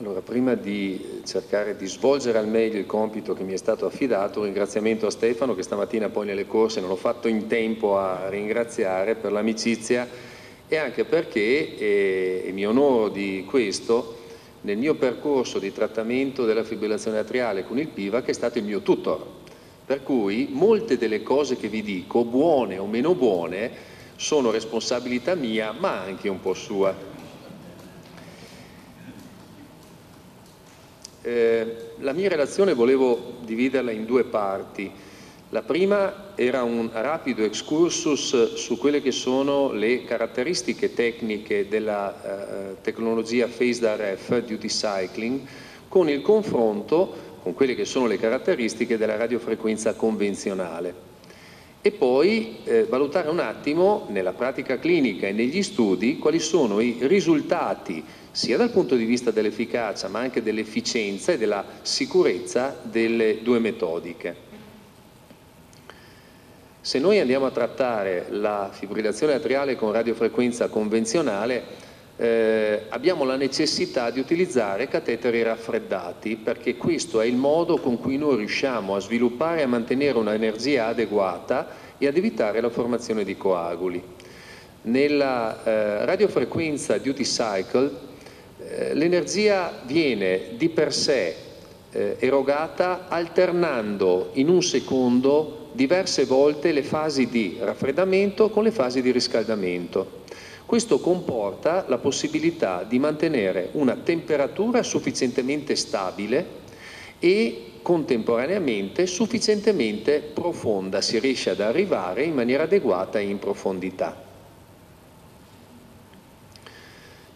Allora, prima di cercare di svolgere al meglio il compito che mi è stato affidato, un ringraziamento a Stefano che stamattina poi nelle corse non ho fatto in tempo a ringraziare per l'amicizia e anche perché, eh, e mi onoro di questo, nel mio percorso di trattamento della fibrillazione atriale con il PIVA che è stato il mio tutor. Per cui molte delle cose che vi dico, buone o meno buone, sono responsabilità mia ma anche un po' sua. Eh, la mia relazione volevo dividerla in due parti. La prima era un rapido excursus su quelle che sono le caratteristiche tecniche della eh, tecnologia Phased RF Duty Cycling con il confronto con quelle che sono le caratteristiche della radiofrequenza convenzionale e poi eh, valutare un attimo nella pratica clinica e negli studi quali sono i risultati sia dal punto di vista dell'efficacia ma anche dell'efficienza e della sicurezza delle due metodiche. Se noi andiamo a trattare la fibrillazione atriale con radiofrequenza convenzionale, eh, abbiamo la necessità di utilizzare cateteri raffreddati perché questo è il modo con cui noi riusciamo a sviluppare e a mantenere un'energia adeguata e ad evitare la formazione di coaguli. Nella eh, radiofrequenza duty cycle eh, l'energia viene di per sé eh, erogata alternando in un secondo diverse volte le fasi di raffreddamento con le fasi di riscaldamento. Questo comporta la possibilità di mantenere una temperatura sufficientemente stabile e contemporaneamente sufficientemente profonda, si riesce ad arrivare in maniera adeguata in profondità.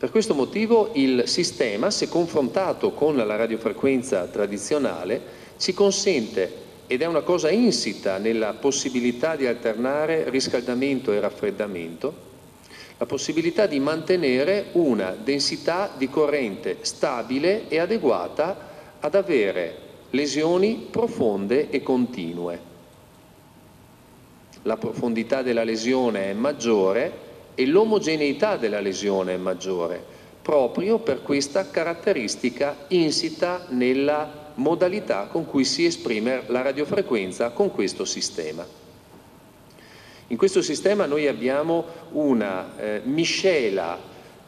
Per questo motivo il sistema, se confrontato con la radiofrequenza tradizionale, ci consente, ed è una cosa insita nella possibilità di alternare riscaldamento e raffreddamento, la possibilità di mantenere una densità di corrente stabile e adeguata ad avere lesioni profonde e continue. La profondità della lesione è maggiore e l'omogeneità della lesione è maggiore, proprio per questa caratteristica insita nella modalità con cui si esprime la radiofrequenza con questo sistema. In questo sistema noi abbiamo una eh, miscela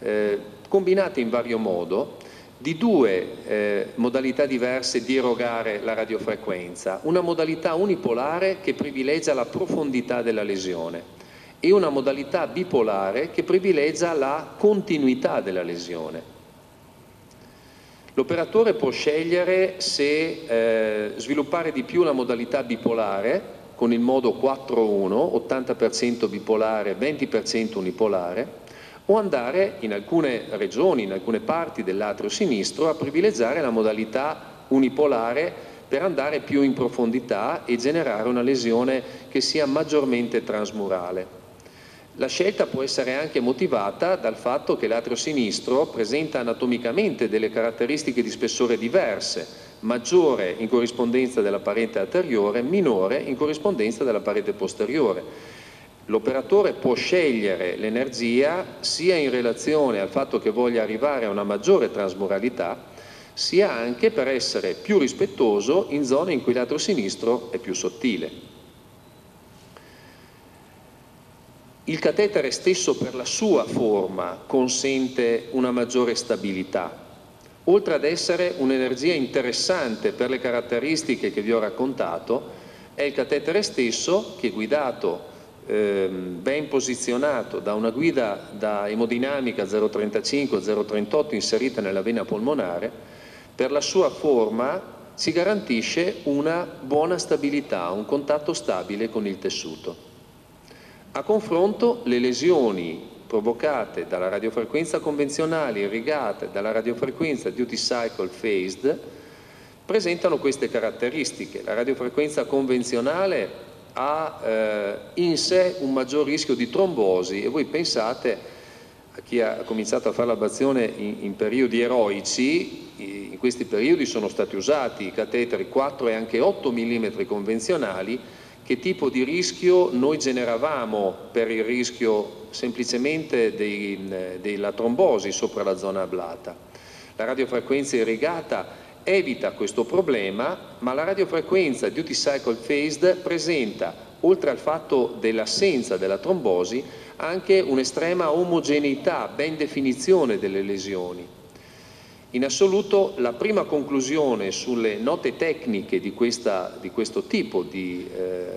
eh, combinata in vario modo di due eh, modalità diverse di erogare la radiofrequenza, una modalità unipolare che privilegia la profondità della lesione e una modalità bipolare che privilegia la continuità della lesione. L'operatore può scegliere se eh, sviluppare di più la modalità bipolare con il modo 4-1, 80% bipolare, 20% unipolare, o andare in alcune regioni, in alcune parti dell'atrio sinistro a privilegiare la modalità unipolare per andare più in profondità e generare una lesione che sia maggiormente transmurale. La scelta può essere anche motivata dal fatto che l'atrio sinistro presenta anatomicamente delle caratteristiche di spessore diverse, maggiore in corrispondenza della parete anteriore, minore in corrispondenza della parete posteriore. L'operatore può scegliere l'energia sia in relazione al fatto che voglia arrivare a una maggiore trasmoralità, sia anche per essere più rispettoso in zone in cui l'atrio sinistro è più sottile. Il catetere stesso per la sua forma consente una maggiore stabilità, oltre ad essere un'energia interessante per le caratteristiche che vi ho raccontato, è il catetere stesso che guidato, ehm, ben posizionato da una guida da emodinamica 035-038 inserita nella vena polmonare, per la sua forma si garantisce una buona stabilità, un contatto stabile con il tessuto. A confronto le lesioni provocate dalla radiofrequenza convenzionale irrigate dalla radiofrequenza duty cycle phased presentano queste caratteristiche. La radiofrequenza convenzionale ha eh, in sé un maggior rischio di trombosi e voi pensate a chi ha cominciato a fare l'abbazione in, in periodi eroici, in questi periodi sono stati usati i cateteri 4 e anche 8 mm convenzionali che tipo di rischio noi generavamo per il rischio semplicemente dei, eh, della trombosi sopra la zona ablata. La radiofrequenza irrigata evita questo problema, ma la radiofrequenza duty cycle phased presenta, oltre al fatto dell'assenza della trombosi, anche un'estrema omogeneità, ben definizione delle lesioni in assoluto la prima conclusione sulle note tecniche di, questa, di questo tipo di eh,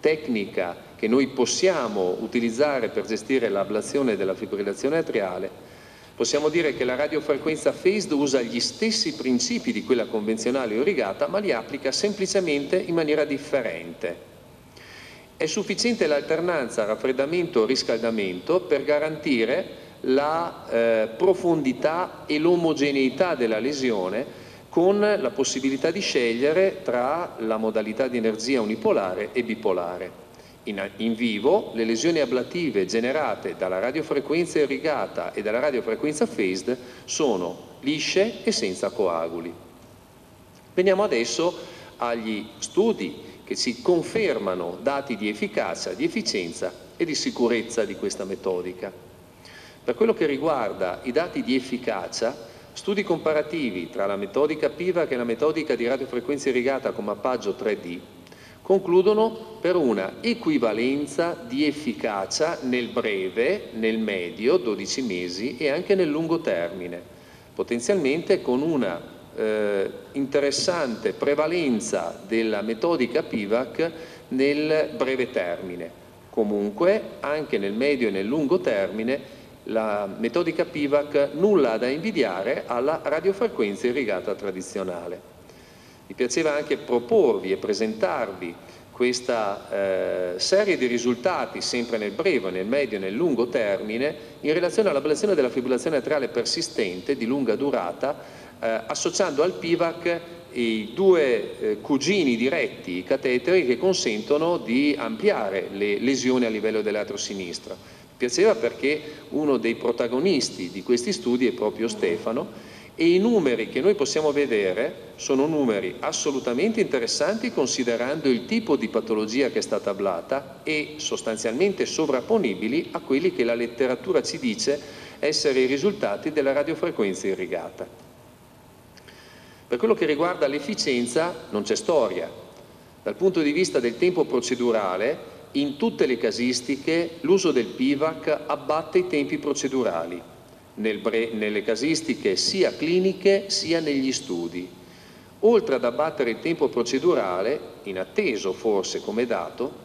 tecnica che noi possiamo utilizzare per gestire l'ablazione della fibrillazione atriale, possiamo dire che la radiofrequenza phased usa gli stessi principi di quella convenzionale o ma li applica semplicemente in maniera differente. È sufficiente l'alternanza raffreddamento-riscaldamento per garantire la eh, profondità e l'omogeneità della lesione con la possibilità di scegliere tra la modalità di energia unipolare e bipolare. In, in vivo le lesioni ablative generate dalla radiofrequenza irrigata e dalla radiofrequenza phased sono lisce e senza coaguli. Veniamo adesso agli studi che ci confermano dati di efficacia, di efficienza e di sicurezza di questa metodica. Per quello che riguarda i dati di efficacia, studi comparativi tra la metodica PIVAC e la metodica di radiofrequenza irrigata con mappaggio 3D concludono per una equivalenza di efficacia nel breve, nel medio, 12 mesi e anche nel lungo termine, potenzialmente con una eh, interessante prevalenza della metodica PIVAC nel breve termine. Comunque, anche nel medio e nel lungo termine, la metodica PIVAC nulla ha da invidiare alla radiofrequenza irrigata tradizionale. Mi piaceva anche proporvi e presentarvi questa eh, serie di risultati, sempre nel breve, nel medio e nel lungo termine, in relazione all'ablazione della fibrillazione atriale persistente di lunga durata, eh, associando al PIVAC i due eh, cugini diretti, i cateteri, che consentono di ampliare le lesioni a livello dell'atrio sinistro. Piaceva perché uno dei protagonisti di questi studi è proprio Stefano e i numeri che noi possiamo vedere sono numeri assolutamente interessanti considerando il tipo di patologia che è stata ablata e sostanzialmente sovrapponibili a quelli che la letteratura ci dice essere i risultati della radiofrequenza irrigata. Per quello che riguarda l'efficienza non c'è storia. Dal punto di vista del tempo procedurale in tutte le casistiche l'uso del PIVAC abbatte i tempi procedurali, nel nelle casistiche sia cliniche sia negli studi. Oltre ad abbattere il tempo procedurale, inatteso forse come dato,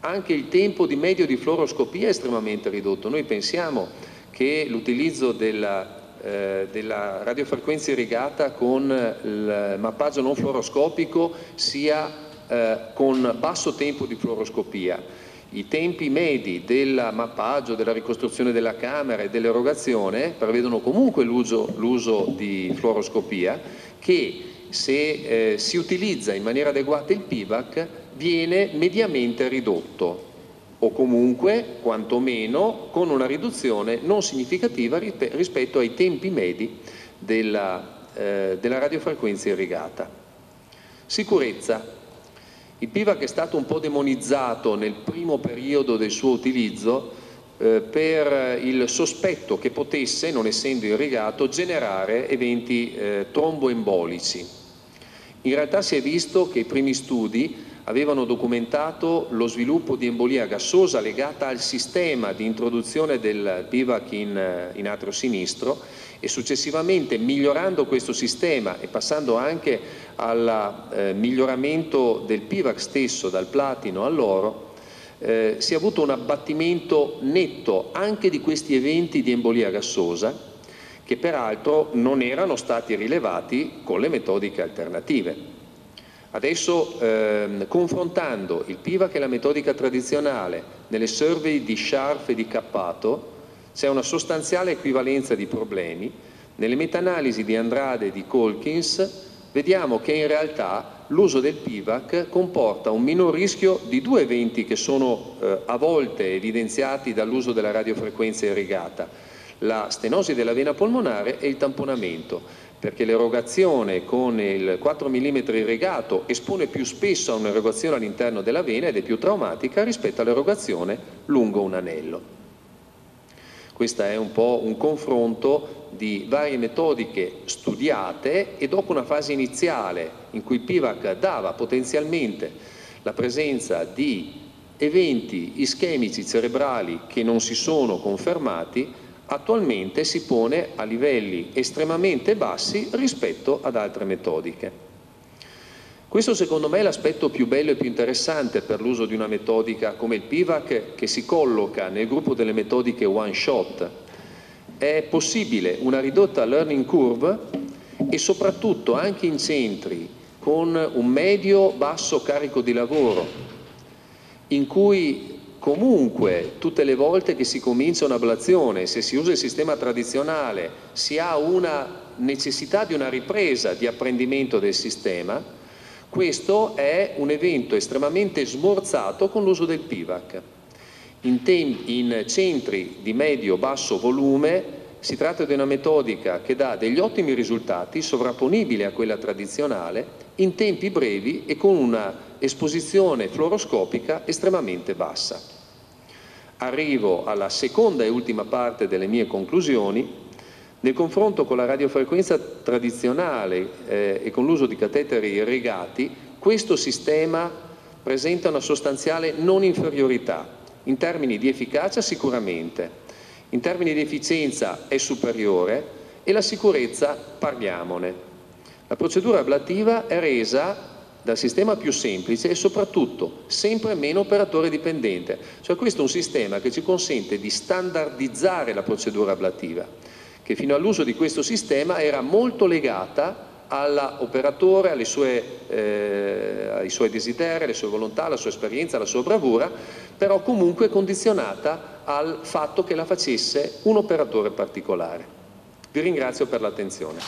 anche il tempo di medio di fluoroscopia è estremamente ridotto. Noi pensiamo che l'utilizzo della, eh, della, radiofrequenza irrigata con il mappaggio non fluoroscopico sia eh, con basso tempo di fluoroscopia. I tempi medi del mappaggio, della ricostruzione della camera e dell'erogazione prevedono comunque l'uso, di fluoroscopia che se eh, si utilizza in maniera adeguata il PIVAC viene mediamente ridotto o comunque quantomeno con una riduzione non significativa rispetto ai tempi medi della, eh, della radiofrequenza irrigata. Sicurezza. Il bivac è stato un po' demonizzato nel primo periodo del suo utilizzo eh, per il sospetto che potesse, non essendo irrigato, generare eventi eh, tromboembolici. In realtà si è visto che i primi studi avevano documentato lo sviluppo di embolia gassosa legata al sistema di introduzione del bivac in, eh, in atrio sinistro e successivamente migliorando questo sistema e passando anche al eh, miglioramento del PIVAC stesso dal platino all'oro, eh, si è avuto un abbattimento netto anche di questi eventi di embolia gassosa che peraltro non erano stati rilevati con le metodiche alternative. Adesso ehm, confrontando il PIVAC e la metodica tradizionale nelle survey di Scharf e di Cappato, c'è una sostanziale equivalenza di problemi. Nelle meta-analisi di Andrade e di Colkins vediamo che in realtà l'uso del PIVAC comporta un minor rischio di due eventi che sono eh, a volte evidenziati dall'uso della radiofrequenza irrigata, la stenosi della vena polmonare e il tamponamento perché l'erogazione con il 4 mm irrigato espone più spesso a un'erogazione all'interno della vena ed è più traumatica rispetto all'erogazione lungo un anello. Questo è un po' un confronto di varie metodiche studiate e dopo una fase iniziale in cui il PIVAC dava potenzialmente la presenza di eventi ischemici cerebrali che non si sono confermati, attualmente si pone a livelli estremamente bassi rispetto ad altre metodiche. Questo secondo me è l'aspetto più bello e più interessante per l'uso di una metodica come il PIVAC che si colloca nel gruppo delle metodiche one shot. È possibile una ridotta learning curve e soprattutto anche in centri con un medio-basso carico di lavoro in cui comunque tutte le volte che si comincia un'ablazione, se si usa il sistema tradizionale, si ha una necessità di una ripresa di apprendimento del sistema questo è un evento estremamente smorzato con l'uso del PIVAC. In, in centri di medio-basso volume si tratta di una metodica che dà degli ottimi risultati, sovrapponibile a quella tradizionale, in tempi brevi e con una esposizione fluoroscopica estremamente bassa. Arrivo alla seconda e ultima parte delle mie conclusioni, nel confronto con la radiofrequenza tradizionale eh, e con l'uso di cateteri irrigati, questo sistema presenta una sostanziale non inferiorità, in termini di efficacia sicuramente, in termini di efficienza è superiore e la sicurezza parliamone. La procedura ablativa è resa dal sistema più semplice e soprattutto sempre meno operatore dipendente. Cioè questo è un sistema che ci consente di standardizzare la procedura ablativa che fino all'uso di questo sistema era molto legata all'operatore, eh, ai suoi desideri, alle sue volontà, alla sua esperienza, alla sua bravura, però comunque condizionata al fatto che la facesse un operatore particolare. Vi ringrazio per l'attenzione.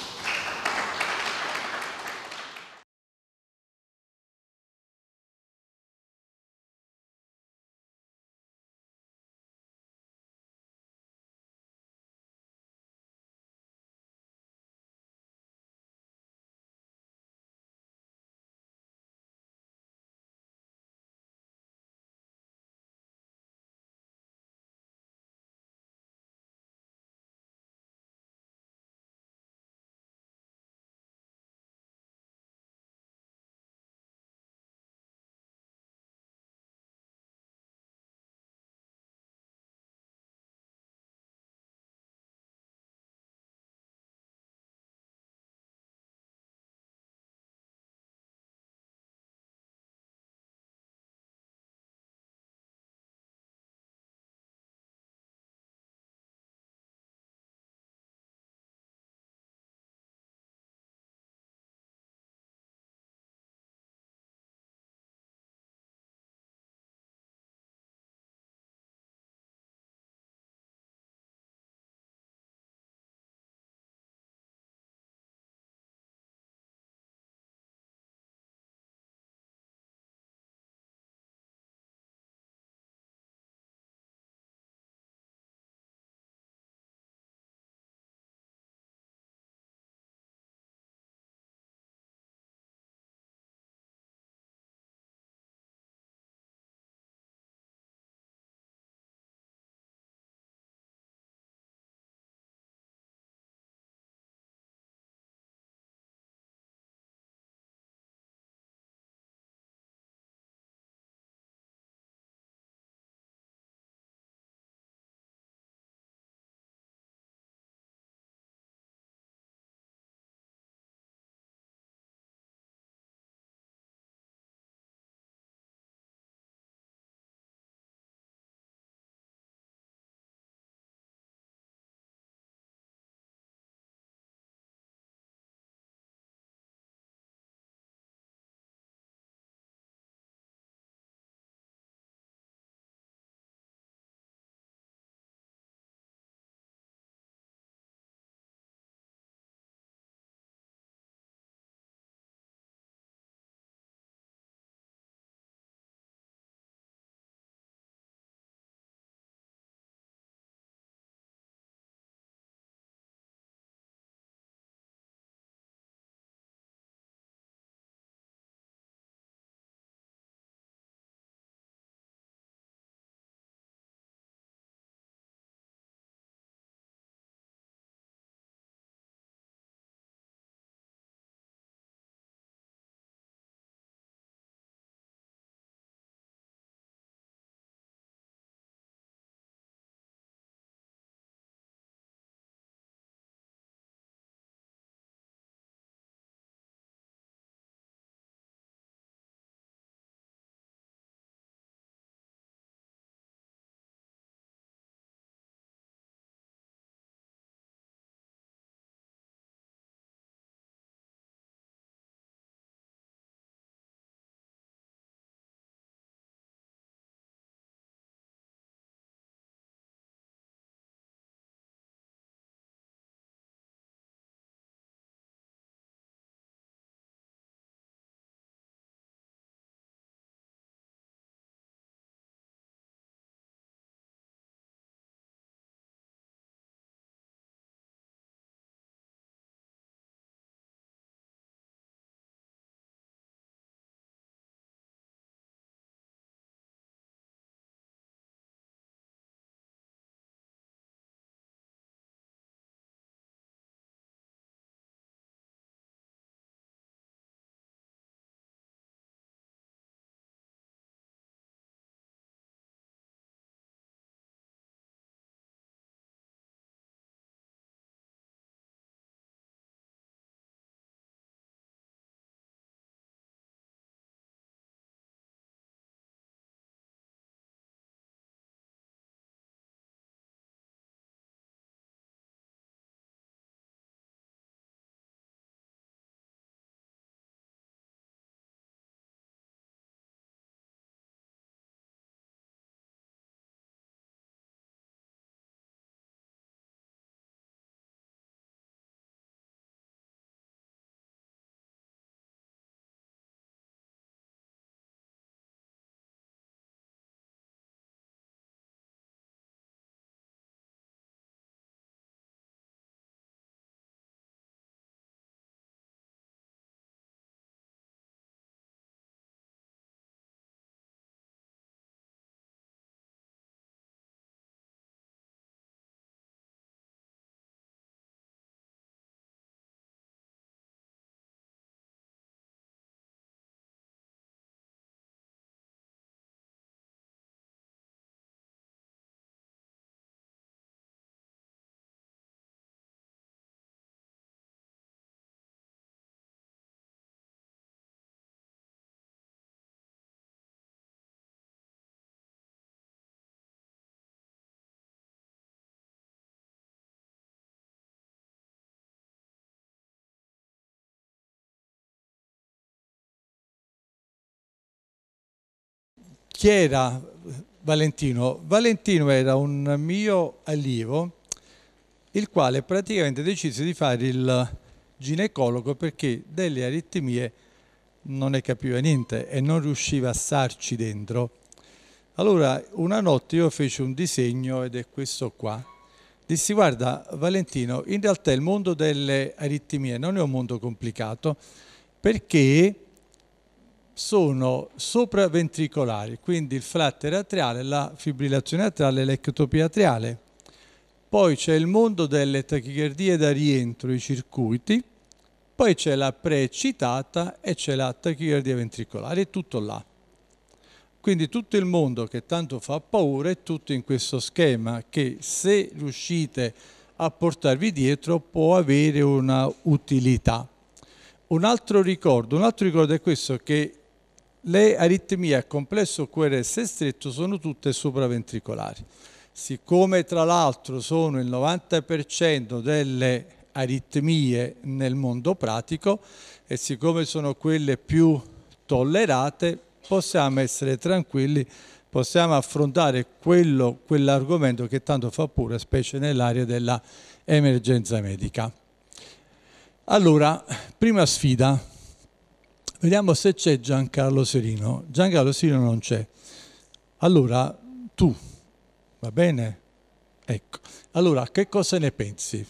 chi era Valentino? Valentino era un mio allievo, il quale praticamente decise di fare il ginecologo perché delle aritmie non ne capiva niente e non riusciva a starci dentro. Allora una notte io feci un disegno ed è questo qua. Dissi guarda Valentino, in realtà il mondo delle aritmie non è un mondo complicato perché sono sopraventricolari, quindi il flatter atriale, la fibrillazione atriale e l'ectopia atriale. Poi c'è il mondo delle tachicardie da rientro, i circuiti, poi c'è la pre-eccitata e c'è la tachicardia ventricolare, è tutto là. Quindi tutto il mondo che tanto fa paura è tutto in questo schema che se riuscite a portarvi dietro può avere una utilità. Un altro ricordo, un altro ricordo è questo che le aritmie a complesso QRS stretto sono tutte supraventricolari. Siccome tra l'altro sono il 90% delle aritmie nel mondo pratico e siccome sono quelle più tollerate possiamo essere tranquilli, possiamo affrontare quell'argomento che tanto fa pure, specie nell'area dell'emergenza medica. Allora, prima sfida, Vediamo se c'è Giancarlo Serino. Giancarlo Serino non c'è. Allora, tu, va bene? Ecco. Allora, che cosa ne pensi?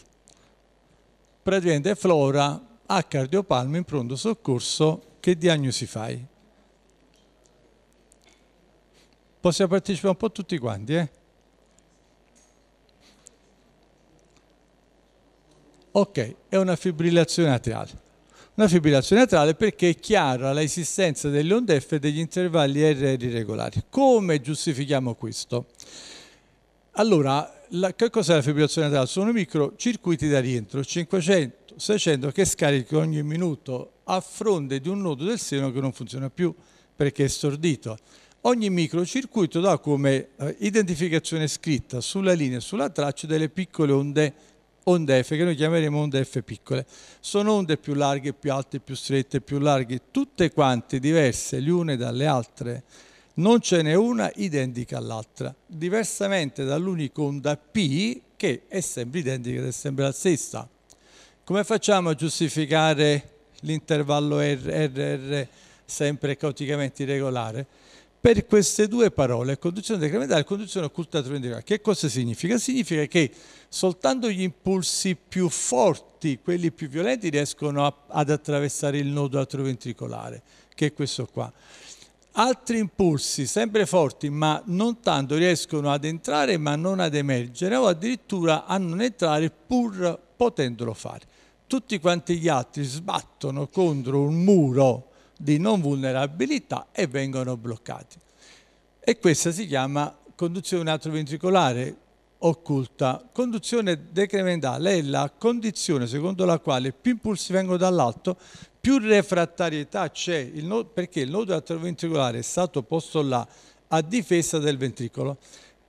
Praticamente Flora ha cardiopalma in pronto soccorso, che diagnosi fai? Possiamo partecipare un po' tutti quanti, eh? Ok, è una fibrillazione atriale una fibrillazione atriale perché è chiara l'esistenza delle onde F e degli intervalli R irregolari. Come giustifichiamo questo? Allora, la, che cos'è la fibrillazione atriale? Sono microcircuiti da rientro, 500, 600 che scarico ogni minuto a fronte di un nodo del seno che non funziona più perché è stordito. Ogni microcircuito dà come eh, identificazione scritta sulla linea e sulla traccia delle piccole onde onde F, che noi chiameremo onde F piccole. Sono onde più larghe, più alte, più strette, più larghe, tutte quante diverse le une dalle altre. Non ce n'è una identica all'altra, diversamente dall'unica onda P che è sempre identica ed è sempre la stessa. Come facciamo a giustificare l'intervallo RR sempre caoticamente irregolare? per queste due parole, conduzione decrementale e conduzione occulta individuale. Che cosa significa? Significa che soltanto gli impulsi più forti, quelli più violenti, riescono a, ad attraversare il nodo atroventricolare, che è questo qua. Altri impulsi, sempre forti, ma non tanto, riescono ad entrare ma non ad emergere o addirittura a non entrare pur potendolo fare. Tutti quanti gli altri sbattono contro un muro di non vulnerabilità e vengono bloccati. E questa si chiama conduzione atroventricolare occulta. Conduzione decrementale è la condizione secondo la quale più impulsi vengono dall'alto, più refrattarietà c'è, il nodo, perché il nodo atroventricolare è stato posto là a difesa del ventricolo.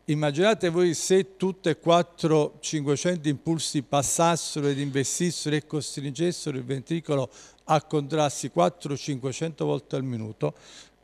Immaginate voi se tutti e quattro 500 impulsi passassero ed investissero e costringessero il ventricolo a contrasti 400-500 volte al minuto,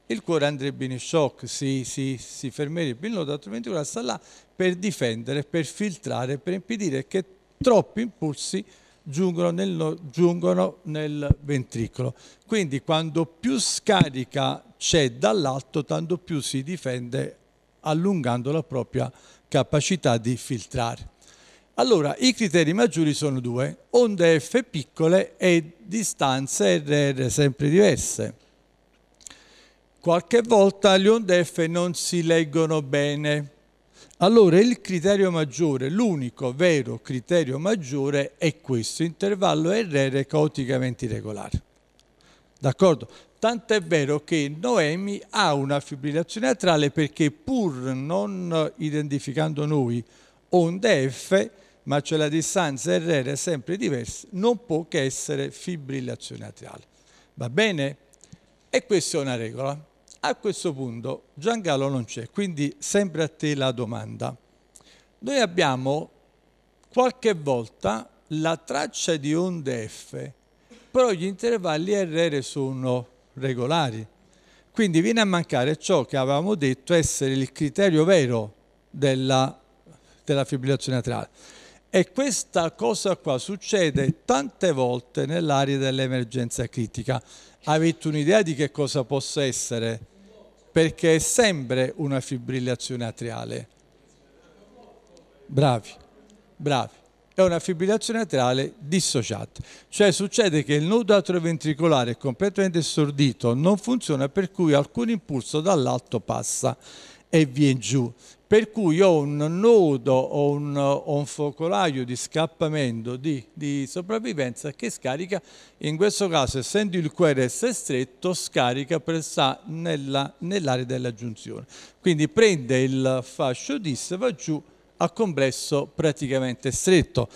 il cuore andrebbe in shock, si, si, si fermerebbe il nodo, altrimenti ora sta là per difendere, per filtrare, per impedire che troppi impulsi giungono nel, giungono nel ventricolo. Quindi quando più scarica c'è dall'alto, tanto più si difende allungando la propria capacità di filtrare. Allora, i criteri maggiori sono due, onde F piccole e distanze RR sempre diverse. Qualche volta le onde F non si leggono bene. Allora il criterio maggiore, l'unico vero criterio maggiore è questo intervallo RR caoticamente irregolare. D'accordo? Tanto è vero che Noemi ha una fibrillazione atrale perché pur non identificando noi onde F, ma c'è la distanza RR sempre diversa, non può che essere fibrillazione atriale. Va bene? E questa è una regola. A questo punto Giancarlo non c'è, quindi sempre a te la domanda. Noi abbiamo qualche volta la traccia di onde F, però gli intervalli RR sono regolari. Quindi viene a mancare ciò che avevamo detto essere il criterio vero della, della fibrillazione atriale. E questa cosa qua succede tante volte nell'area dell'emergenza critica. Avete un'idea di che cosa possa essere? Perché è sempre una fibrillazione atriale. Bravi, bravi. È una fibrillazione atriale dissociata. Cioè succede che il nodo atrioventricolare è completamente stordito, non funziona per cui alcun impulso dall'alto passa e viene giù per cui ho un nodo o un, un, focolaio di scappamento, di, di, sopravvivenza che scarica, in questo caso essendo il QRS stretto, scarica per sa nell'area della giunzione. Quindi prende il fascio dis, va giù a complesso praticamente stretto.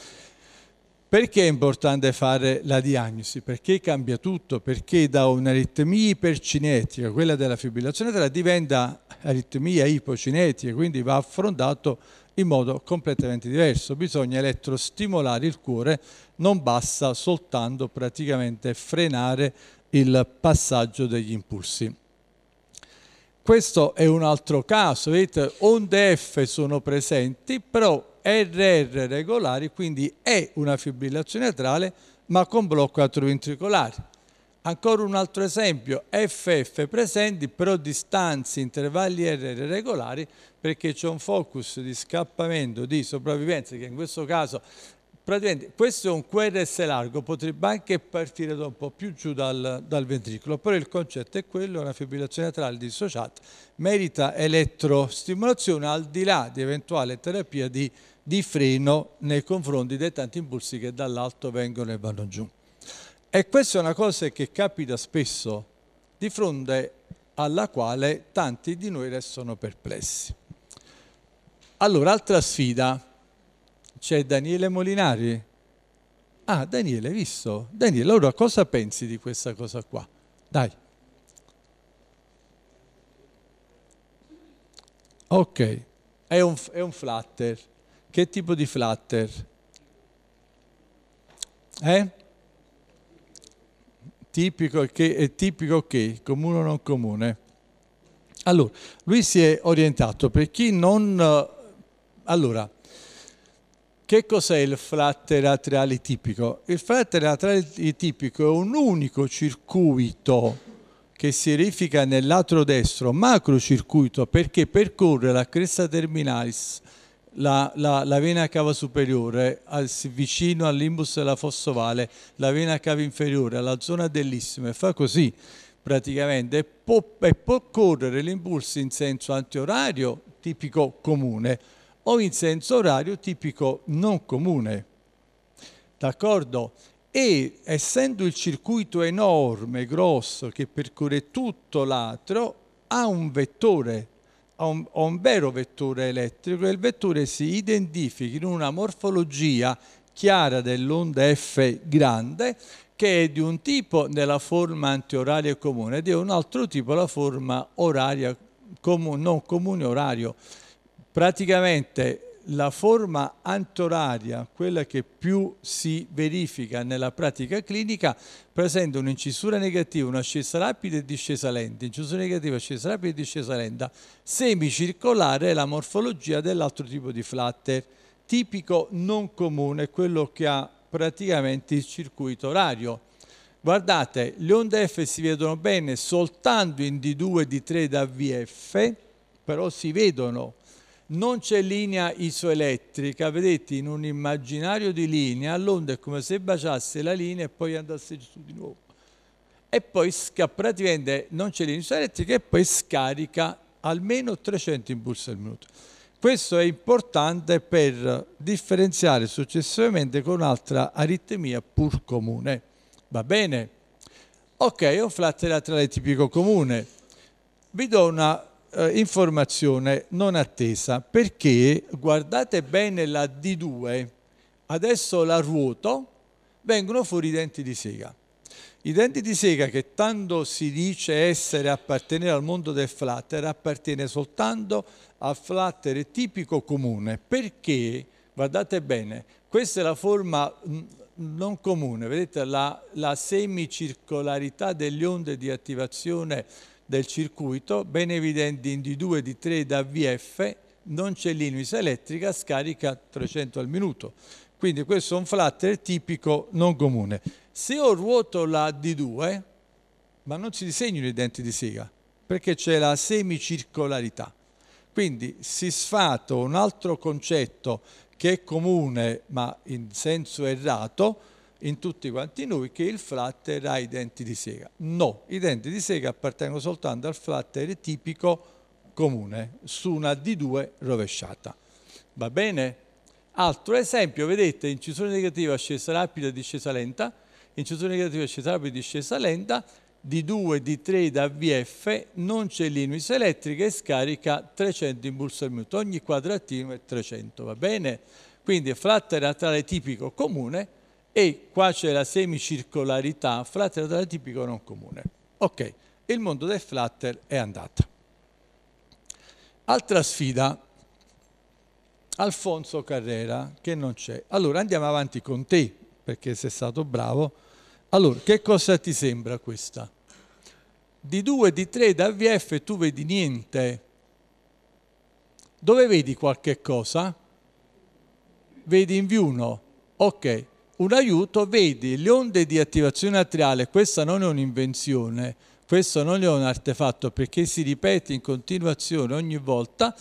Perché è importante fare la diagnosi? Perché cambia tutto, perché da un'aritmia ipercinetica, quella della fibrillazione atriale, diventa aritmia ipocinetica, quindi va affrontato in modo completamente diverso. Bisogna elettrostimolare il cuore, non basta soltanto praticamente frenare il passaggio degli impulsi. Questo è un altro caso, vedete, onde F sono presenti, però RR regolari, quindi è una fibrillazione atrale ma con blocco atroventricolare. Ancora un altro esempio, FF presenti però distanze, intervalli RR regolari perché c'è un focus di scappamento, di sopravvivenza che in questo caso praticamente questo è un QRS largo, potrebbe anche partire da un po' più giù dal, dal ventricolo, però il concetto è quello, una fibrillazione atrale dissociata merita elettrostimolazione al di là di eventuale terapia di di freno nei confronti dei tanti impulsi che dall'alto vengono e vanno giù. E questa è una cosa che capita spesso, di fronte alla quale tanti di noi restano perplessi. Allora, altra sfida, c'è Daniele Molinari. Ah, Daniele, hai visto? Daniele, allora cosa pensi di questa cosa qua? Dai. Ok, è un, è un flatter. Che tipo di flutter? Eh? Tipico che, è tipico che, comune o non comune. Allora, lui si è orientato per chi non... Eh, allora, che cos'è il flutter laterale tipico? Il flutter laterale tipico è un unico circuito che si verifica nel lato destro, macrocircuito, perché percorre la cresta terminalis la, la, la, vena cava superiore al, vicino al limbus della fossa ovale, la vena cava inferiore alla zona dell'issimo e fa così praticamente e può, e può correre l'impulso in senso antiorario tipico comune o in senso orario tipico non comune. D'accordo? E essendo il circuito enorme, grosso, che percorre tutto l'atro, ha un vettore a un, a un vero vettore elettrico e il vettore si identifica in una morfologia chiara dell'onda F grande che è di un tipo nella forma antioraria comune ed è un altro tipo la forma oraria comune, non comune orario. Praticamente la forma antoraria, quella che più si verifica nella pratica clinica, presenta un'incisura negativa, un'ascesa rapida e discesa lenta, incisura negativa, ascesa rapida e discesa lenta, semicircolare è la morfologia dell'altro tipo di flatter, tipico non comune, quello che ha praticamente il circuito orario. Guardate, le onde F si vedono bene soltanto in D2, D3 da VF, però si vedono non c'è linea isoelettrica, vedete in un immaginario di linea l'onda è come se baciasse la linea e poi andasse giù di nuovo. E poi praticamente non c'è linea isoelettrica e poi scarica almeno 300 impulsi al minuto. Questo è importante per differenziare successivamente con un'altra aritmia pur comune. Va bene? Ok, è un flat laterale tipico comune. Vi do una eh, informazione non attesa, perché guardate bene la D2, adesso la ruoto, vengono fuori i denti di sega. I denti di sega che tanto si dice essere appartenere al mondo del flatter appartiene soltanto al flatter tipico comune perché, guardate bene, questa è la forma mm, non comune, vedete la, la semicircolarità delle onde di attivazione del circuito, ben evidenti in D2, e D3 da VF, non c'è l'inuis elettrica, scarica 300 al minuto. Quindi questo è un flutter tipico non comune. Se io ruoto la D2, ma non si disegnano i denti di siga, perché c'è la semicircolarità. Quindi si sfato un altro concetto che è comune ma in senso errato, in tutti quanti noi che il fratter ha i denti di sega. No, i denti di sega appartengono soltanto al fratter tipico comune, su una D2 rovesciata. Va bene? Altro esempio, vedete, incisione negativa, ascesa rapida, discesa lenta, incisione negativa, ascesa rapida, discesa lenta, D2, D3 da VF, non c'è linuis elettrica e scarica 300 impulsi al minuto, ogni quadratino è 300, va bene? Quindi fratter laterale tipico comune, e qua c'è la semicircolarità flutter data tipico non comune. Ok, il mondo del flutter è andato. Altra sfida, Alfonso Carrera che non c'è. Allora andiamo avanti con te perché sei stato bravo. Allora, che cosa ti sembra questa? Di 2, di 3 da VF tu vedi niente. Dove vedi qualche cosa? Vedi in view 1. Ok, un aiuto, vedi le onde di attivazione atriale, questa non è un'invenzione, questo non è un artefatto perché si ripete in continuazione ogni volta,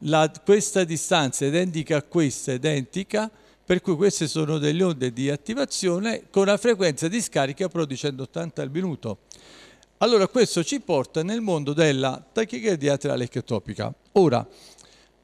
la, questa distanza è identica a questa è identica, per cui queste sono delle onde di attivazione con una frequenza di scarica però di 180 al minuto. Allora questo ci porta nel mondo della tachicardia atriale ectopica. Ora,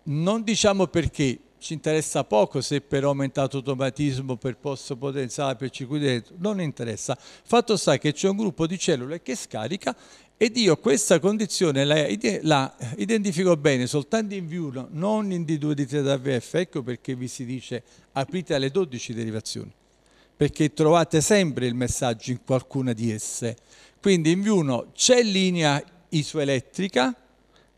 non diciamo perché, ci interessa poco se per aumentato automatismo, per posto potenziale, per circuito elettrico, non interessa. Fatto sta che c'è un gruppo di cellule che scarica ed io questa condizione la, la identifico bene soltanto in V1, non in D2 di 3 da ecco perché vi si dice aprite alle 12 derivazioni, perché trovate sempre il messaggio in qualcuna di esse. Quindi in V1 c'è linea isoelettrica,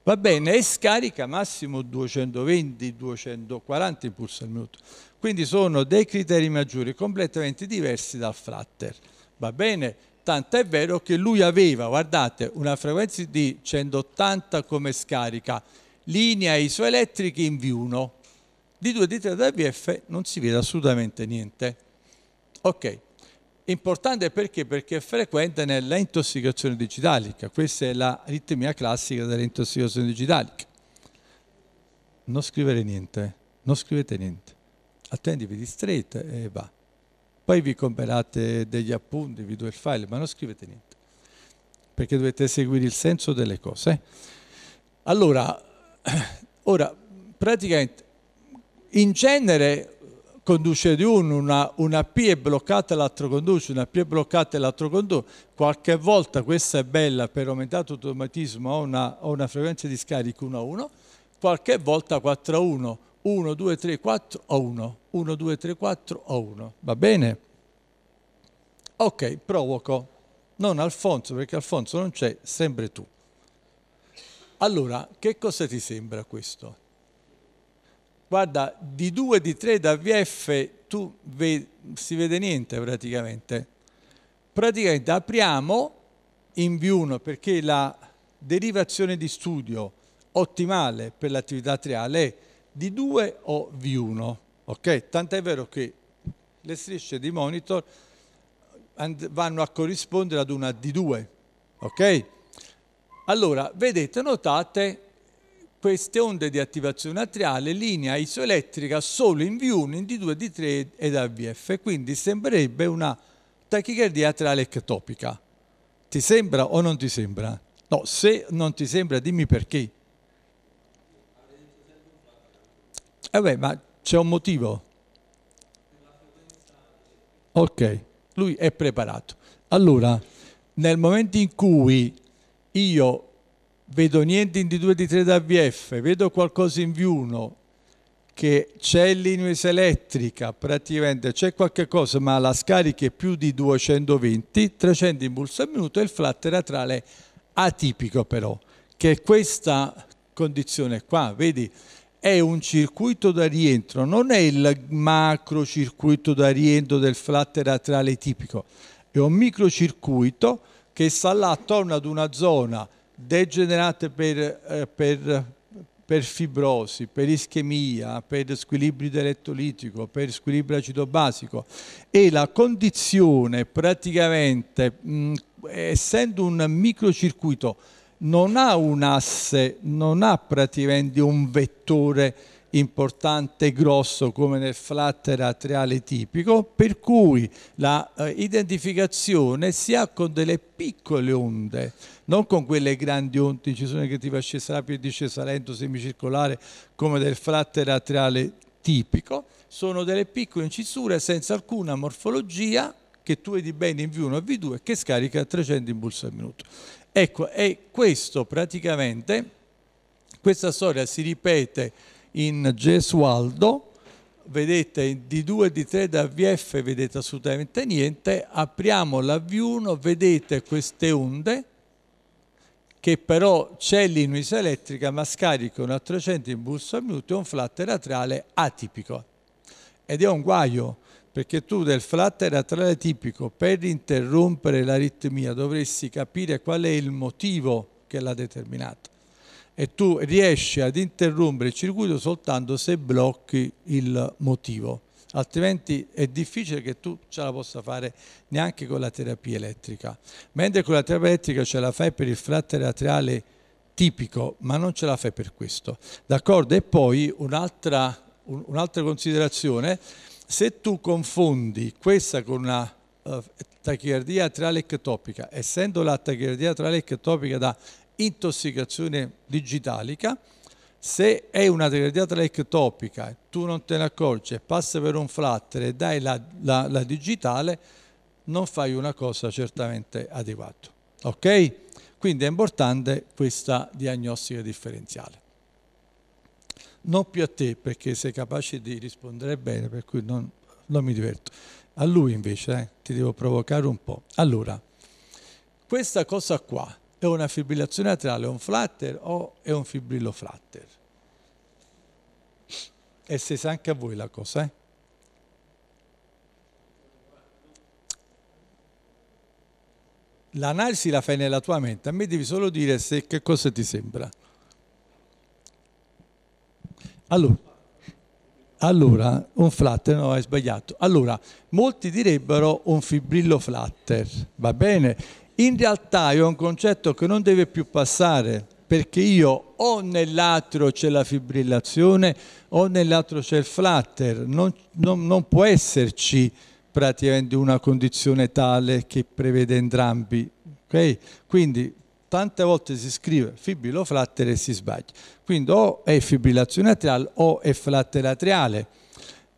Va bene, e scarica massimo 220-240 impulsi al minuto. Quindi sono dei criteri maggiori, completamente diversi dal flatter. Va bene? Tanto è vero che lui aveva, guardate, una frequenza di 180 come scarica, linea isoelettrica in V1. Di 2 di 3 da VF non si vede assolutamente niente. Ok, Importante perché? Perché è frequente nella intossicazione digitalica. Questa è la ritmia classica dell'intossicazione digitalica. Non scrivere niente, non scrivete niente. Attenti, di distraete e va. Poi vi comperate degli appunti, vi do il file, ma non scrivete niente. Perché dovete seguire il senso delle cose. Allora, ora, praticamente, in genere conduce di uno, una, una, P è bloccata e l'altro conduce, una P è bloccata e l'altro conduce. Qualche volta questa è bella per aumentare l'automatismo ho una, ho una frequenza di scarico 1 a 1, qualche volta 4 a 1, 1, 2, 3, 4 a 1, 1, 2, 3, 4 a 1, va bene? Ok, provoco, non Alfonso perché Alfonso non c'è, sempre tu. Allora, che cosa ti sembra questo? guarda, di 2, di 3 da VF tu ve, si vede niente praticamente. Praticamente apriamo in V1 perché la derivazione di studio ottimale per l'attività triale è di 2 o V1, ok? Tant'è vero che le strisce di monitor vanno a corrispondere ad una D2, ok? Allora, vedete, notate queste onde di attivazione atriale linea isoelettrica solo in V1, in D2, D3 ed AVF, quindi sembrerebbe una tachicardia atriale ectopica. Ti sembra o non ti sembra? No, se non ti sembra dimmi perché. Eh beh, ma c'è un motivo. Ok, lui è preparato. Allora, nel momento in cui io vedo niente in D2 di 3 da VF, vedo qualcosa in V1 che c'è l'inuesa elettrica, praticamente c'è qualche cosa, ma la scarica è più di 220, 300 impulsi al minuto e il flat teatrale atipico però, che è questa condizione qua, vedi? È un circuito da rientro, non è il macro circuito da rientro del flat teatrale tipico, è un microcircuito che sta là attorno ad una zona degenerate per, eh, per, per, fibrosi, per ischemia, per squilibrio elettrolitico, per squilibrio acido basico e la condizione praticamente, mh, mm, essendo un microcircuito, non ha un asse, non ha praticamente un vettore importante e grosso come nel flatter atriale tipico, per cui l'identificazione eh, si ha con delle piccole onde non con quelle grandi onti, ci sono negativa ascesa rapida e discesa lento, semicircolare, come del fratte laterale tipico, sono delle piccole incisure senza alcuna morfologia che tu vedi bene in V1 e V2 che scarica 300 impulsi al minuto. Ecco, e questo praticamente, questa storia si ripete in Gesualdo, vedete di 2 e di 3 da VF vedete assolutamente niente, apriamo la V1, vedete queste onde, che però c'è l'inuis elettrica ma scarica un in busto a minuto e un flat laterale atipico. Ed è un guaio, perché tu del flat laterale tipico per interrompere l'aritmia dovresti capire qual è il motivo che l'ha determinato E tu riesci ad interrompere il circuito soltanto se blocchi il motivo altrimenti è difficile che tu ce la possa fare neanche con la terapia elettrica. Mentre con la terapia elettrica ce la fai per il frattere atriale tipico, ma non ce la fai per questo. D'accordo? E poi un'altra, un'altra considerazione, se tu confondi questa con una uh, tachicardia atriale ectopica, essendo la tachicardia atriale ectopica da intossicazione digitalica, se è una degradiata lectopica, tu non te ne accorgi e passa per un flattere e dai la, la, la digitale, non fai una cosa certamente adeguata. Ok? Quindi è importante questa diagnostica differenziale. Non più a te perché sei capace di rispondere bene, per cui non, non mi diverto. A lui invece eh, ti devo provocare un po'. Allora, questa cosa qua è una fibrillazione atriale, un flutter o è un fibrillo flutter? se sa anche a voi la cosa, eh? L'analisi la fai nella tua mente, a me devi solo dire se, che cosa ti sembra. Allora, allora, un flutter, no, hai sbagliato. Allora, molti direbbero un fibrillo flutter, va bene? in realtà è un concetto che non deve più passare perché io o nell'atrio c'è la fibrillazione o nell'atrio c'è il flutter, non, non, non può esserci praticamente una condizione tale che prevede entrambi. Okay? Quindi tante volte si scrive fibrilloflatter e si sbaglia. Quindi o è fibrillazione atriale o è flatter atriale.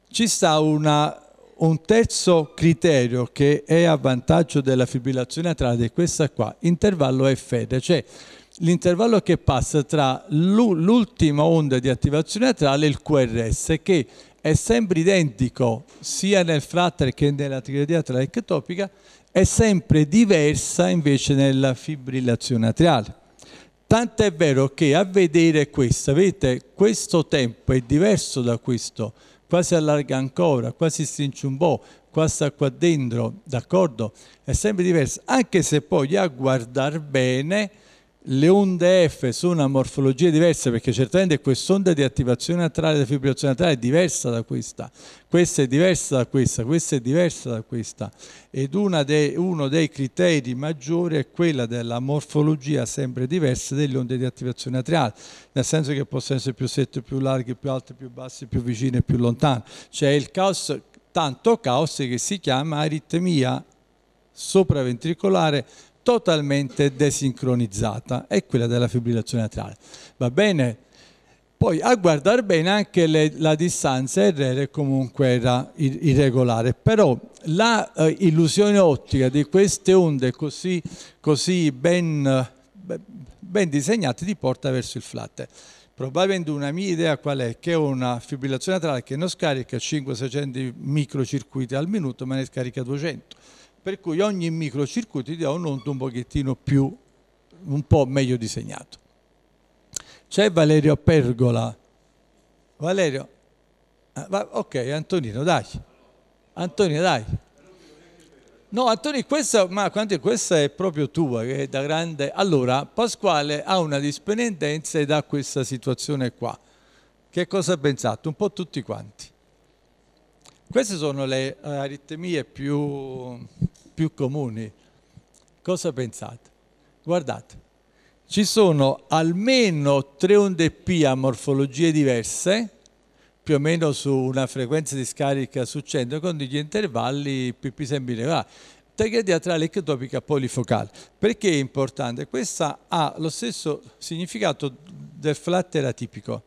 Ci sta una un terzo criterio che è a vantaggio della fibrillazione atrale è questa qua, intervallo FR, cioè l'intervallo che passa tra l'ultima onda di attivazione atrale e il QRS che è sempre identico sia nel fratter che nella tiroidea atriale ectopica, è sempre diversa invece nella fibrillazione atriale. Tant'è vero che a vedere questo, vedete, questo tempo è diverso da questo qua si allarga ancora, qua si stringe un po', qua sta qua dentro, d'accordo? È sempre diverso, anche se poi a guardare bene le onde F sono una morfologia diversa perché certamente quest'onda di attivazione atrale e defibrillazione atrale è diversa da questa, questa è diversa da questa, questa è diversa da questa ed de, uno dei criteri maggiori è quella della morfologia sempre diversa delle onde di attivazione atriale, nel senso che possono essere più sette, più larghe, più alte, più basse, più vicine, più lontane. Cioè il caos, tanto caos che si chiama aritmia sopraventricolare totalmente desincronizzata, è quella della fibrillazione atriale. Va bene? Poi a guardare bene anche le, la distanza RR comunque era irregolare, però l'illusione eh, ottica di queste onde così, così ben, ben, disegnate ti porta verso il flat. Probabilmente una mia idea qual è? Che una fibrillazione atrale che non scarica 5-600 microcircuiti al minuto ma ne scarica 200 per cui ogni microcircuito ti dà un nodo un pochettino più, un po' meglio disegnato. C'è Valerio Pergola. Valerio, ah, ok Antonino dai, Antonino dai. No, Antonio, questa, ma, questa è proprio tua, che è da grande. Allora, Pasquale ha una ed ha questa situazione qua. Che cosa ha pensato? Un po' tutti quanti. Queste sono le eh, aritmie più, più comuni. Cosa pensate? Guardate, ci sono almeno tre onde P a morfologie diverse, più o meno su una frequenza di scarica su 100 con degli intervalli PP sembile A. Teglia ectopica polifocale. Perché è importante? Questa ha lo stesso significato del flatter atipico.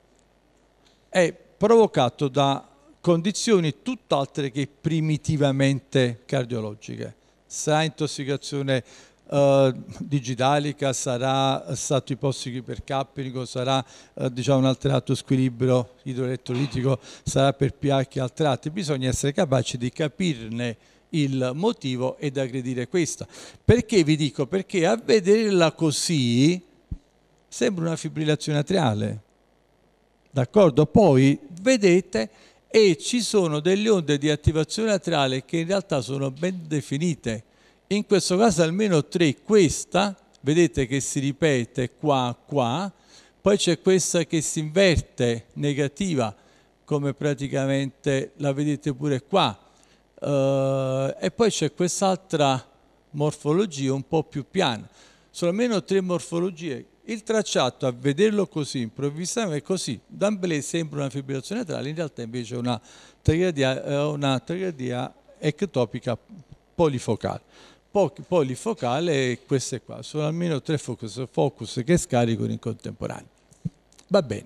È provocato da condizioni tutt'altre che primitivamente cardiologiche. Sarà intossicazione eh, digitalica, sarà eh, stato ipossico ipercapnico, sarà eh, diciamo, un alterato squilibrio idroelettrolitico, sarà per pH alterati. Bisogna essere capaci di capirne il motivo ed aggredire questa. Perché vi dico? Perché a vederla così sembra una fibrillazione atriale. D'accordo? Poi vedete e ci sono delle onde di attivazione laterale che in realtà sono ben definite. In questo caso almeno tre, questa, vedete che si ripete qua, qua, poi c'è questa che si inverte, negativa, come praticamente la vedete pure qua, eh, e poi c'è quest'altra morfologia un po' più piana. Sono almeno tre morfologie il tracciato, a vederlo così, improvvisamente, è così, d'amblè sembra una fibrillazione atriale, in realtà invece è una tachicardia, una tachicardia ectopica polifocale. Polifocale è queste qua, sono almeno tre focus, focus che scaricano in contemporanea. Va bene.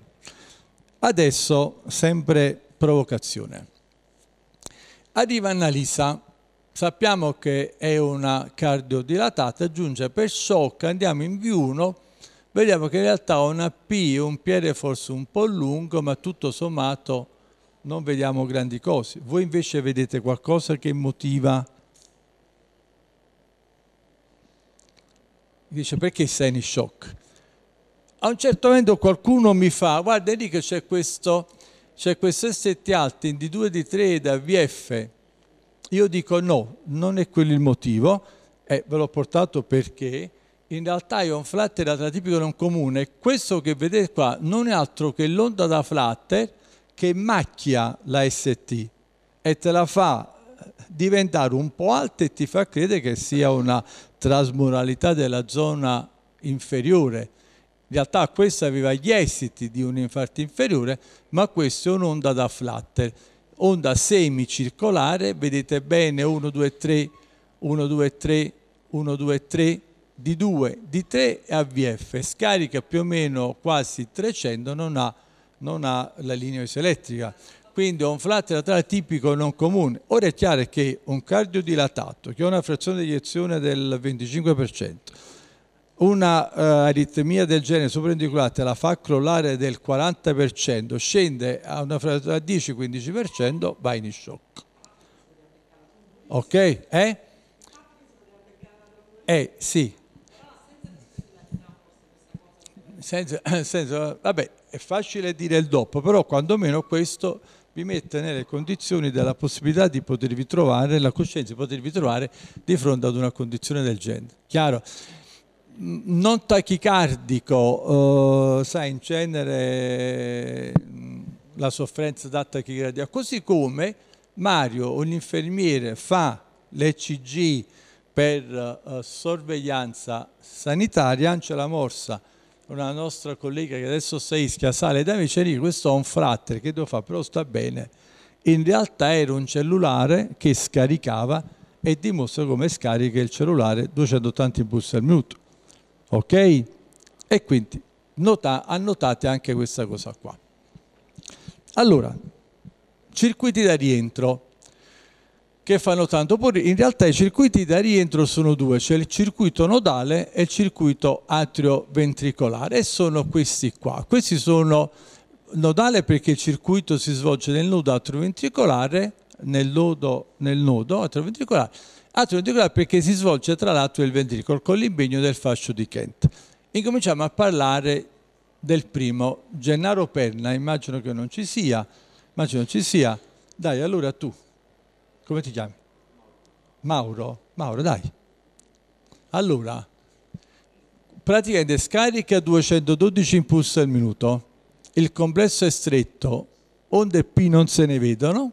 Adesso, sempre provocazione. Arriva Annalisa, sappiamo che è una cardiodilatata, aggiunge per shock, andiamo in V1, vediamo che in realtà ho una P, un piede forse un po' lungo, ma tutto sommato non vediamo grandi cose. Voi invece vedete qualcosa che motiva... Dice perché sei in shock? A un certo momento qualcuno mi fa, guarda lì che c'è questo, c'è questo ST alto in D2, di 3 da VF. Io dico no, non è quello il motivo, eh, ve l'ho portato perché in realtà è un Flatter era non comune. Questo che vedete qua non è altro che l'onda da Flatter che macchia la ST e te la fa diventare un po' alta e ti fa credere che sia una trasmuralità della zona inferiore. In realtà questa aveva gli esiti di un infarto inferiore, ma questa è un'onda da flatter, onda semicircolare, vedete bene 1, 2, 3, 1, 2, 3, 1, 2, 3, di 2, di 3 e AVF, scarica più o meno quasi 300, non ha, non ha la linea isoelettrica. Quindi è un flat laterale tipico non comune. Ora è chiaro che un cardio dilatato, che ha una frazione di iniezione del 25%, una uh, aritmia del genere supraventricolata la fa crollare del 40%, scende a una frazione del 10-15%, va in shock. Ok? Eh? Eh sì, senso, senso, vabbè, è facile dire il dopo, però quantomeno questo vi mette nelle condizioni della possibilità di potervi trovare, la coscienza di potervi trovare di fronte ad una condizione del genere. Chiaro? Non tachicardico, eh, sai, in genere la sofferenza da tachicardia, così come Mario un infermiere, fa l'ECG per eh, sorveglianza sanitaria, anche la morsa una nostra collega che adesso sta a Ischia, sale da me, dice questo è un fratter che devo fare, però sta bene. In realtà era un cellulare che scaricava e dimostra come scarica il cellulare 280 impulsi al minuto. Ok? E quindi nota, annotate anche questa cosa qua. Allora, circuiti da rientro che fanno tanto. Oppure in realtà i circuiti da rientro sono due, cioè il circuito nodale e il circuito atrioventricolare e sono questi qua. Questi sono nodale perché il circuito si svolge nel nodo atrioventricolare, nel nodo, nel nodo atrioventricolare, atrioventricolare perché si svolge tra l'atrio e il ventricolo con l'impegno del fascio di Kent. Incominciamo a parlare del primo, Gennaro Perna, immagino che non ci sia, immagino ci sia. Dai, allora tu. Come ti chiami? Mauro. Mauro, dai. Allora, praticamente scarica 212 impulsi al minuto, il complesso è stretto, onde P non se ne vedono,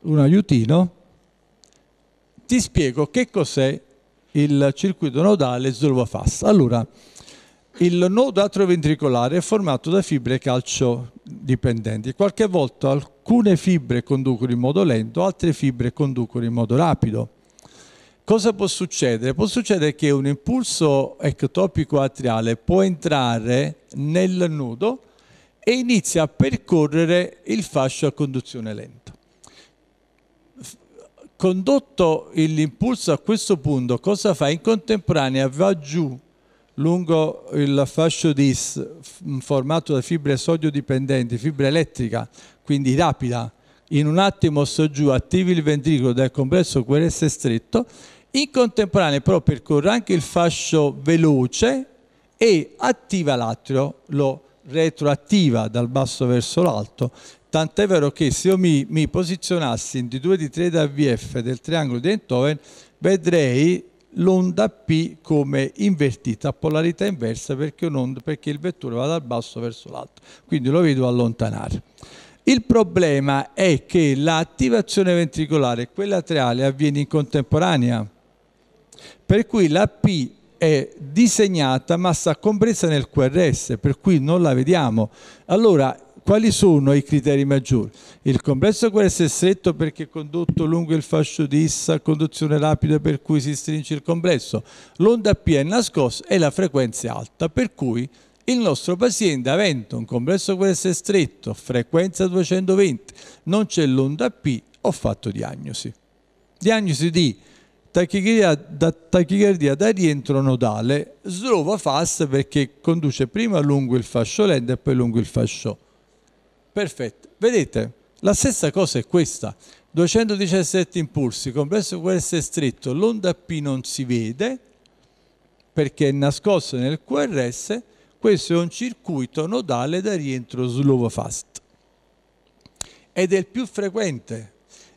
un aiutino, ti spiego che cos'è il circuito nodale Zolova-Fast. Allora, il nodo atroventricolare è formato da fibre calcio dipendenti. Qualche volta alcune fibre conducono in modo lento, altre fibre conducono in modo rapido. Cosa può succedere? Può succedere che un impulso ectopico atriale può entrare nel nudo e inizia a percorrere il fascio a conduzione lenta. Condotto l'impulso a questo punto, cosa fa? In contemporanea va giù lungo il fascio DIS formato da fibre sodio dipendenti, fibra elettrica, quindi rapida, in un attimo soggiù attivi il ventricolo del complesso QRS stretto, in contemporanea però percorre anche il fascio veloce e attiva l'atrio, lo retroattiva dal basso verso l'alto, tant'è vero che se io mi, mi posizionassi in D2 di 3 da VF del triangolo di Eindhoven vedrei l'onda P come invertita, a polarità inversa perché, perché il vettore va dal basso verso l'alto, quindi lo vedo allontanare. Il problema è che l'attivazione ventricolare e quella atriale avviene in contemporanea, per cui la P è disegnata ma sta compresa nel QRS, per cui non la vediamo. Allora quali sono i criteri maggiori? Il complesso questo è stretto perché è condotto lungo il fascio di issa, conduzione rapida per cui si stringe il complesso. L'onda P è nascosta e la frequenza è alta, per cui il nostro paziente avendo un complesso questo è stretto, frequenza 220, non c'è l'onda P, ho fatto diagnosi. Diagnosi di tachicardia da, tachicardia da rientro nodale, slova fast perché conduce prima lungo il fascio lento e poi lungo il fascio Perfetto. Vedete, la stessa cosa è questa. 217 impulsi, complesso QRS è stretto, l'onda P non si vede perché è nascosta nel QRS, questo è un circuito nodale da rientro slow fast ed è il più frequente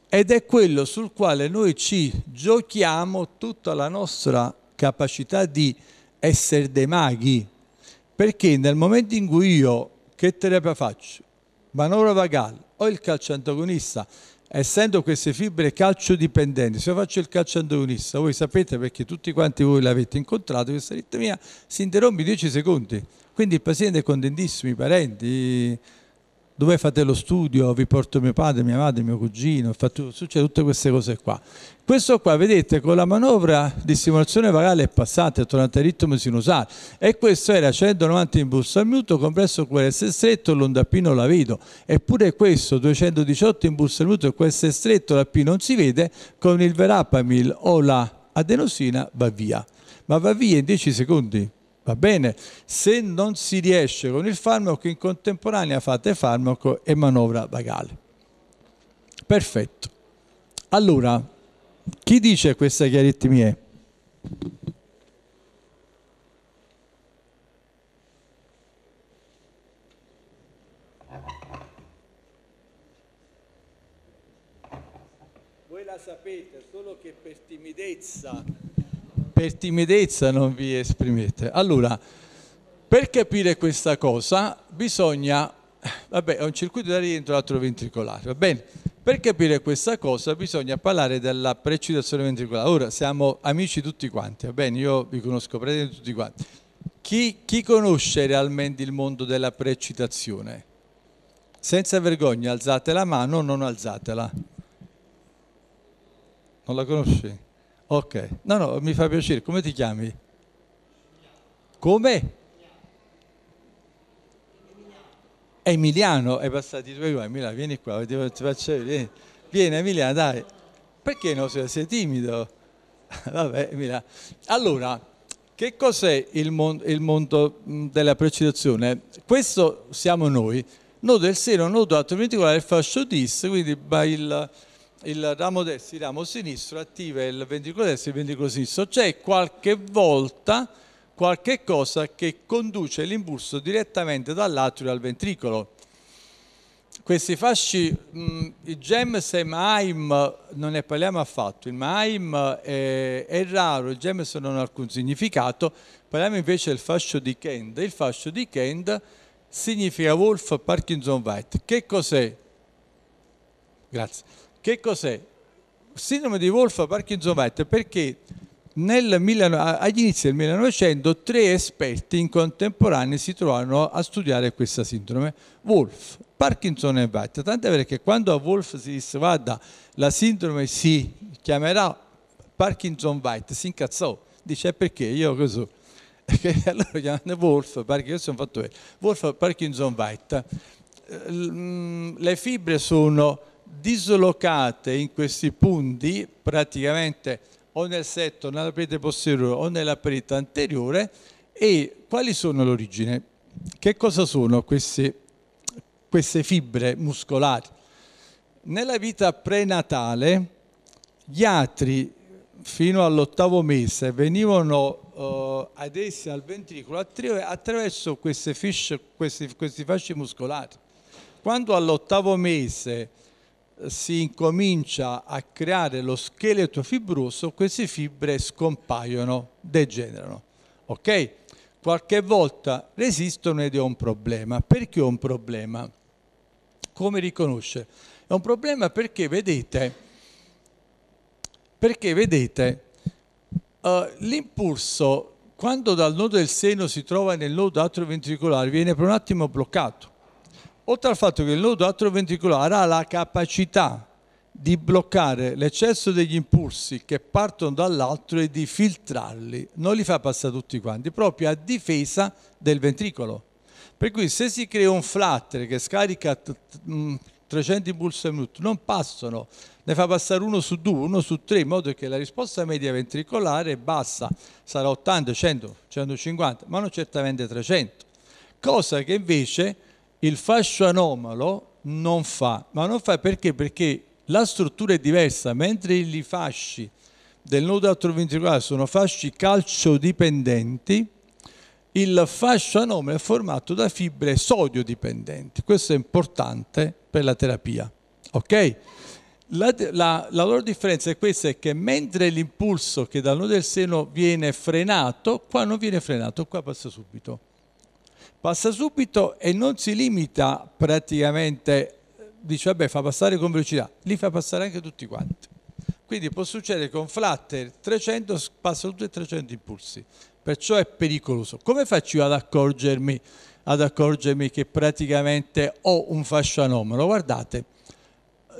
ed è quello sul quale noi ci giochiamo tutta la nostra capacità di essere dei maghi perché nel momento in cui io che terapia faccio? Manolo Vagal o il calcio antagonista essendo queste fibre calciodipendenti, se io faccio il calcio antagonista, voi sapete perché tutti quanti voi l'avete incontrato, questa aritmia si interrompe 10 secondi. Quindi il paziente è contentissimo, i parenti, dove fate lo studio, vi porto mio padre, mia madre, mio cugino, fatto, succede tutte queste cose qua. Questo qua, vedete, con la manovra di stimolazione vagale è passata, è tornata al ritmo sinusale e questo era 190 in impulso al minuto compresso QRS stretto, l'onda P non la vedo. Eppure questo, 218 in impulso al minuto QRS stretto, la P non si vede, con il verapamil o la adenosina va via. Ma va via in 10 secondi. Va bene? Se non si riesce con il farmaco, in contemporanea fate farmaco e manovra vagale. Perfetto. Allora, chi dice questa chiarittimie? Voi la sapete, solo che per timidezza per timidezza non vi esprimete. Allora, per capire questa cosa bisogna, vabbè è un circuito da rientro altro ventricolare, va bene? Per capire questa cosa bisogna parlare della precipitazione ventricolare. Ora siamo amici tutti quanti, va bene? Io vi conosco praticamente tutti quanti. Chi, chi conosce realmente il mondo della precipitazione? Senza vergogna alzate la mano o non alzatela. Non la conosci? Ok, no, no, mi fa piacere. Come ti chiami? Come? Emiliano, è passato i tuoi guai, Emiliano, vieni qua, ti faccio vedere. Vieni Emiliano, dai. Perché no, sei timido? Vabbè, Emiliano. Allora, che cos'è il, mon- il mondo della precisazione? Questo siamo noi. Nodo del seno, nodo atto ventricolare, fascio dis, quindi il il ramo destro, il ramo sinistro attiva il ventricolo destro e il ventricolo sinistro. C'è qualche volta qualche cosa che conduce l'impulso direttamente dall'atrio al ventricolo. Questi fasci, mm, il GEMS e MAIM, non ne parliamo affatto, il MAIM è, eh, è raro, il GEMS non ha alcun significato, parliamo invece del fascio di Kend. Il fascio di Kend significa Wolf Parkinson White. Che cos'è? Grazie che cos'è? Sindrome di Wolf Parkinson White perché nel, agli inizi del 1900 tre esperti in contemporanea si trovarono a studiare questa sindrome. Wolf, Parkinson e White, tant'è vero che quando a Wolf si disse guarda la sindrome si chiamerà Parkinson White, si incazzò, dice eh, perché io così. E allora chiamano Wolf, Parkinson, fatto Wolf, Parkinson White. Eh, mm, le fibre sono dislocate in questi punti, praticamente o nel setto, nella parete posteriore o nella parete anteriore, e quali sono l'origine? Che cosa sono queste, queste fibre muscolari? Nella vita prenatale gli atri fino all'ottavo mese venivano eh, essi al ventricolo attraverso queste fisce, questi, questi fasci muscolari. Quando all'ottavo mese si incomincia a creare lo scheletro fibroso, queste fibre scompaiono, degenerano. Ok? Qualche volta resistono ed è un problema. Perché è un problema? Come riconosce? È un problema perché vedete, perché vedete, uh, l'impulso quando dal nodo del seno si trova nel nodo atrioventricolare viene per un attimo bloccato oltre al fatto che il nodo atroventricolare ha la capacità di bloccare l'eccesso degli impulsi che partono dall'altro e di filtrarli, non li fa passare tutti quanti, proprio a difesa del ventricolo. Per cui se si crea un flutter che scarica 300 mm, impulsi al minuto, non passano, ne fa passare uno su due, uno su tre, in modo che la risposta media ventricolare è bassa, sarà 80, 100, 150, ma non certamente 300. Cosa che invece il fascio anomalo non fa, ma non fa perché? Perché la struttura è diversa, mentre i fasci del nodo atroventricolare sono fasci calciodipendenti, il fascio anomalo è formato da fibre sodio-dipendenti. Questo è importante per la terapia. Okay? La, la, la, loro differenza è questa, è che mentre l'impulso che dal nodo del seno viene frenato, qua non viene frenato, qua passa subito passa subito e non si limita praticamente, dice vabbè fa passare con velocità, li fa passare anche tutti quanti. Quindi può succedere con Flutter 300 passano tutti e 300 impulsi, perciò è pericoloso. Come faccio ad accorgermi, ad accorgermi che praticamente ho un fascio anomalo? Guardate,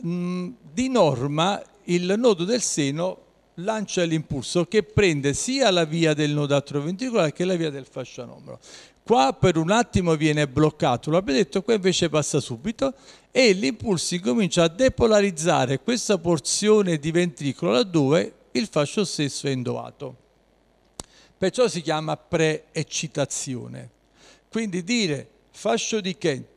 mm, di norma il nodo del seno lancia l'impulso che prende sia la via del nodo attroventricolare che la via del fascio anomalo qua per un attimo viene bloccato, l'abbiamo detto, qua invece passa subito e l'impulso comincia a depolarizzare questa porzione di ventricolo laddove il fascio stesso è indovato. Perciò si chiama pre-eccitazione. Quindi dire fascio di Kent,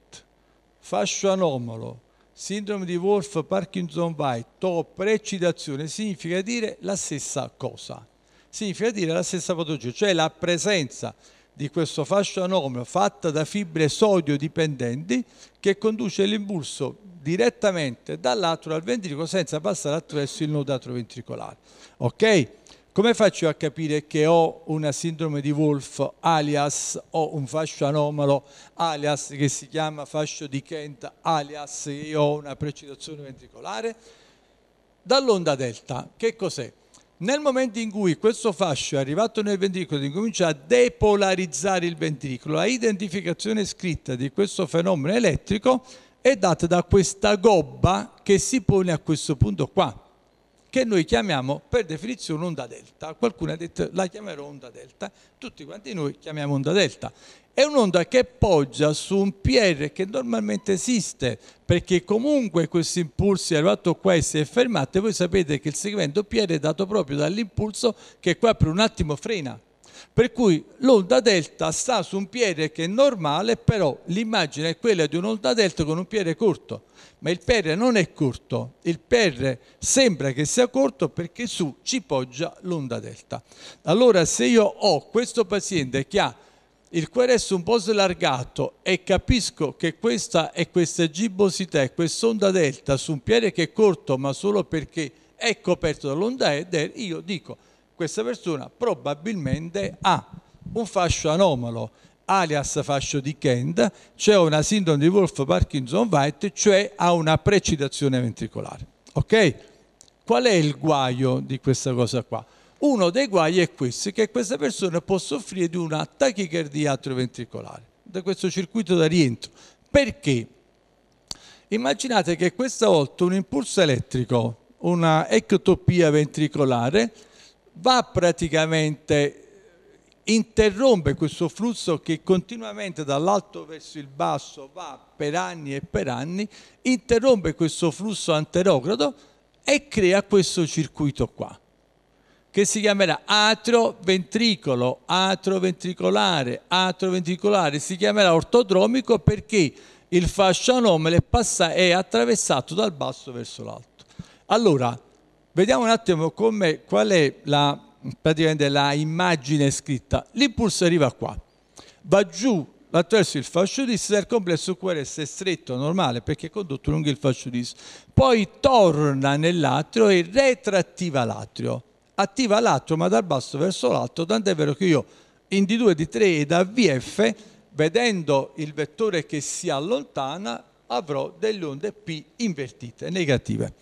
fascio anomalo, sindrome di Wolf, Parkinson White o pre-eccitazione significa dire la stessa cosa. Significa dire la stessa patologia, cioè la presenza di questo fascio anomalo fatta da fibre sodio dipendenti che conduce l'impulso direttamente dall'atrio al ventricolo senza passare attraverso il nodo atroventricolare. Ok? Come faccio a capire che ho una sindrome di Wolf alias o un fascio anomalo alias che si chiama fascio di Kent alias io ho una precipitazione ventricolare? Dall'onda delta, che cos'è? Nel momento in cui questo fascio è arrivato nel ventricolo e comincia a depolarizzare il ventricolo, la identificazione scritta di questo fenomeno elettrico è data da questa gobba che si pone a questo punto qua che noi chiamiamo per definizione onda delta. Qualcuno ha detto la chiamerò onda delta, tutti quanti noi chiamiamo onda delta. È un'onda che poggia su un PR che normalmente esiste, perché comunque questo impulso è arrivato qua e si è fermato e voi sapete che il segmento PR è dato proprio dall'impulso che qua per un attimo frena, per cui l'onda delta sta su un piede che è normale, però l'immagine è quella di un'onda delta con un piede corto, ma il piede non è corto, il piede sembra che sia corto perché su ci poggia l'onda delta. Allora se io ho questo paziente che ha il QRS un po' slargato e capisco che questa è questa gibbosità e quest'onda delta su un piede che è corto ma solo perché è coperto dall'onda ed io dico questa persona probabilmente ha un fascio anomalo, alias fascio di Kent, cioè una sindrome di Wolf-Parkinson-White, cioè ha una precitazione ventricolare. Ok? Qual è il guaio di questa cosa qua? Uno dei guai è questo, che questa persona può soffrire di una tachicardia atrioventricolare, da questo circuito da rientro. Perché? Immaginate che questa volta un impulso elettrico, una ectopia ventricolare, va praticamente interrompe questo flusso che continuamente dall'alto verso il basso va per anni e per anni, interrompe questo flusso anterogrado e crea questo circuito qua, che si chiamerà atro-ventricolo, atro si chiamerà ortodromico perché il fascia anomale è attraversato dal basso verso l'alto. Allora, Vediamo un attimo come, qual è la, praticamente la immagine scritta. L'impulso arriva qua, va giù attraverso il fascio distale il complesso QRS è stretto, normale, perché è condotto lungo il fascio distale. Poi torna nell'atrio e retrattiva l'atrio. Attiva l'atrio ma dal basso verso l'alto, tant'è vero che io in D2, D3 ed AVF, vedendo il vettore che si allontana, avrò delle onde P invertite, negative.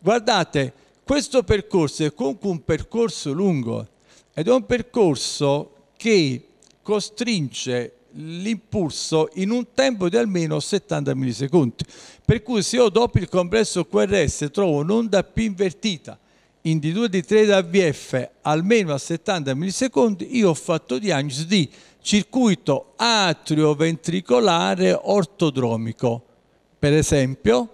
Guardate, questo percorso è comunque un percorso lungo ed è un percorso che costringe l'impulso in un tempo di almeno 70 millisecondi. Per cui se io dopo il complesso QRS trovo un'onda più invertita in D2 D3 da VF almeno a 70 millisecondi, io ho fatto diagnosi di circuito atrioventricolare ortodromico. Per esempio,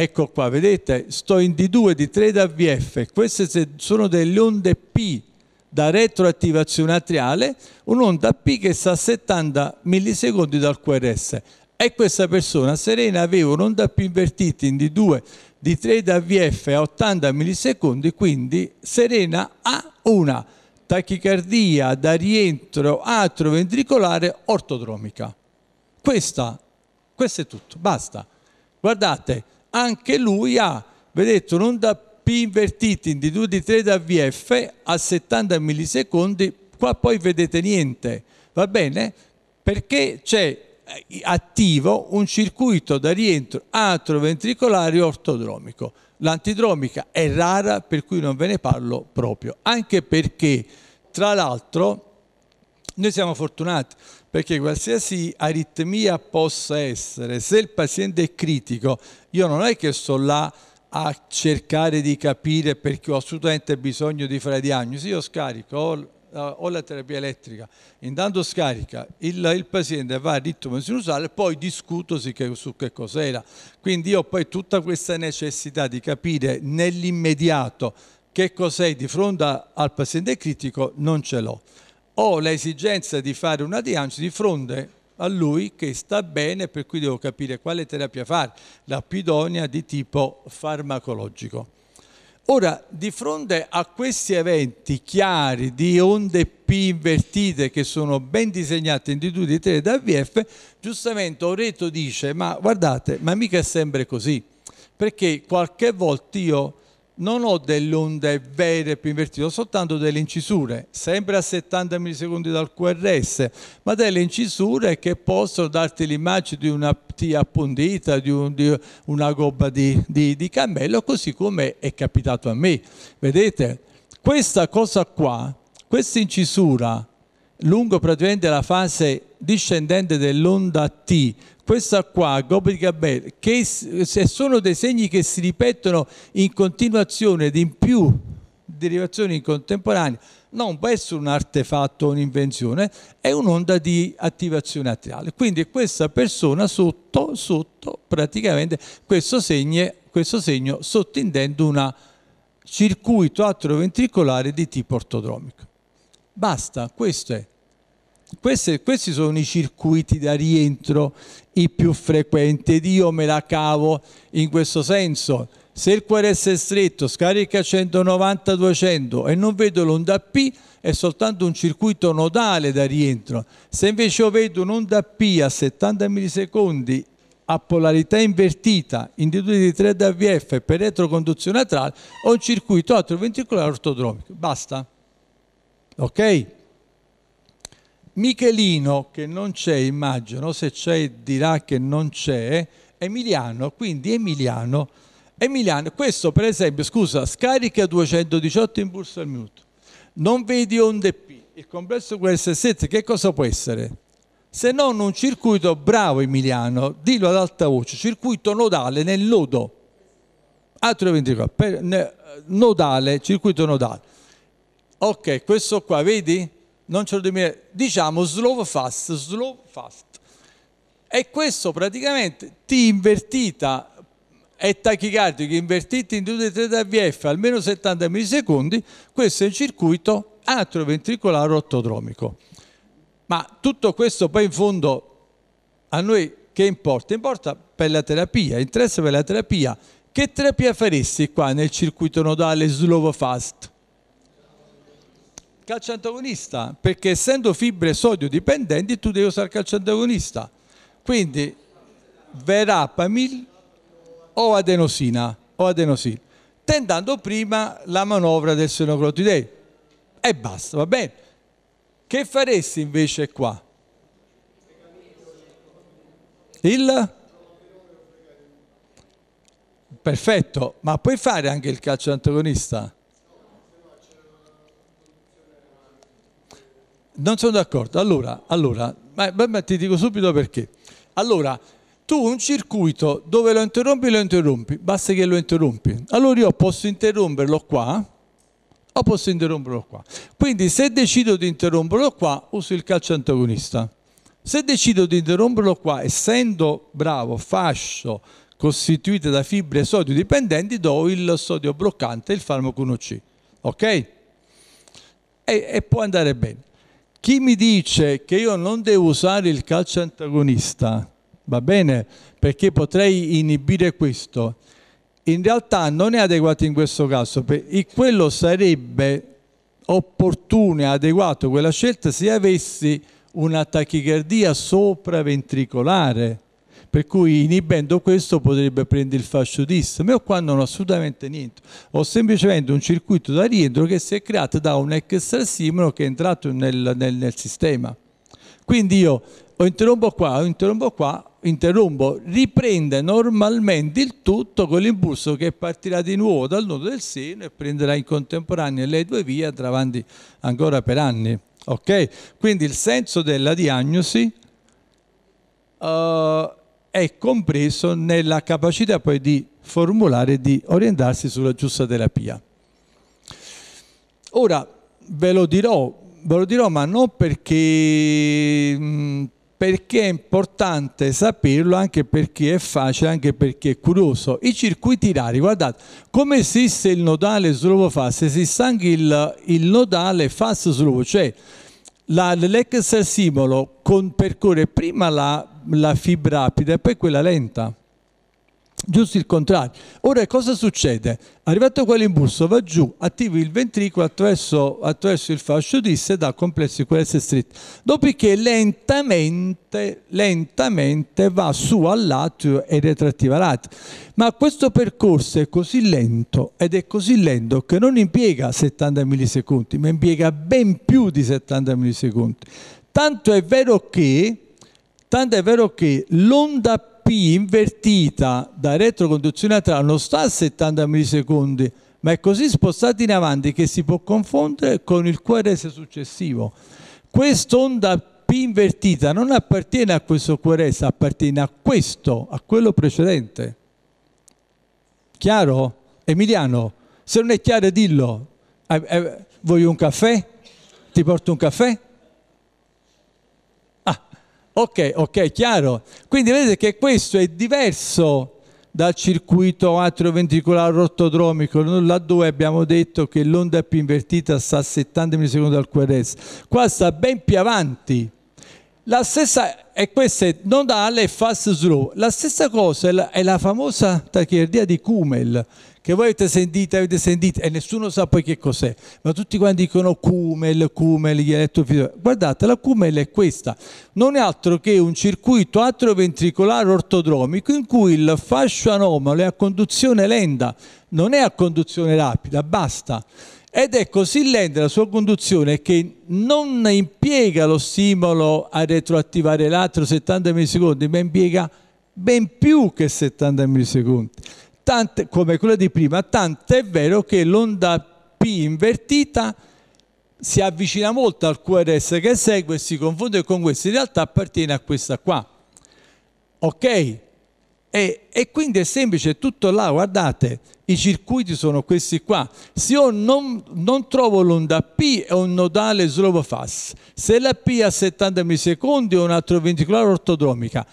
Ecco qua, vedete, sto in D2, D3 da VF, queste sono delle onde P da retroattivazione atriale, un'onda P che sta a 70 millisecondi dal QRS e questa persona serena aveva un'onda P invertita in D2 D3 da VF a 80 millisecondi, quindi serena ha una tachicardia da rientro atrioventricolare ortodromica. Questa, questo è tutto, basta. Guardate, anche lui ha, vedete, un'onda P invertita in D2 di 3 da VF a 70 millisecondi, qua poi vedete niente, va bene? Perché c'è eh, attivo un circuito da rientro atroventricolare ortodromico. L'antidromica è rara, per cui non ve ne parlo proprio, anche perché, tra l'altro, noi siamo fortunati perché qualsiasi aritmia possa essere, se il paziente è critico, io non è che sto là a cercare di capire perché ho assolutamente bisogno di fare diagnosi, io scarico, ho, ho la terapia elettrica, intanto scarica, il, il paziente va a ritmo sinusale, poi discuto su che, su che cos'era. Quindi io poi tutta questa necessità di capire nell'immediato che cos'è di fronte al paziente critico non ce l'ho ho l'esigenza di fare una diagnosi di fronte a lui che sta bene, per cui devo capire quale terapia fare, la più idonea di tipo farmacologico. Ora, di fronte a questi eventi chiari di onde P invertite che sono ben disegnate in D2, D3 da VF, giustamente Oreto dice, ma guardate, ma mica è sempre così, perché qualche volta io non ho delle onde vere più invertite, ho soltanto delle incisure, sempre a 70 millisecondi dal QRS, ma delle incisure che possono darti l'immagine di una T appuntita, di, un, di, una gobba di, di, di cammello, così come è capitato a me. Vedete, questa cosa qua, questa incisura lungo praticamente la fase discendente dell'onda T. Questa qua, Gobbi di Gabel, che se sono dei segni che si ripetono in continuazione ed in più derivazioni in contemporanea, non può essere un artefatto o un'invenzione, è un'onda di attivazione atriale. Quindi questa persona sotto, sotto, praticamente questo, segne, questo segno sottintendo un circuito atroventricolare di tipo ortodromico. Basta, questo è. Questi, questi sono i circuiti da rientro i più frequenti ed io me la cavo in questo senso. Se il QRS è stretto, scarica 190-200 e non vedo l'onda P, è soltanto un circuito nodale da rientro. Se invece io vedo un'onda P a 70 millisecondi a polarità invertita, individui di 3 DVF per retroconduzione atrale, ho un circuito altro ventricolare ortodromico. Basta. Ok? Michelino che non c'è, immagino, se c'è dirà che non c'è, Emiliano, quindi Emiliano, Emiliano, questo per esempio, scusa, scarica 218 in bursa al minuto, non vedi onde P, il complesso qs che cosa può essere? Se non un circuito, bravo Emiliano, dillo ad alta voce, circuito nodale nel nodo, altro 24, per, ne, nodale, circuito nodale ok, questo qua, vedi? Non ce lo dimentichiamo. Diciamo slow fast, slow fast. E questo praticamente T invertita è tachicardico, invertiti in 2 3 AVF almeno 70 millisecondi, questo è il circuito atrioventricolare ottodromico. Ma tutto questo poi in fondo a noi che importa? Importa per la terapia, interessa per la terapia. Che terapia faresti qua nel circuito nodale slow fast? calcio antagonista, perché essendo fibre sodio dipendenti tu devi usare il calcio antagonista. Quindi verapamil o adenosina, o adenosina, tentando prima la manovra del senoclotidei. E basta, va bene. Che faresti invece qua? Il? Perfetto, ma puoi fare anche il calcio antagonista? Non sono d'accordo. Allora, allora ma, ma ti dico subito perché. Allora, tu un circuito dove lo interrompi, lo interrompi, basta che lo interrompi. Allora io posso interromperlo qua o posso interromperlo qua. Quindi se decido di interromperlo qua, uso il calcio antagonista. Se decido di interromperlo qua, essendo bravo, fascio, costituito da fibre sodio dipendenti, do il sodio bloccante, il farmaco 1C. Ok? E, e può andare bene. Chi mi dice che io non devo usare il calcio antagonista, va bene, perché potrei inibire questo, in realtà non è adeguato in questo caso, perché quello sarebbe opportuno e adeguato quella scelta se avessi una tachicardia sopraventricolare, per cui inibendo questo potrebbe prendere il fascio dist, ma io qua non ho assolutamente niente, ho semplicemente un circuito da rientro che si è creato da un extra extrastimolo che è entrato nel, nel, nel sistema. Quindi io o interrompo qua, o interrompo qua, interrompo, riprende normalmente il tutto con l'impulso che partirà di nuovo dal nodo del seno e prenderà in contemporanea le due vie andrà avanti ancora per anni. Okay? Quindi il senso della diagnosi eh, è compreso nella capacità poi di formulare e di orientarsi sulla giusta terapia. Ora ve lo dirò, ve lo dirò ma non perché, mm, perché è importante saperlo, anche perché è facile, anche perché è curioso. I circuiti rari, guardate, come esiste il nodale slovo fast, esiste anche il, il nodale fast slovo, cioè l'ex simbolo percorre prima la la fibra rapida e poi quella lenta. Giusto il contrario. Ora cosa succede? Arrivato quello in va giù, attivi il ventricolo attraverso, attraverso il fascio disse e complesso di QS street. Dopodiché lentamente, lentamente va su al lato e retrattiva lato. Ma questo percorso è così lento ed è così lento che non impiega 70 millisecondi, ma impiega ben più di 70 millisecondi. Tanto è vero che Tanto è vero che l'onda P invertita da retroconduzione laterale non sta a 70 millisecondi, ma è così spostata in avanti che si può confondere con il QRS successivo. Quest'onda P invertita non appartiene a questo QRS, appartiene a questo, a quello precedente. Chiaro? Emiliano, se non è chiaro dillo. Eh, eh, voglio un caffè? Ti porto un caffè? Ok, ok, chiaro. Quindi vedete che questo è diverso dal circuito atrioventricolare ortodromico. Noi laddove abbiamo detto che l'onda più invertita sta a 70 millisecondi al QRS. Qua sta ben più avanti. La stessa, e questa è nodale e fast slow. La stessa cosa è la, è la famosa tachicardia di Kumel, che voi avete sentito, avete sentito e nessuno sa poi che cos'è, ma tutti quanti dicono Cumel, Cumel, dialetto fisiologico. Guardate, la Cumel è questa, non è altro che un circuito atrioventricolare ortodromico in cui il fascio anomalo è a conduzione lenta, non è a conduzione rapida, basta. Ed è così lenta la sua conduzione che non impiega lo stimolo a retroattivare l'altro 70 millisecondi, ma impiega ben più che 70 millisecondi tante, come quella di prima, tant'è vero che l'onda P invertita si avvicina molto al QRS che segue e si confonde con questa, in realtà appartiene a questa qua. Ok? E, e quindi è semplice, è tutto là, guardate, i circuiti sono questi qua. Se io non, non trovo l'onda P è un nodale slope fast, se la P è a 70 millisecondi è un altro ventricolare ortodromica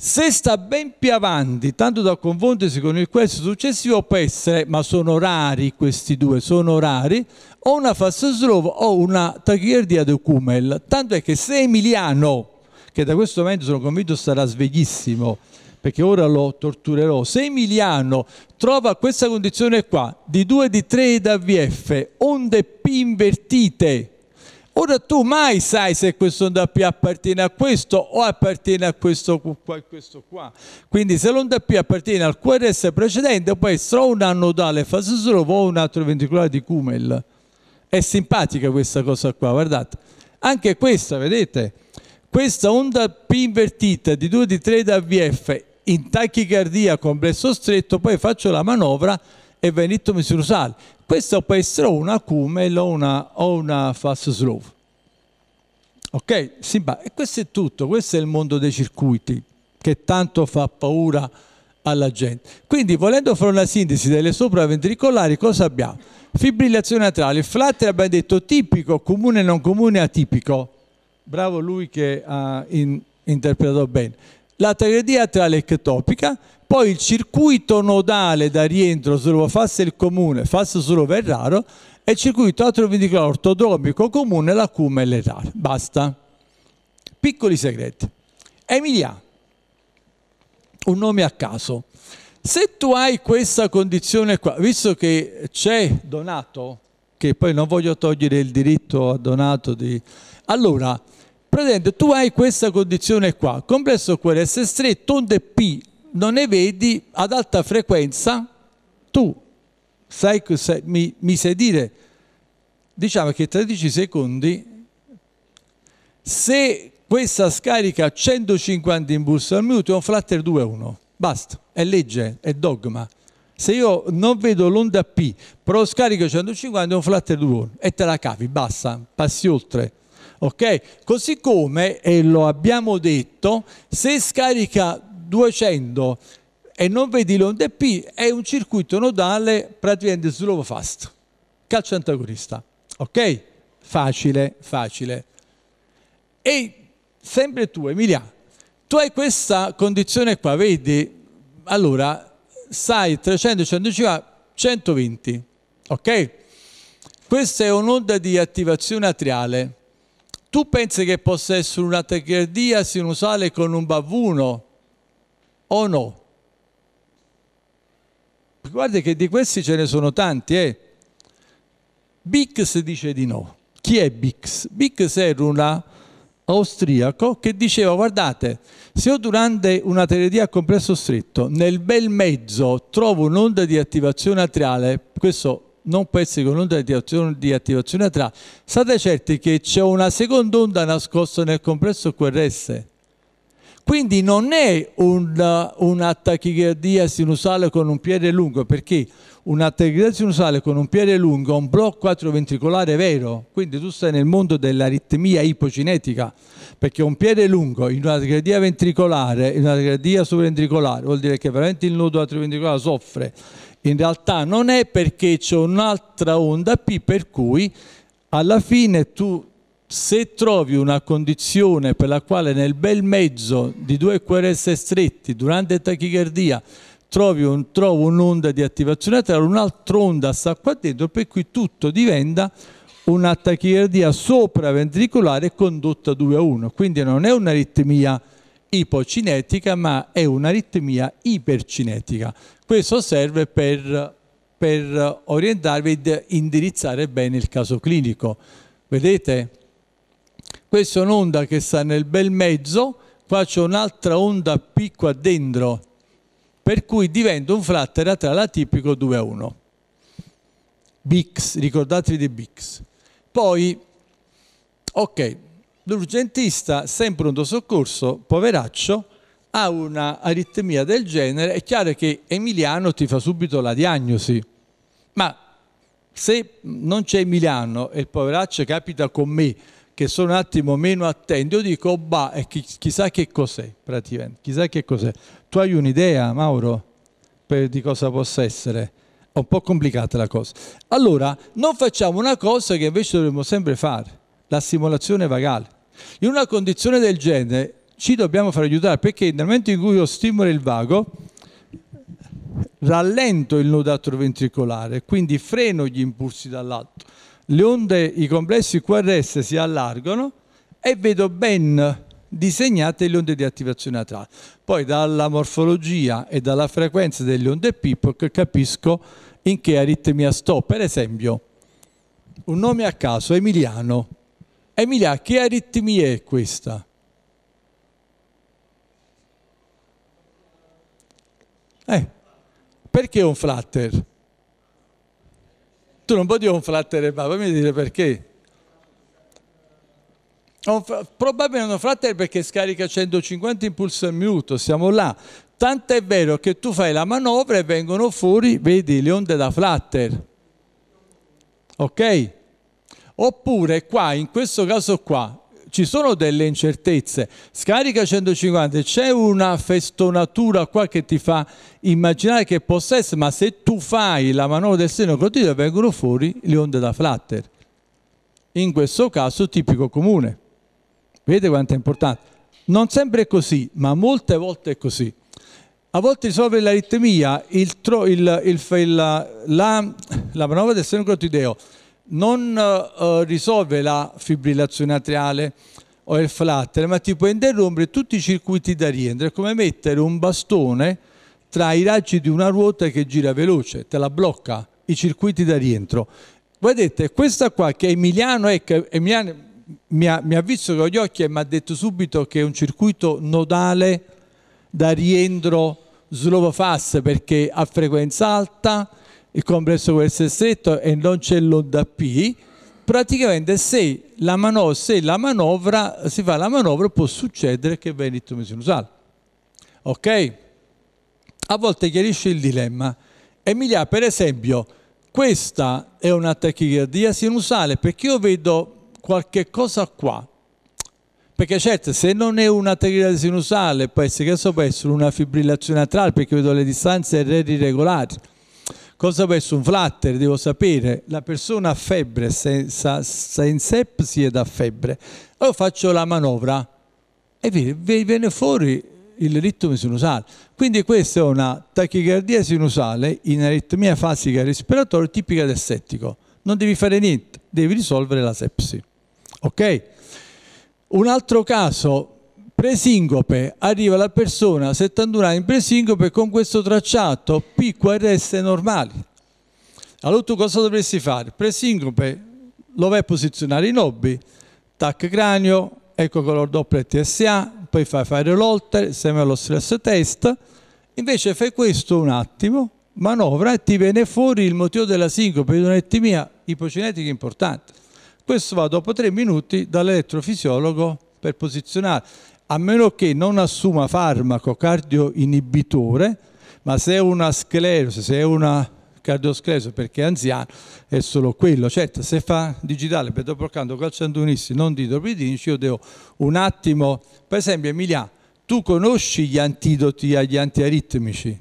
se sta ben più avanti, tanto da confondersi con il questo successivo, può essere, ma sono rari questi due, sono rari, o una fassoslovo o una tachicardia di Kumel. Tanto è che se Emiliano, che da questo momento sono convinto sarà sveglissimo, perché ora lo torturerò, se Emiliano trova questa condizione qua, di 2 di 3 da VF, onde P invertite, Ora tu mai sai se questo DP appartiene a questo o appartiene a questo qua e questo qua. Quindi se l'ondP appartiene al QRS precedente poi essere un una nodale Fasosrova o un altro ventricolare di Kumel. È simpatica questa cosa qua, guardate. Anche questa, vedete? Questa onda P invertita di 2 di 3 da VF in tachicardia complesso stretto, poi faccio la manovra e venit misurusali. Questo può essere una cumel o una, o una fast slow. Ok? Simba. E questo è tutto, questo è il mondo dei circuiti che tanto fa paura alla gente. Quindi volendo fare una sintesi delle sopraventricolari cosa abbiamo? Fibrillazione atriale, flatter abbiamo detto tipico, comune non comune, atipico. Bravo lui che ha in, interpretato bene. La tachicardia atriale ectopica, poi il circuito nodale da rientro solo Fasse il comune, Fasse solo Verraro e il circuito atrovindicale ortodromico comune la Cuma e le Basta. Piccoli segreti. Emilia, un nome a caso. Se tu hai questa condizione qua, visto che c'è Donato, che poi non voglio togliere il diritto a Donato di... Allora, praticamente tu hai questa condizione qua, complesso QRS stretto, onde P non ne vedi ad alta frequenza, tu sai, sai mi, mi sai dire, diciamo che 13 secondi, se questa scarica 150 impulsi al minuto è un flutter 2-1, basta, è legge, è dogma. Se io non vedo l'onda P, però scarico 150 è un flutter 2-1 e te la cavi, basta, passi oltre. Ok? Così come, e lo abbiamo detto, se scarica 200 e non vedi l'onde P, è un circuito nodale praticamente slow fast, calcio antagonista. Ok? Facile, facile. E sempre tu, Emilia, tu hai questa condizione qua, vedi? Allora, sai 300, 150, 120, ok? Questa è un'onda di attivazione atriale. Tu pensi che possa essere una tachicardia sinusale con un BAV1? o no? Guarda che di questi ce ne sono tanti, eh. Bix dice di no. Chi è Bix? Bix era un austriaco che diceva guardate, se io durante una teledia a compresso stretto nel bel mezzo trovo un'onda di attivazione atriale, questo non può essere con un'onda di attivazione, di attivazione atriale, state certi che c'è una seconda onda nascosta nel compresso QRS quindi non è un, uh, una tachicardia sinusale con un piede lungo, perché una tachicardia sinusale con un piede lungo è un blocco atrioventricolare vero, quindi tu stai nel mondo dell'aritmia ipocinetica, perché un piede lungo in una tachicardia ventricolare, in una tachicardia sovraventricolare, vuol dire che veramente il nodo atrioventricolare soffre. In realtà non è perché c'è un'altra onda P per cui alla fine tu se trovi una condizione per la quale nel bel mezzo di due QRS stretti durante tachicardia trovi un, trovo un'onda di attivazione laterale, un'altra onda sta qua dentro, per cui tutto diventa una tachicardia sopraventricolare condotta 2 a 1. Quindi non è un'aritmia ipocinetica, ma è un'aritmia ipercinetica. Questo serve per, per orientarvi ed indirizzare bene il caso clinico. Vedete? Questa è un'onda che sta nel bel mezzo, qua c'è un'altra onda P qua dentro, per cui diventa un flat laterale atipico 2 a 1. Bix, ricordatevi di Bix. Poi, ok, l'urgentista, sempre pronto soccorso, poveraccio, ha una aritmia del genere, è chiaro che Emiliano ti fa subito la diagnosi, ma se non c'è Emiliano e il poveraccio capita con me, che sono un attimo meno attenti, io dico, oh, bah, e chi, chissà che cos'è, praticamente, chissà che cos'è. Tu hai un'idea, Mauro, per, di cosa possa essere? È un po' complicata la cosa. Allora, non facciamo una cosa che invece dovremmo sempre fare, la stimolazione vagale. In una condizione del genere ci dobbiamo far aiutare, perché nel momento in cui io stimolo il vago, rallento il nodo atto quindi freno gli impulsi dall'alto le onde, i complessi QRS si allargano e vedo ben disegnate le onde di attivazione atrale. Poi dalla morfologia e dalla frequenza delle onde PIPOC capisco in che aritmia sto. Per esempio, un nome a caso, Emiliano. Emiliano, che aritmia è questa? Eh, perché un flutter? tu non puoi conflattere il Papa, mi dire perché? Probabilmente non frattere perché scarica 150 impulsi al minuto, siamo là. Tanto è vero che tu fai la manovra e vengono fuori, vedi, le onde da flatter. Ok? Oppure qua, in questo caso qua, ci sono delle incertezze. Scarica 150, c'è una festonatura qua che ti fa immaginare che possa essere, ma se tu fai la manovra del seno continua vengono fuori le onde da flatter. In questo caso tipico comune. Vedete quanto è importante? Non sempre è così, ma molte volte è così. A volte risolve l'aritmia, il, il, il, la, la manovra del seno cotideo non eh, risolve la fibrillazione atriale o il flatter, ma ti può interrompere tutti i circuiti da rientro. È come mettere un bastone tra i raggi di una ruota che gira veloce, te la blocca, i circuiti da rientro. Vedete, questa qua che Emiliano, è, che Emiliano mi, ha, mi ha visto con gli occhi e mi ha detto subito che è un circuito nodale da rientro slow fast perché a frequenza alta, il complesso può essere stretto e non c'è l'onda P, praticamente se la, manovra, se la manovra, si fa la manovra può succedere che venga in ritmo sinusale. Ok? A volte chiarisce il dilemma. Emilia, per esempio, questa è una tachicardia sinusale perché io vedo qualche cosa qua. Perché certo, se non è una tachicardia sinusale, può essere, che so, può essere una fibrillazione atrale perché vedo le distanze irregolari Cosa può essere un flutter? Devo sapere. La persona ha febbre, senza, senza sepsi da febbre. Allora faccio la manovra e viene fuori il ritmo sinusale. Quindi questa è una tachicardia sinusale in aritmia fasica respiratoria tipica del settico. Non devi fare niente, devi risolvere la sepsi. Ok? Un altro caso Presincope, arriva la persona 71 anni in presincope con questo tracciato PQRS normale. Allora tu cosa dovresti fare? Presincope lo vai a posizionare in hobby, tac cranio, ecco color doppio TSA, poi fai fare l'oltre, sempre allo stress test, invece fai questo un attimo, manovra e ti viene fuori il motivo della sincope di un'ettimia ipocinetica importante. Questo va dopo tre minuti dall'elettrofisiologo per posizionare a meno che non assuma farmaco cardioinibitore, ma se è una sclerosi, se è una cardiosclerosi perché è anziano, è solo quello. Certo, se fa digitale per dopo canto calciandonisti, non di idropidinici, io devo un attimo... Per esempio, Emilia, tu conosci gli antidoti agli antiaritmici?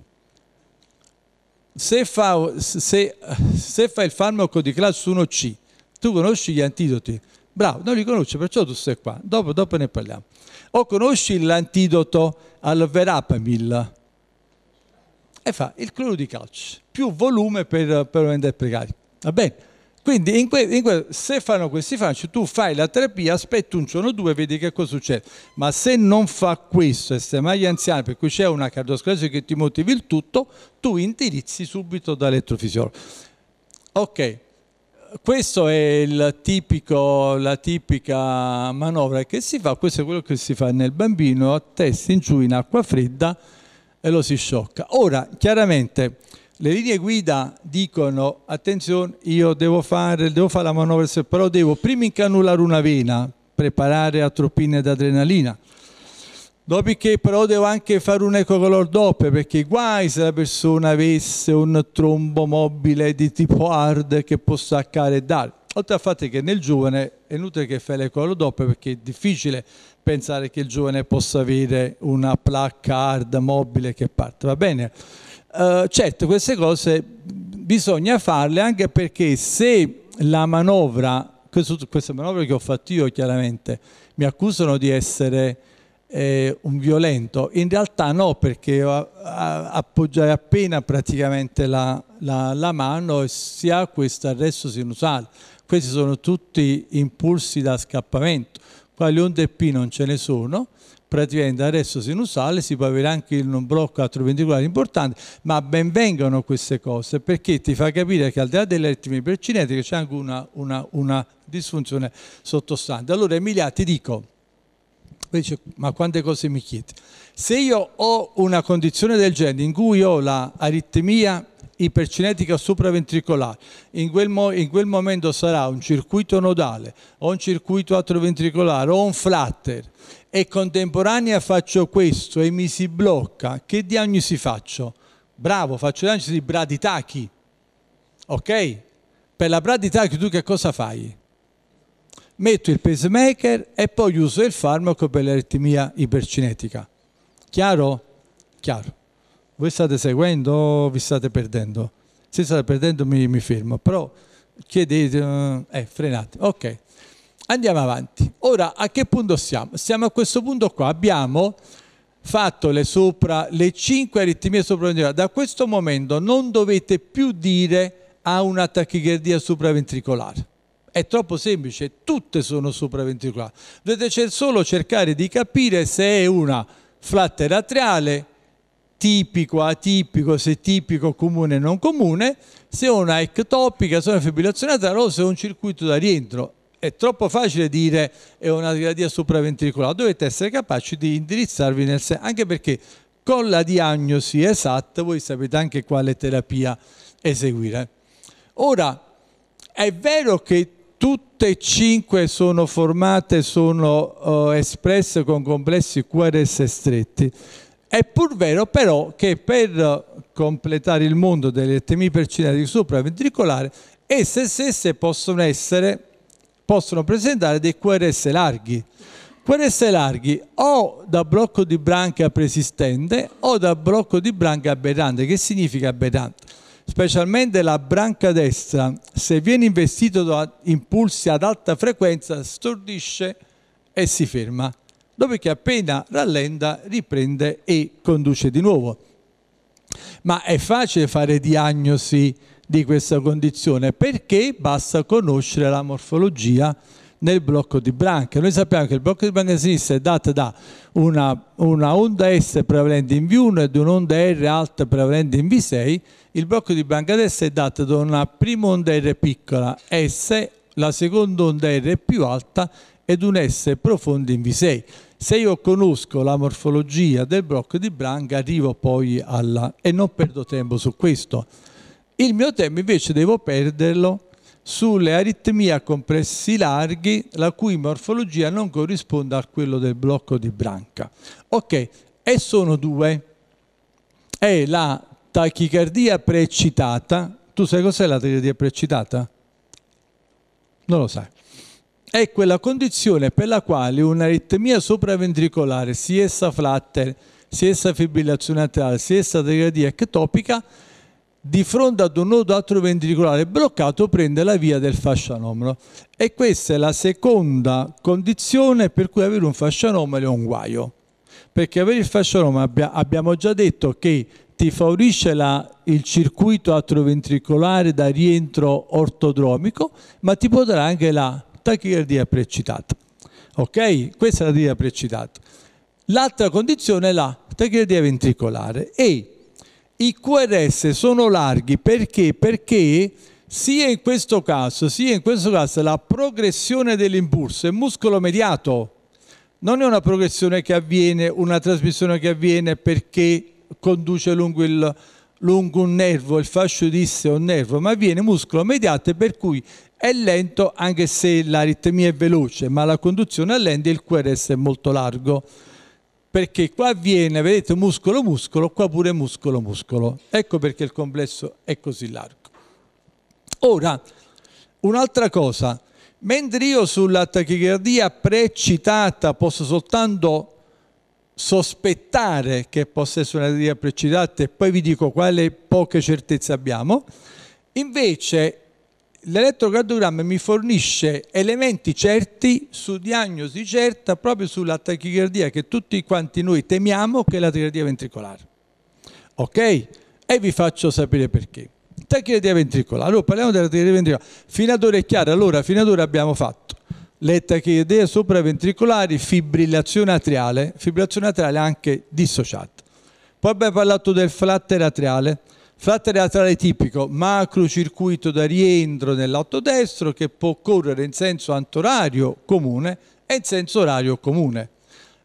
Se fa, se, se fa il farmaco di classe 1C, tu conosci gli antidoti? Bravo, non li conosci, perciò tu sei qua. Dopo, dopo ne parliamo o conosci l'antidoto al verapamil? E fa il cloro di calcio, più volume per, per rendere precari. Va bene? Quindi in que, in que, se fanno questi fasci, tu fai la terapia, aspetti un giorno o due e vedi che cosa succede. Ma se non fa questo e sei mai anziano, per cui c'è una cardiosclerosi che ti motivi il tutto, tu indirizzi subito dall'elettrofisiologo. Ok, questo è tipico, la tipica manovra che si fa, questo è quello che si fa nel bambino, a testa in giù in acqua fredda e lo si sciocca. Ora, chiaramente, le linee guida dicono, attenzione, io devo fare, devo fare la manovra, però devo prima incanulare una vena, preparare atropine adrenalina, Dopodiché però devo anche fare un'eco con doppio, perché guai se la persona avesse un trombo mobile di tipo hard che possa accare e dare. Oltre al fatto che nel giovane è inutile che fai l'eco con l'ordoppia perché è difficile pensare che il giovane possa avere una placca hard mobile che parte, va bene? Uh, certo, queste cose bisogna farle anche perché se la manovra, questa manovra che ho fatto io chiaramente, mi accusano di essere eh, un violento. In realtà no, perché appoggiare appena praticamente la, la, la mano e si ha questo arresto sinusale. Questi sono tutti impulsi da scappamento. Qua gli onde P non ce ne sono, praticamente arresto sinusale, si può avere anche in un blocco atroventricolare importante, ma ben vengano queste cose perché ti fa capire che al di là delle ritmi percinetiche c'è anche una, una, una disfunzione sottostante. Allora Emilia ti dico, poi dice, ma quante cose mi chiedi? Se io ho una condizione del genere in cui ho l'aritmia ipercinetica supraventricolare, in quel, mo- in quel, momento sarà un circuito nodale o un circuito attroventricolare o un flutter e contemporanea faccio questo e mi si blocca, che diagnosi faccio? Bravo, faccio diagnosi di braditachi, ok? Per la braditachi tu che cosa fai? metto il pacemaker e poi uso il farmaco per l'aritmia ipercinetica. Chiaro? Chiaro. Voi state seguendo o vi state perdendo? Se state perdendo mi, mi fermo, però chiedete, eh, eh frenate. Ok, andiamo avanti. Ora, a che punto siamo? Siamo a questo punto qua. Abbiamo fatto le, sopra, le 5 aritmie sopraventricole. Da questo momento non dovete più dire ha una tachicardia supraventricolare è troppo semplice, tutte sono sopra 24. Dovete solo cercare di capire se è una flatte atriale, tipico, atipico, se tipico, comune, non comune, se è una ectopica, se è una fibrillazione atriale o se è un circuito da rientro. È troppo facile dire è una diadia supraventricolare, dovete essere capaci di indirizzarvi nel senso, anche perché con la diagnosi esatta voi sapete anche quale terapia eseguire. Ora, è vero che tutte e cinque sono formate, sono eh, espresse con complessi QRS stretti. È pur vero però che per completare il mondo delle dell'ettemia percinetico supraventricolare, esse stesse possono, essere, possono presentare dei QRS larghi. QRS larghi o da blocco di branca preesistente o da blocco di branca aberrante. Che significa aberrante? specialmente la branca destra, se viene investito da impulsi ad alta frequenza, stordisce e si ferma. Dopodiché appena rallenta, riprende e conduce di nuovo. Ma è facile fare diagnosi di questa condizione perché basta conoscere la morfologia nel blocco di branche. Noi sappiamo che il blocco di branche sinistra è dato da una, una onda S prevalente in V1 ed un'onda R alta prevalente in V6. Il blocco di branche destra è dato da una prima onda R piccola S, la seconda onda R più alta ed un S profondo in V6. Se io conosco la morfologia del blocco di branca arrivo poi alla... e non perdo tempo su questo. Il mio tempo invece devo perderlo sulle aritmie a compressi larghi la cui morfologia non corrisponde a quello del blocco di branca. Ok, e sono due. È la tachicardia preeccitata. Tu sai cos'è la tachicardia preeccitata? Non lo sai. È quella condizione per la quale un'aritmia sopraventricolare, sia essa flatter, sia essa fibrillazione atriale, sia essa tachicardia ectopica, di fronte ad un nodo atroventricolare bloccato prende la via del fascianomalo e questa è la seconda condizione per cui avere un fascianomalo è un guaio perché avere il fascianomalo abbiamo già detto che ti favorisce la, il circuito atroventricolare da rientro ortodromico ma ti può dare anche la tachicardia precitata ok? questa è la tachicardia precitata l'altra condizione è la tachicardia ventricolare e i QRS sono larghi perché? Perché sia in questo caso, sia in questo caso la progressione dell'impulso è muscolo mediato, non è una progressione che avviene, una trasmissione che avviene perché conduce lungo, il, lungo un nervo, il fascio di isseo, un nervo, ma avviene muscolo mediato per cui è lento anche se l'aritmia è veloce, ma la conduzione è lenta e il QRS è molto largo perché qua avviene, vedete, muscolo muscolo, qua pure muscolo muscolo. Ecco perché il complesso è così largo. Ora, un'altra cosa, mentre io sulla tachicardia precitata posso soltanto sospettare che possa essere una tachicardia precitata e poi vi dico quale poche certezze abbiamo, invece l'elettrocardiogramma mi fornisce elementi certi su diagnosi certa proprio sulla tachicardia che tutti quanti noi temiamo che è la tachicardia ventricolare. Ok? E vi faccio sapere perché. Tachicardia ventricolare. Allora parliamo della tachicardia ventricolare. Fino ad ora è chiaro, allora fino ad ora abbiamo fatto le tachicardie supraventricolari, fibrillazione atriale, fibrillazione atriale anche dissociata. Poi abbiamo parlato del flatter atriale, Flat laterale tipico, macro circuito da rientro nell'atto destro che può correre in senso antorario comune e in senso orario comune.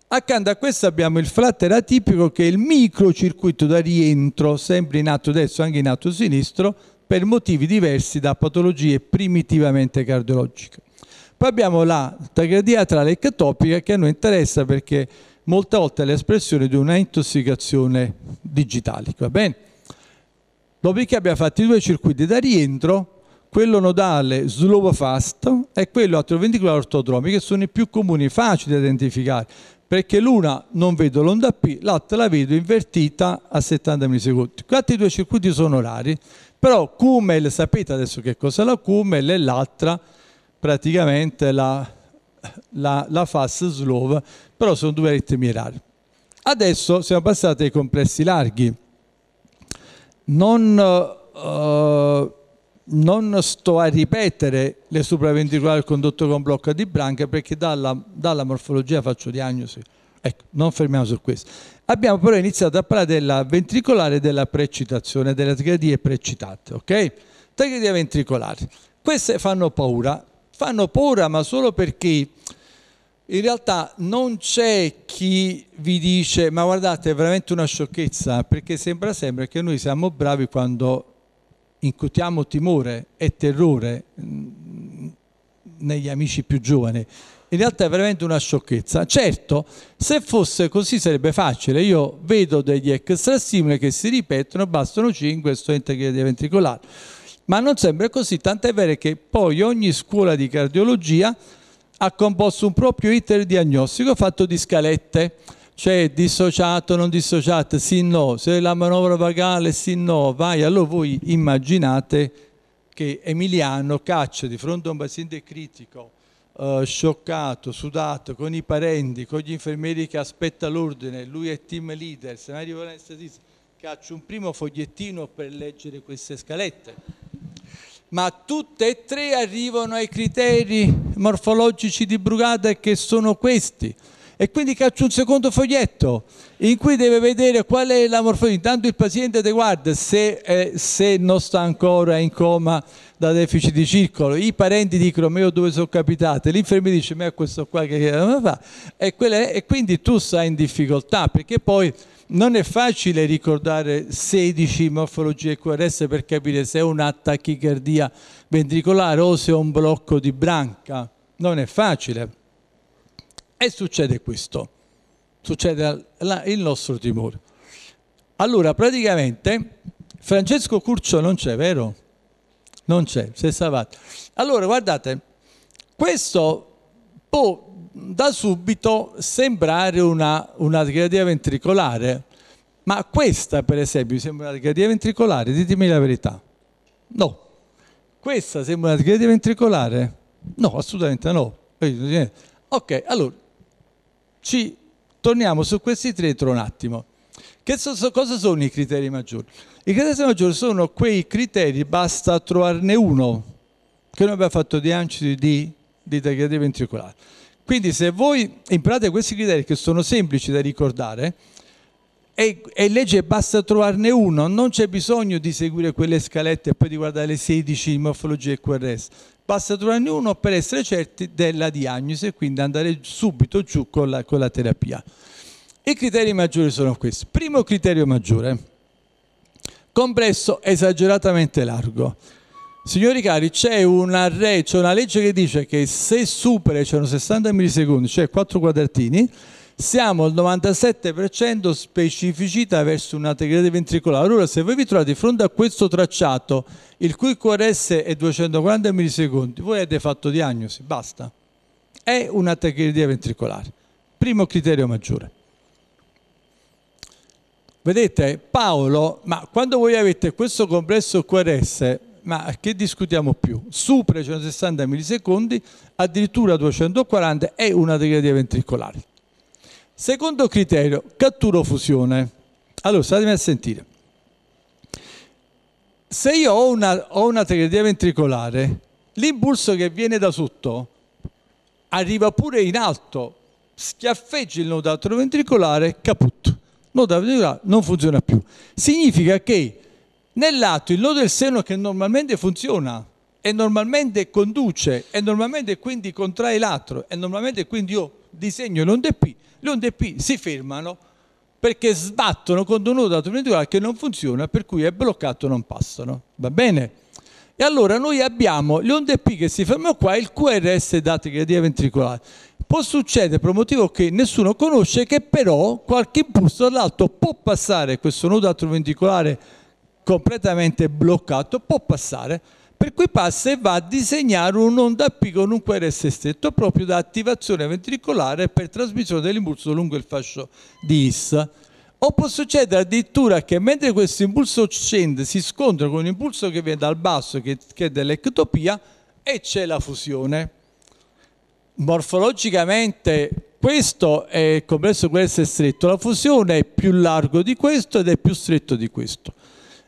Accanto a questo abbiamo il flatter atipico che è il microcircuito da rientro, sempre in atto destro, e anche in atto sinistro, per motivi diversi da patologie primitivamente cardiologiche. Poi abbiamo la tachicardia atrale ectopica che a noi interessa perché molte volte è l'espressione di una intossicazione digitale, va bene? dopodiché abbiamo fatto i due circuiti da rientro, quello nodale slow fast e quello atroventicolare ortodromi, che sono i più comuni, facili da identificare, perché l'una non vedo l'onda P, l'altra la vedo invertita a 70 millisecondi. Questi due circuiti sono rari, però QML, sapete adesso che cosa è la QML, e l'altra praticamente la, la, la fast slow, però sono due ritmi rari. Adesso siamo passati ai complessi larghi non, uh, non sto a ripetere le supraventricolari condotte con blocco di branca perché dalla, dalla morfologia faccio diagnosi. Ecco, non fermiamo su questo. Abbiamo però iniziato a parlare della ventricolare e della precitazione, delle tragedie precitate, ok? Tragedie ventricolari. Queste fanno paura, fanno paura ma solo perché in realtà non c'è chi vi dice ma guardate è veramente una sciocchezza perché sembra sempre che noi siamo bravi quando incutiamo timore e terrore mm, negli amici più giovani. In realtà è veramente una sciocchezza. Certo, se fosse così sarebbe facile. Io vedo degli extrastimoli che si ripetono, bastano 5, sto integrale ventricolare. Ma non sembra così, tant'è vero che poi ogni scuola di cardiologia ha composto un proprio iter diagnostico fatto di scalette, cioè dissociato, non dissociato, sì no, se la manovra vagale sì no, vai, allora voi immaginate che Emiliano caccia di fronte a un paziente critico, eh, scioccato, sudato, con i parenti, con gli infermieri che aspetta l'ordine, lui è team leader, se ne arriva l'anestesista, caccia un primo fogliettino per leggere queste scalette ma tutte e tre arrivano ai criteri morfologici di Brugada che sono questi. E quindi caccio un secondo foglietto in cui deve vedere qual è la morfologia. Intanto il paziente te guarda se, eh, se, non sta ancora in coma da deficit di circolo. I parenti dicono, ma io dove sono capitato? L'infermiera dice, ma è questo qua che eh, fa. E, quelle, e quindi tu stai in difficoltà perché poi non è facile ricordare 16 morfologie QRS per capire se è una tachicardia ventricolare o se è un blocco di branca. Non è facile. E succede questo. Succede il nostro timore. Allora, praticamente, Francesco Curcio non c'è, vero? Non c'è, si è Allora, guardate, questo può da subito sembrare una, una tricadia ventricolare, ma questa per esempio sembra una tricadia ventricolare, ditemi la verità. No. Questa sembra una tricadia ventricolare? No, assolutamente no. Ok, allora, ci torniamo su questi tre tra un attimo. So, cosa sono i criteri maggiori? I criteri maggiori sono quei criteri, basta trovarne uno, che noi abbiamo fatto di ancidi di, di tricadia ventricolare. Quindi se voi imparate questi criteri che sono semplici da ricordare, e, e legge basta trovarne uno, non c'è bisogno di seguire quelle scalette e poi di guardare le 16 morfologie e quel basta trovarne uno per essere certi della diagnosi e quindi andare subito giù con la, con la terapia. I criteri maggiori sono questi. Primo criterio maggiore, complesso esageratamente largo. Signori cari, c'è una, c'è una legge che dice che se supera, c'erano 60 millisecondi, cioè 4 quadratini, siamo al 97% specificità verso una tegrede ventricolare. Allora, se voi vi trovate di fronte a questo tracciato, il cui QRS è 240 millisecondi, voi avete fatto diagnosi, basta. È una tegrede ventricolare. Primo criterio maggiore. Vedete, Paolo, ma quando voi avete questo complesso QRS, ma che discutiamo più? Supra i 160 millisecondi, addirittura 240 è una degradazione ventricolare. Secondo criterio, catturo-fusione. Allora, statemi a sentire. Se io ho una, ho una ventricolare, l'impulso che viene da sotto arriva pure in alto, schiaffeggi il nodo ventricolare, caput. Il nodo ventricolare non funziona più. Significa che nell'atto il nodo del seno che normalmente funziona e normalmente conduce e normalmente quindi contrae l'altro e normalmente quindi io disegno l'onde P, le onde P si fermano perché sbattono contro un nodo dell'autovendicolare che non funziona per cui è bloccato non passano, va bene? E allora noi abbiamo le onde P che si fermano qua e il QRS dati creativa ventricolare. Può succedere per un motivo che nessuno conosce che però qualche impulso dall'alto può passare questo nodo atroventricolare completamente bloccato, può passare, per cui passa e va a disegnare un'onda P con un QRS stretto proprio da attivazione ventricolare per trasmissione dell'impulso lungo il fascio di His. O può succedere addirittura che mentre questo impulso scende si scontra con un impulso che viene dal basso, che, che è dell'ectopia, e c'è la fusione. Morfologicamente questo è il complesso QRS stretto, la fusione è più largo di questo ed è più stretto di questo.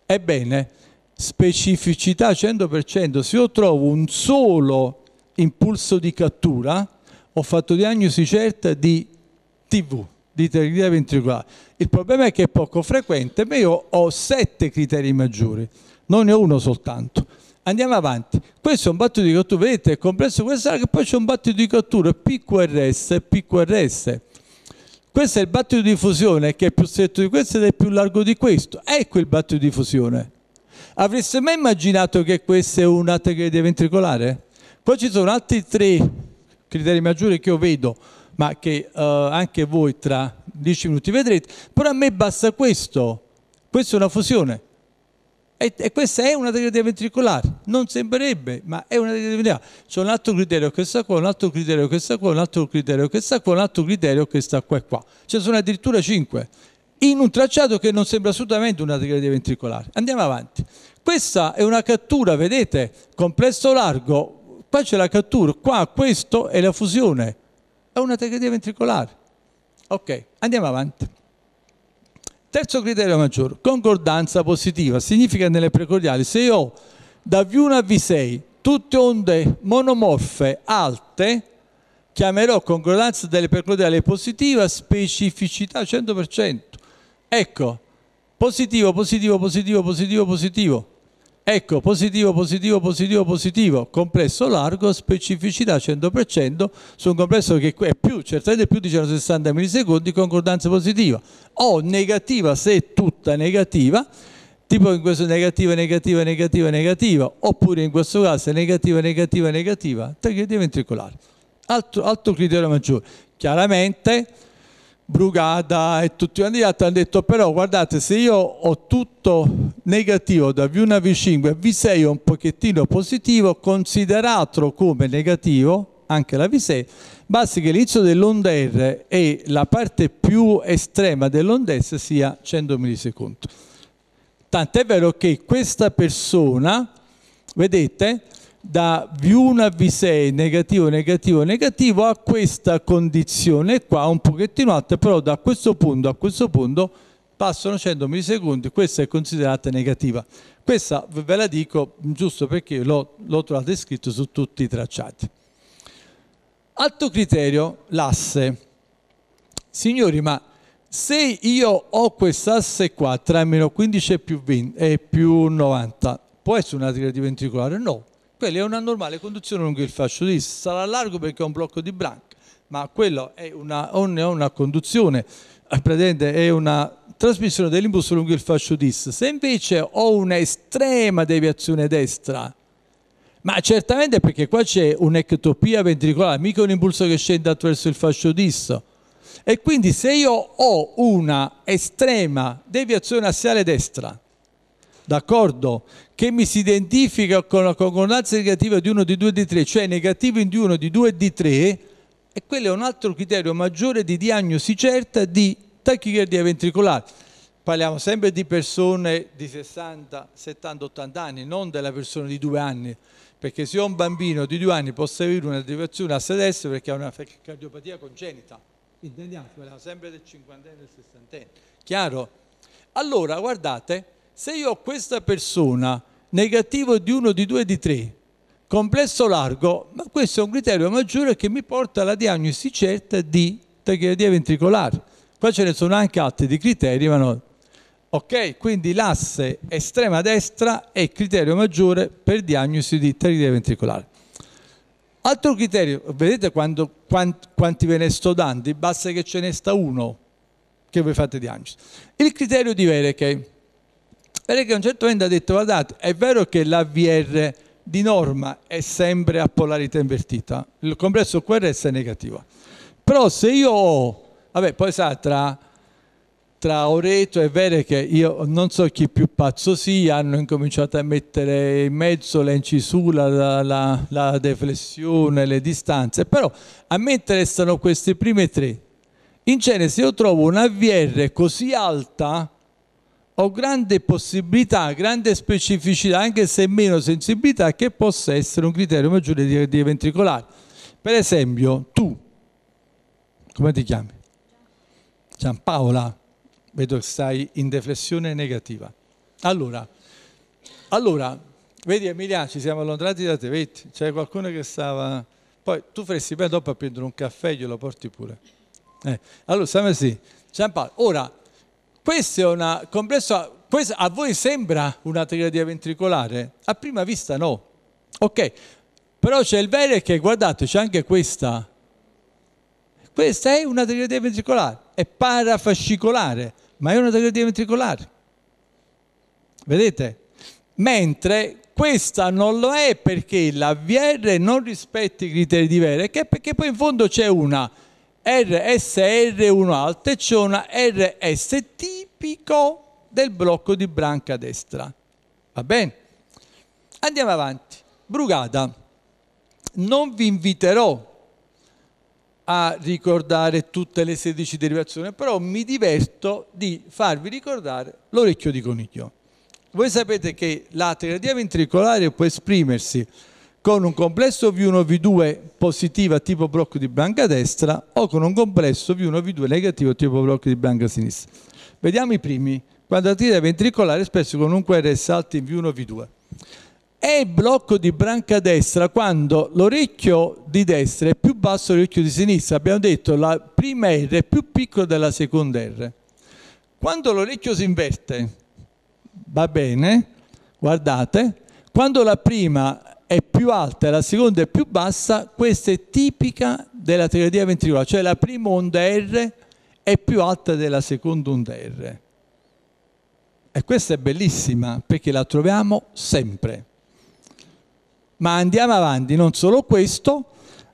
Ebbene, specificità 100%, se io trovo un solo impulso di cattura, ho fatto diagnosi certa di TV, di teoria ventricolare. Il problema è che è poco frequente, ma io ho sette criteri maggiori, non ne ho uno soltanto. Andiamo avanti. Questo è un battito di cattura, vedete, è complesso che poi c'è un battito di cattura PQRS, PQRS. Questo è il battito di fusione che è più stretto di questo ed è più largo di questo. Ecco il battito di fusione. Avreste mai immaginato che questa è una traghedia ventricolare? Poi ci sono altri tre criteri maggiori che io vedo, ma che eh, anche voi tra dieci minuti vedrete. Però a me basta questo. Questa è una fusione. E, e questa è una tagliatura ventricolare, non sembrerebbe, ma è una tagliatura ventricolare. C'è un altro criterio che sta qua, un altro criterio che sta qua, un altro criterio che sta qua, un altro criterio che sta qua e qua. Ce ne sono addirittura cinque, in un tracciato che non sembra assolutamente una tagliatura ventricolare. Andiamo avanti. Questa è una cattura, vedete, complesso largo, qua c'è la cattura, qua questo è la fusione, è una tagliatura ventricolare. Ok, andiamo avanti. Terzo criterio maggiore, concordanza positiva. Significa nelle precordiali, se io da V1 a V6 tutte onde monomorfe alte, chiamerò concordanza delle precordiali positiva specificità 100%. Ecco, positivo, positivo, positivo, positivo, positivo Ecco, positivo, positivo, positivo, positivo, complesso largo, specificità 100% su un complesso che è più, certamente più di 160 millisecondi, concordanza positiva. O negativa, se è tutta negativa, tipo in questo negativa, negativa, negativa, negativa, oppure in questo caso negativa, negativa, negativa, tragedia ventricolare. Altro, altro criterio maggiore. Chiaramente Brugada e tutti gli altri hanno detto però guardate se io ho tutto negativo da V1 a V5 e V6 è un pochettino positivo consideratelo come negativo anche la V6 basta che l'inizio dell'onda R e la parte più estrema dell'onda S sia 100 millisecondi tant'è vero che questa persona vedete da V1 a V6 negativo, negativo, negativo a questa condizione qua un pochettino alta, però da questo punto a questo punto passano 100 millisecondi, questa è considerata negativa. Questa ve la dico giusto perché l'ho trovata scritto su tutti i tracciati. Altro criterio, l'asse. Signori, ma se io ho quest'asse qua tra meno 15 e più, 20, e più 90, può essere una tirata di ventricolare? No, quella è una normale conduzione lungo il fascio destro, sarà largo perché è un blocco di Branch ma quello è una, è una conduzione, eh, è una trasmissione dell'impulso lungo il fascio dis Se invece ho un'estrema deviazione destra, ma certamente perché qua c'è un'ectopia ventricolare, mica un impulso che scende attraverso il fascio dis E quindi se io ho una estrema deviazione assiale destra, d'accordo, che mi si identifica con la concordanza negativa di 1 di 2 di 3, cioè negativo di 1 di 2 di 3, e quello è un altro criterio maggiore di diagnosi certa di tachicardia ventricolare. Parliamo sempre di persone di 60, 70, 80 anni, non della persona di 2 anni, perché se ho un bambino di 2 anni posso avere una deviazione a destra perché ha una cardiopatia congenita. Intendiamo, parliamo sempre del cinquantenne e del sessantenne. Chiaro? Allora, guardate, se io ho questa persona, negativo di 1, di 2, di 3, complesso largo, ma questo è un criterio maggiore che mi porta alla diagnosi certa di tachicardia ventricolare. Qua ce ne sono anche altri di criteri, ma no. Ok, quindi l'asse estrema destra è il criterio maggiore per diagnosi di tachicardia ventricolare. Altro criterio, vedete quando, quanti, quanti ve ne sto dando? Basta che ce ne sta uno che voi fate diagnosi. Il criterio di Vereche perché a un certo momento ha detto, guardate, è vero che l'AVR di norma è sempre a polarità invertita, il complesso QRS è negativo, però se io ho, vabbè poi sa tra, tra Oreto e Vere che io non so chi più pazzo sia, hanno incominciato a mettere in mezzo l'incisura, la, la, la deflessione, le distanze, però a me interessano queste prime tre. In genere se io trovo una VR così alta, ho grande possibilità, grande specificità, anche se meno sensibilità, che possa essere un criterio maggiore di, di ventricolare. Per esempio, tu, come ti chiami? Giampaola, vedo che stai in deflessione negativa. Allora, allora, vedi Emiliano, ci siamo allontanati da te, vedi, c'è qualcuno che stava... Poi tu faresti bene dopo a prendere un caffè, glielo porti pure. Eh, allora, stiamo sì. Giampaolo, ora questo è una complessa, a voi sembra una teoria ventricolare? A prima vista no. Ok, però c'è il vero che, guardate, c'è anche questa. Questa è una teoria ventricolare, è parafascicolare, ma è una teoria ventricolare. Vedete? Mentre questa non lo è perché la VR non rispetta i criteri di è perché poi in fondo c'è una RSR1 alta e c'è una RS tipico del blocco di branca destra. Va bene? Andiamo avanti. Brugata. Non vi inviterò a ricordare tutte le 16 derivazioni, però mi diverto di farvi ricordare l'orecchio di coniglio. Voi sapete che la triadia ventricolare può esprimersi con un complesso V1-V2 positivo a tipo blocco di branca destra o con un complesso V1-V2 negativo a tipo blocco di branca sinistra. Vediamo i primi, quadratura ventricolare spesso con un QRS salti in V1-V2. È blocco di branca destra quando l'orecchio di destra è più basso dell'orecchio di sinistra. Abbiamo detto la prima R è più piccola della seconda R. Quando l'orecchio si inverte, va bene, guardate, quando la prima più alta e la seconda è più bassa, questa è tipica della teoria ventricolare, cioè la prima onda R è più alta della seconda onda R. E questa è bellissima perché la troviamo sempre. Ma andiamo avanti, non solo questo,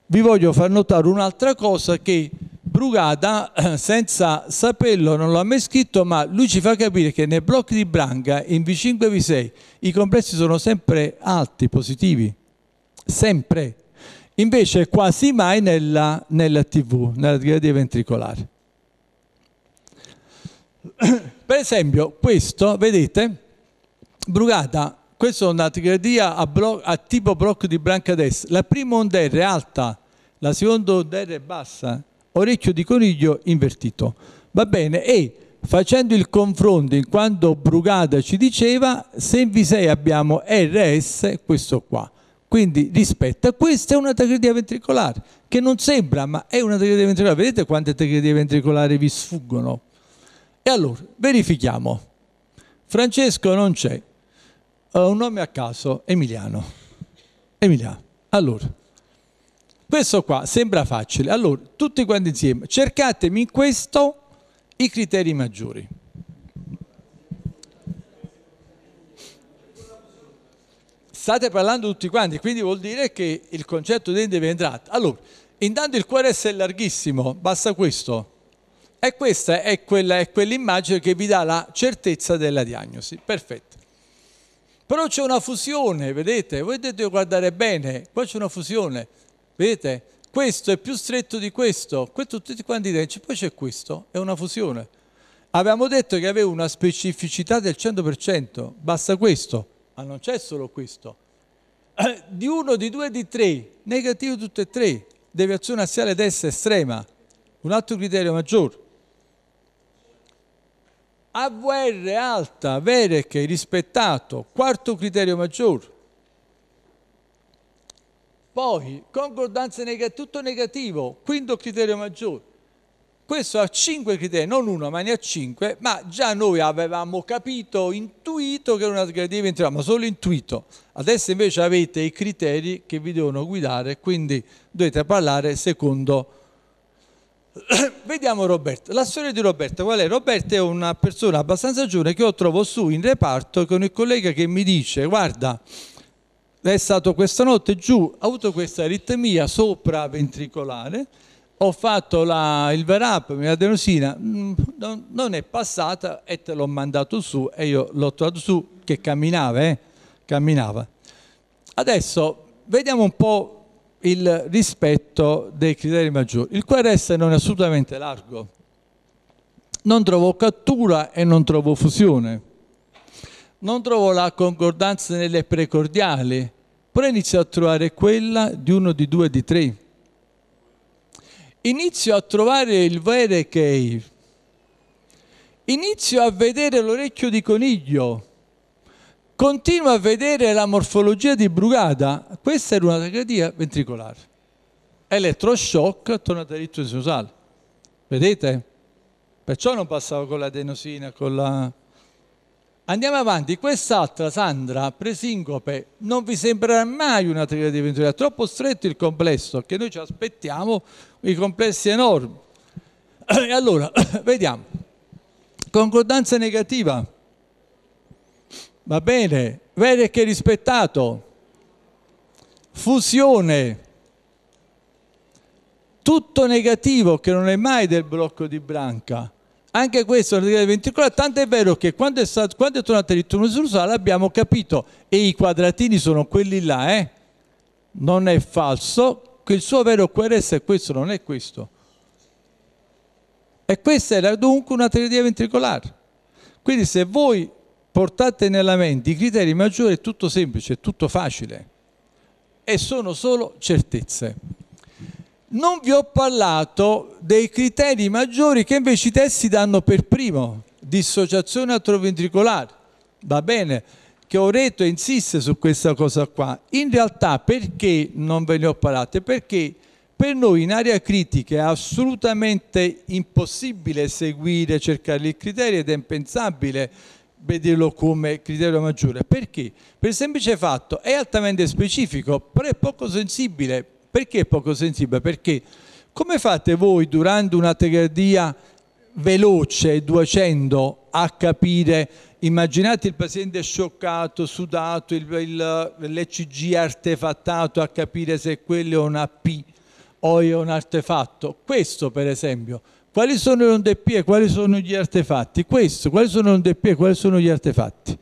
vi voglio far notare un'altra cosa che Brugada, eh, senza saperlo, non l'ha mai scritto, ma lui ci fa capire che nei blocchi di Branca in V5 e V6 i complessi sono sempre alti, positivi sempre. Invece quasi mai nella, nella TV, nella triade ventricolare. per esempio, questo, vedete, Brugata, questa è una triadia a, a, tipo blocco di branca destra. La prima onda R è alta, la seconda onda R è bassa, orecchio di coniglio invertito. Va bene, e facendo il confronto in quanto Brugata ci diceva, se in V6 abbiamo RS, questo qua. Quindi rispetta, questa è una tachicardia ventricolare, che non sembra, ma è una tachicardia ventricolare. Vedete quante tachicardie ventricolari vi sfuggono? E allora, verifichiamo. Francesco non c'è, ho eh, un nome a caso, Emiliano. Emiliano. Allora, questo qua sembra facile. Allora, tutti quanti insieme, cercatemi in questo i criteri maggiori. state parlando tutti quanti, quindi vuol dire che il concetto di deve entrare. Allora, intanto il cuore è larghissimo, basta questo. E questa è, quella, è quell'immagine che vi dà la certezza della diagnosi. Perfetto. Però c'è una fusione, vedete? Voi dovete guardare bene, qua c'è una fusione, vedete? Questo è più stretto di questo, questo tutti quanti dentro, poi c'è questo, è una fusione. Avevamo detto che aveva una specificità del 100%, basta questo ma ah, non c'è solo questo. Eh, di uno, di due, di tre, negativo tutte e tre, deviazione assiale destra estrema, un altro criterio maggiore. AVR alta, VEREC rispettato, quarto criterio maggiore. Poi, concordanza negativa, tutto negativo, quinto criterio maggiore. Questo ha cinque criteri, non uno, ma ne ha cinque, ma già noi avevamo capito, intuito che era una gradativa interna, ma solo intuito. Adesso invece avete i criteri che vi devono guidare, quindi dovete parlare secondo... Vediamo Roberto. La storia di Roberto qual è? Roberto è una persona abbastanza giovane che io trovo su in reparto con il collega che mi dice guarda, è stato questa notte giù, ha avuto questa aritmia sopra ventricolare ho fatto la, il verap, l'adenosina, mm, non è passata e te l'ho mandato su e io l'ho trovato su che camminava, eh? camminava. Adesso vediamo un po' il rispetto dei criteri maggiori. Il QRS non è assolutamente largo, non trovo cattura e non trovo fusione, non trovo la concordanza nelle precordiali, però inizio a trovare quella di uno, di due, di tre inizio a trovare il vere Cave, inizio a vedere l'orecchio di coniglio, continuo a vedere la morfologia di Brugada, questa era una tachicardia ventricolare, elettroshock, tornata dritto sinusale, vedete? Perciò non passavo con l'adenosina, con la... Andiamo avanti, quest'altra Sandra presincope non vi sembrerà mai una teoria di Ventura, è troppo stretto il complesso che noi ci aspettiamo i complessi enormi. E allora, vediamo. Concordanza negativa. Va bene, vero che rispettato. Fusione. Tutto negativo che non è mai del blocco di Branca anche questo nel decreto ventricolare, tanto è vero che quando è, stato, quando è tornato il ritorno sull'usale abbiamo capito, e i quadratini sono quelli là, eh? non è falso, che il suo vero QRS è questo, non è questo. E questa era dunque una teoria ventricolare. Quindi se voi portate nella mente i criteri maggiori è tutto semplice, è tutto facile e sono solo certezze. Non vi ho parlato dei criteri maggiori che invece i testi danno per primo, dissociazione atroventricolare, va bene, che Oreto insiste su questa cosa qua. In realtà perché non ve ne ho parlato? Perché per noi in area critica è assolutamente impossibile seguire, cercare il criterio ed è impensabile vederlo come criterio maggiore. Perché? Per il semplice fatto è altamente specifico, però è poco sensibile perché poco sensibile? Perché come fate voi durante una tachicardia veloce, 200, a capire immaginate il paziente scioccato, sudato, il, il, l'ECG artefattato a capire se quello è una P o è un artefatto. Questo per esempio, quali sono le onde P e quali sono gli artefatti? Questo, quali sono le onde P e quali sono gli artefatti?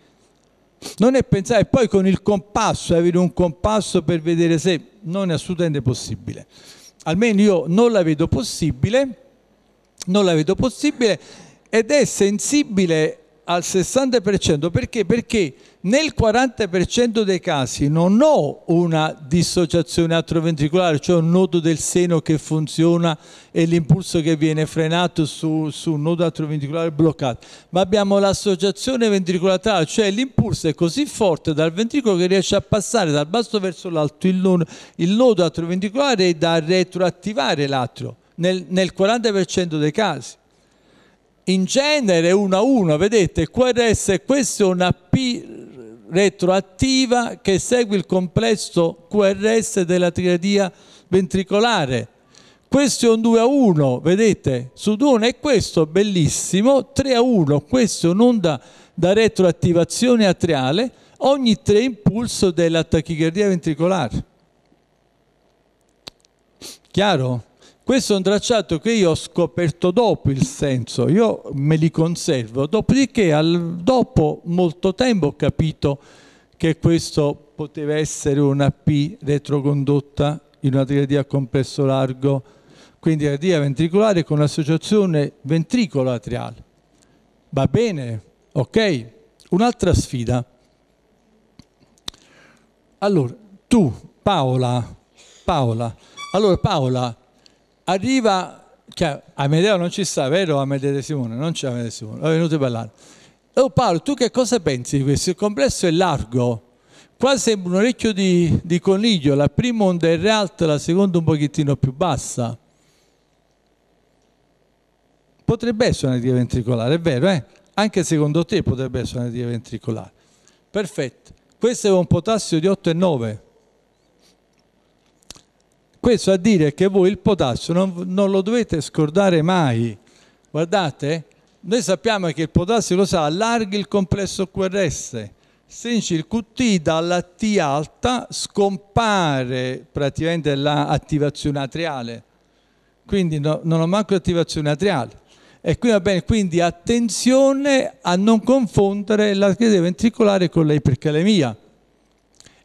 Non è pensare, poi con il compasso, avere un compasso per vedere se non è assolutamente possibile. Almeno io non la vedo possibile, non la vedo possibile ed è sensibile al 60%, perché? Perché nel 40% dei casi non ho una dissociazione atroventricolare, cioè un nodo del seno che funziona e l'impulso che viene frenato su, su un nodo atroventricolare bloccato, ma abbiamo l'associazione ventricolatale, cioè l'impulso è così forte dal ventricolo che riesce a passare dal basso verso l'alto il, il nodo atroventricolare e da retroattivare l'atrio nel, nel 40% dei casi in genere 1 a 1, vedete, QRS questa è una P retroattiva che segue il complesso QRS della triadia ventricolare. Questo è un 2 a 1, vedete, su 2 e questo bellissimo, 3 a 1, questo è un'onda da retroattivazione atriale, ogni 3 impulso della tachicardia ventricolare. Chiaro? Questo è un tracciato che io ho scoperto dopo il senso, io me li conservo, dopodiché al, dopo molto tempo ho capito che questo poteva essere una P retrocondotta in una triadia a complesso largo, quindi triadia ventricolare con associazione ventricolo atriale. Va bene, ok? Un'altra sfida. Allora, tu, Paola, Paola, allora Paola, arriva, chiaro, Amedeo non ci sta, vero Amedeo De Simone? Non c'è Amedeo De Simone, è venuto a parlare. Oh Paolo, tu che cosa pensi di questo? Il complesso è largo, qua sembra un orecchio di, di coniglio, la prima onda è alta, la seconda un pochettino più bassa. Potrebbe essere una un'etica ventricolare, è vero, eh? Anche secondo te potrebbe essere una un'etica ventricolare. Perfetto. Questo è un potassio di 8,9 questo a dire che voi il potassio non, non lo dovete scordare mai. Guardate, noi sappiamo che il potassio lo sa, allarghi il complesso QRS, stringi il QT dalla T alta, scompare praticamente l'attivazione atriale. Quindi no, non ho manco l'attivazione atriale. E qui va bene, quindi attenzione a non confondere l'archite ventricolare con l'ipercalemia.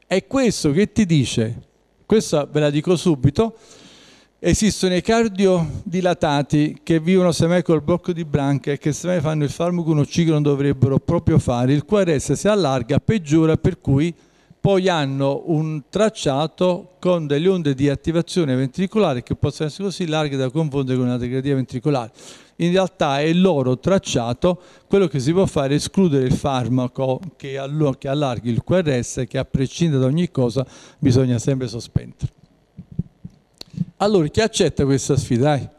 È questo che ti dice questa ve la dico subito. Esistono i cardiodilatati che vivono semmai col blocco di branca e che semmai fanno il farmaco che uno ciclo non dovrebbero proprio fare. Il QRS si allarga, peggiora, per cui poi hanno un tracciato con delle onde di attivazione ventricolare che possono essere così larghe da confondere con una degradia ventricolare. In realtà è il loro tracciato, quello che si può fare è escludere il farmaco che, allarghi il QRS che a prescindere da ogni cosa bisogna sempre sospendere. Allora, chi accetta questa sfida? Dai.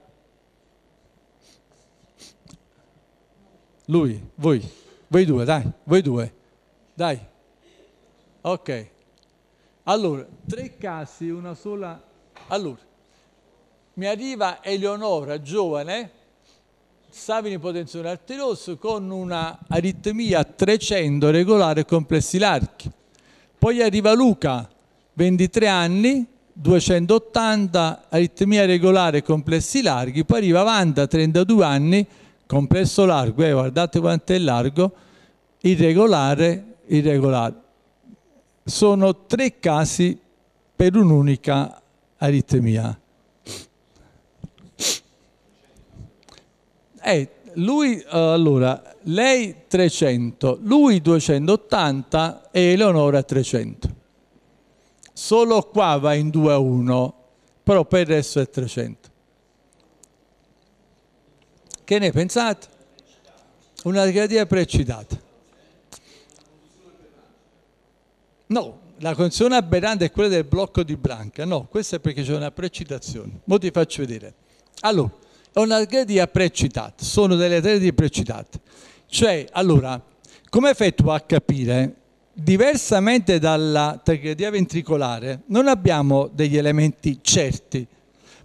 Lui, voi, voi due, dai, voi due, dai. Ok. Allora, tre casi, una sola... Allora, mi arriva Eleonora, giovane, in potenzione arterioso, con una aritmia 300 regolare complessi larghi. Poi arriva Luca, 23 anni, 280 aritmia regolare complessi larghi. Poi arriva Vanda, 32 anni, complesso largo, eh, guardate quanto è largo, irregolare, irregolare sono tre casi per un'unica aritmia. Eh, lui, allora, lei 300, lui 280 e Eleonora 300. Solo qua va in 2 a 1, però per il resto è 300. Che ne pensate? Una negativa preeccitata. No, la condizione aberrante è quella del blocco di Branca. No, questo è perché c'è una precitazione. Ora ti faccio vedere. Allora, è una gredia precitata, sono delle gredia precitate. Cioè, allora, come fai tu a capire? Diversamente dalla gredia ventricolare, non abbiamo degli elementi certi,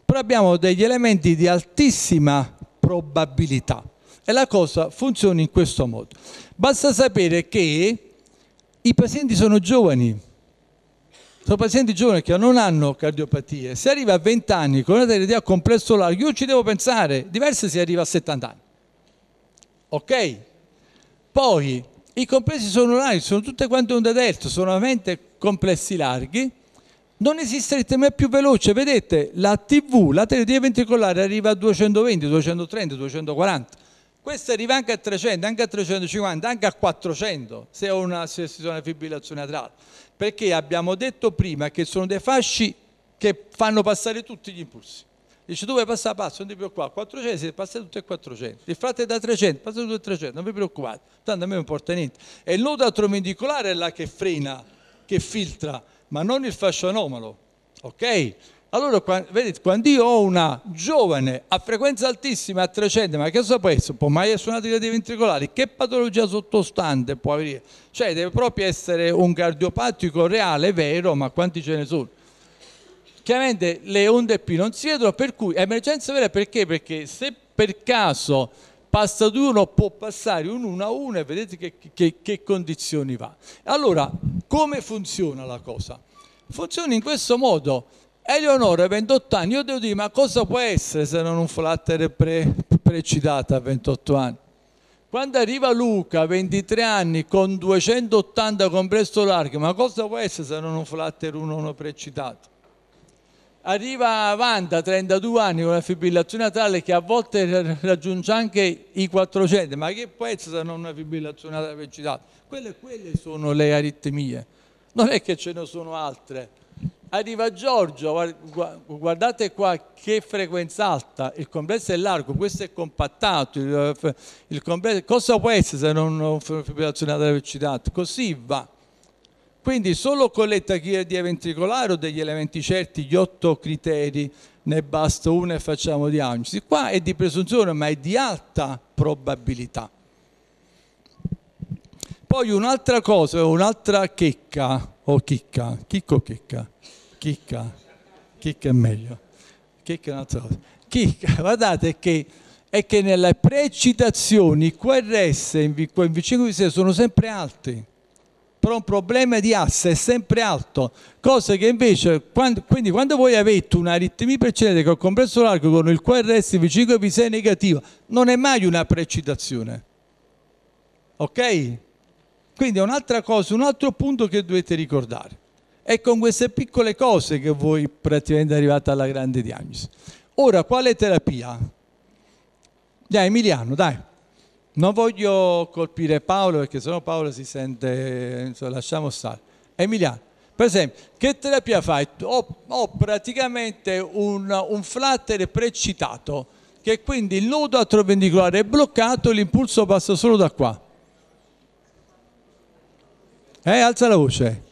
però abbiamo degli elementi di altissima probabilità. E la cosa funziona in questo modo. Basta sapere che i pazienti sono giovani, sono pazienti giovani che non hanno cardiopatie. Se arriva a 20 anni con una terapia complesso largo, io ci devo pensare, diverse se arriva a 70 anni. Ok? Poi i complessi sono larghi, sono tutte quante onde delta, sono veramente complessi larghi. Non esiste il tema più veloce, vedete, la TV, la terapia ventricolare arriva a 220, 230, 240 questo arriva anche a 300, anche a 350, anche a 400 se è una, se si fibrillazione atrale, Perché abbiamo detto prima che sono dei fasci che fanno passare tutti gli impulsi. Dice tu vuoi passare, passa, non ti preoccupare, 400, se passati tutti è 400, il frate è da 300, passa tutti è 300, non vi preoccupate, tanto a me non importa niente. È il nodo atromendicolare là che frena, che filtra, ma non il fascio anomalo, ok? Allora, vedete, quando io ho una giovane a frequenza altissima, a 300, ma che sapesse, può mai essere una tirate ventricolare, che patologia sottostante può avere? Cioè, deve proprio essere un cardiopatico reale, vero, ma quanti ce ne sono? Chiaramente le onde P non si vedono, per cui emergenza vera perché? Perché se per caso passa di uno può passare un 1 a 1 e vedete che, che, che condizioni va. Allora, come funziona la cosa? Funziona in questo modo Eleonora, 28 anni, io devo dire, ma cosa può essere se non un flattere pre, precitata a 28 anni? Quando arriva Luca, 23 anni, con 280 compresso largo, ma cosa può essere se non un flatter 1-1 precitato? Arriva Vanda, 32 anni, con una fibrillazione natale che a volte raggiunge anche i 400, ma che può essere se non una fibrillazione natale precitata? Quelle, quelle sono le aritmie, non è che ce ne sono altre Arriva Giorgio, guardate qua che frequenza alta, il complesso è largo, questo è compattato, il, il complesso, cosa può essere se non una fibrillazione atriale velocitata? Così va. Quindi solo con l'etachia ventricolare o degli elementi certi, gli otto criteri, ne basta uno e facciamo diagnosi. Qua è di presunzione, ma è di alta probabilità. Poi un'altra cosa, un'altra checca, o chicca, chicco o checca, chicca, chicca è meglio, chicca è un'altra cosa. Chicca, guardate che è che nelle precitazioni i QRS in V5 V6 e sono sempre alti, però un problema di asse è sempre alto, cosa che invece, quando, quindi quando voi avete una aritmia precedente che ho compresso l'arco con il QRS V5 V6 e negativo, non è mai una precitazione, ok? Quindi è un'altra cosa, un altro punto che dovete ricordare. È con queste piccole cose che voi praticamente arrivate alla grande diagnosi. Ora, quale terapia? Dai, Emiliano, dai. Non voglio colpire Paolo perché sennò Paolo si sente, insomma, lasciamo stare. Emiliano, per esempio, che terapia fai? Ho, ho praticamente un, un flatter precitato, che quindi il nodo atrovendicolare è bloccato, l'impulso passa solo da qua. Eh, alza la voce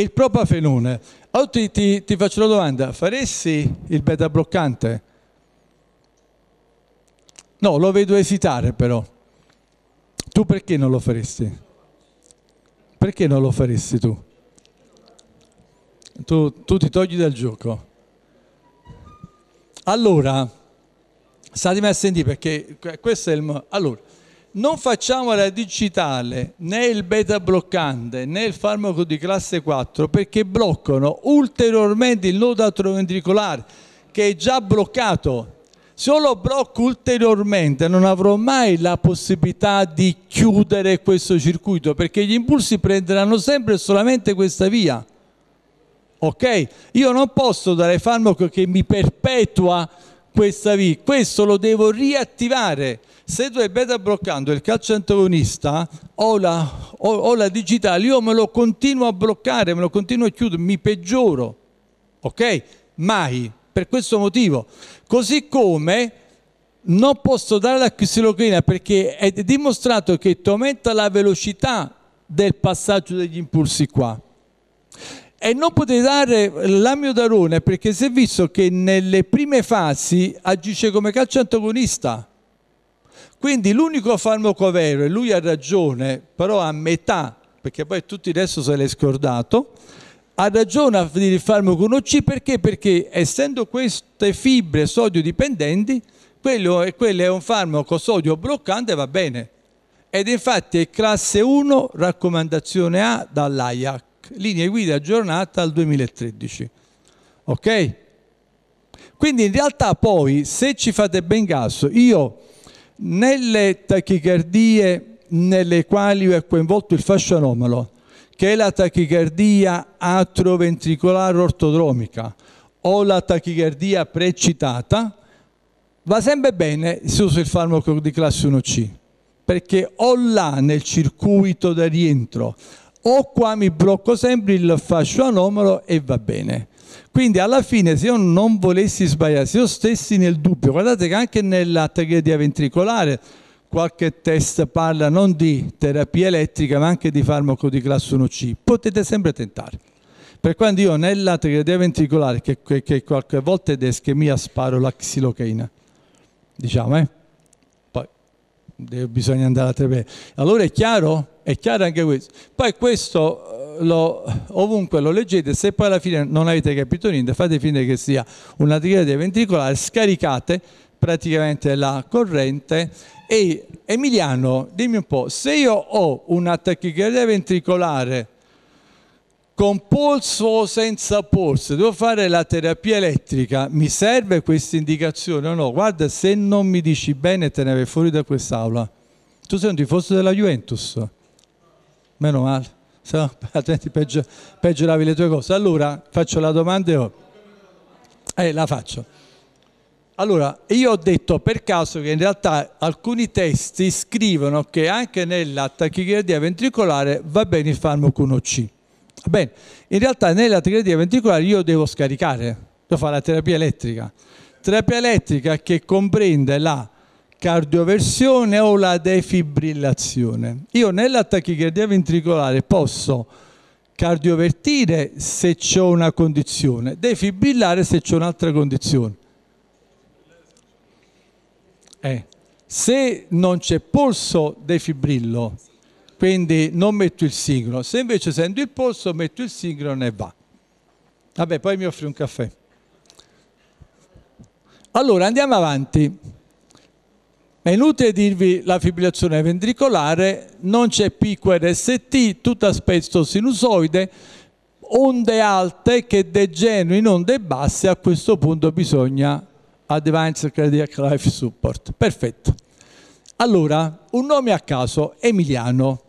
il propafenone. Allora oh, ti, ti, ti faccio la domanda, faresti il beta bloccante? No, lo vedo esitare però. Tu perché non lo faresti? Perché non lo faresti tu? Tu, tu ti togli dal gioco. Allora, statemi a sentire perché questo è il... Allora, non facciamo la digitale né il beta bloccante né il farmaco di classe 4 perché bloccano ulteriormente il nodo atroventricolare che è già bloccato. Se io lo blocco ulteriormente non avrò mai la possibilità di chiudere questo circuito perché gli impulsi prenderanno sempre e solamente questa via. Ok? Io non posso dare farmaco che mi perpetua questa via, questo lo devo riattivare se tu hai beta bloccando il calcio antagonista o la, o, o la digitale, io me lo continuo a bloccare, me lo continuo a chiudere, mi peggioro, ok? Mai, per questo motivo. Così come non posso dare la xilocrina perché è dimostrato che ti aumenta la velocità del passaggio degli impulsi qua. E non potete dare l'amiodarone perché si è visto che nelle prime fasi agisce come calcio antagonista quindi l'unico farmaco vero, e lui ha ragione, però a metà, perché poi tutti adesso se l'è scordato, ha ragione a dire il farmaco 1C perché? Perché essendo queste fibre sodio dipendenti, quello è, quello è un farmaco sodio bloccante va bene. Ed infatti è classe 1, raccomandazione A dall'AIAC, linea guida aggiornata al 2013. Ok? Quindi in realtà poi, se ci fate ben caso, io nelle tachicardie nelle quali è coinvolto il fascio anomalo, che è la tachicardia atroventricolare ortodromica o la tachicardia precitata, va sempre bene se uso il farmaco di classe 1C, perché o là nel circuito da rientro o qua mi blocco sempre il fascio anomalo e va bene. Quindi alla fine se io non volessi sbagliare, se io stessi nel dubbio, guardate che anche nella tragedia ventricolare qualche test parla non di terapia elettrica ma anche di farmaco di classe 1C, potete sempre tentare. Per quando io nella tragedia ventricolare, che, che, che qualche volta è d'eschemia, sparo la xilocaina, diciamo, eh? bisogna andare a trepidare. Allora è chiaro? È chiaro anche questo. Poi questo eh, lo, ovunque lo leggete, se poi alla fine non avete capito niente, fate finta che sia una tirata ventricolare, scaricate praticamente la corrente e Emiliano, dimmi un po', se io ho una tachicardia ventricolare con polso o senza polso, devo fare la terapia elettrica, mi serve questa indicazione o no? Guarda, se non mi dici bene te ne vai fuori da quest'aula. Tu sei un tifoso della Juventus, meno male, no, altrimenti peggio, peggioravi le tue cose. Allora, faccio la domanda e eh, la faccio. Allora, io ho detto per caso che in realtà alcuni testi scrivono che anche nella tachicardia ventricolare va bene il farmaco 1C. Bene, in realtà nella terapia ventricolare io devo scaricare, devo fare la terapia elettrica. Terapia elettrica che comprende la cardioversione o la defibrillazione. Io nella tachicardia ventricolare posso cardiovertire se c'è una condizione, defibrillare se c'è un'altra condizione. Eh. Se non c'è polso, defibrillo quindi non metto il signo. Se invece sento il polso metto il signo e va. Vabbè, poi mi offri un caffè. Allora andiamo avanti. È inutile dirvi la fibrillazione ventricolare, non c'è picco RST, tutto aspetto sinusoide, onde alte che degenerano in onde basse, a questo punto bisogna Advanced Cardiac Life Support. Perfetto. Allora, un nome a caso, Emiliano.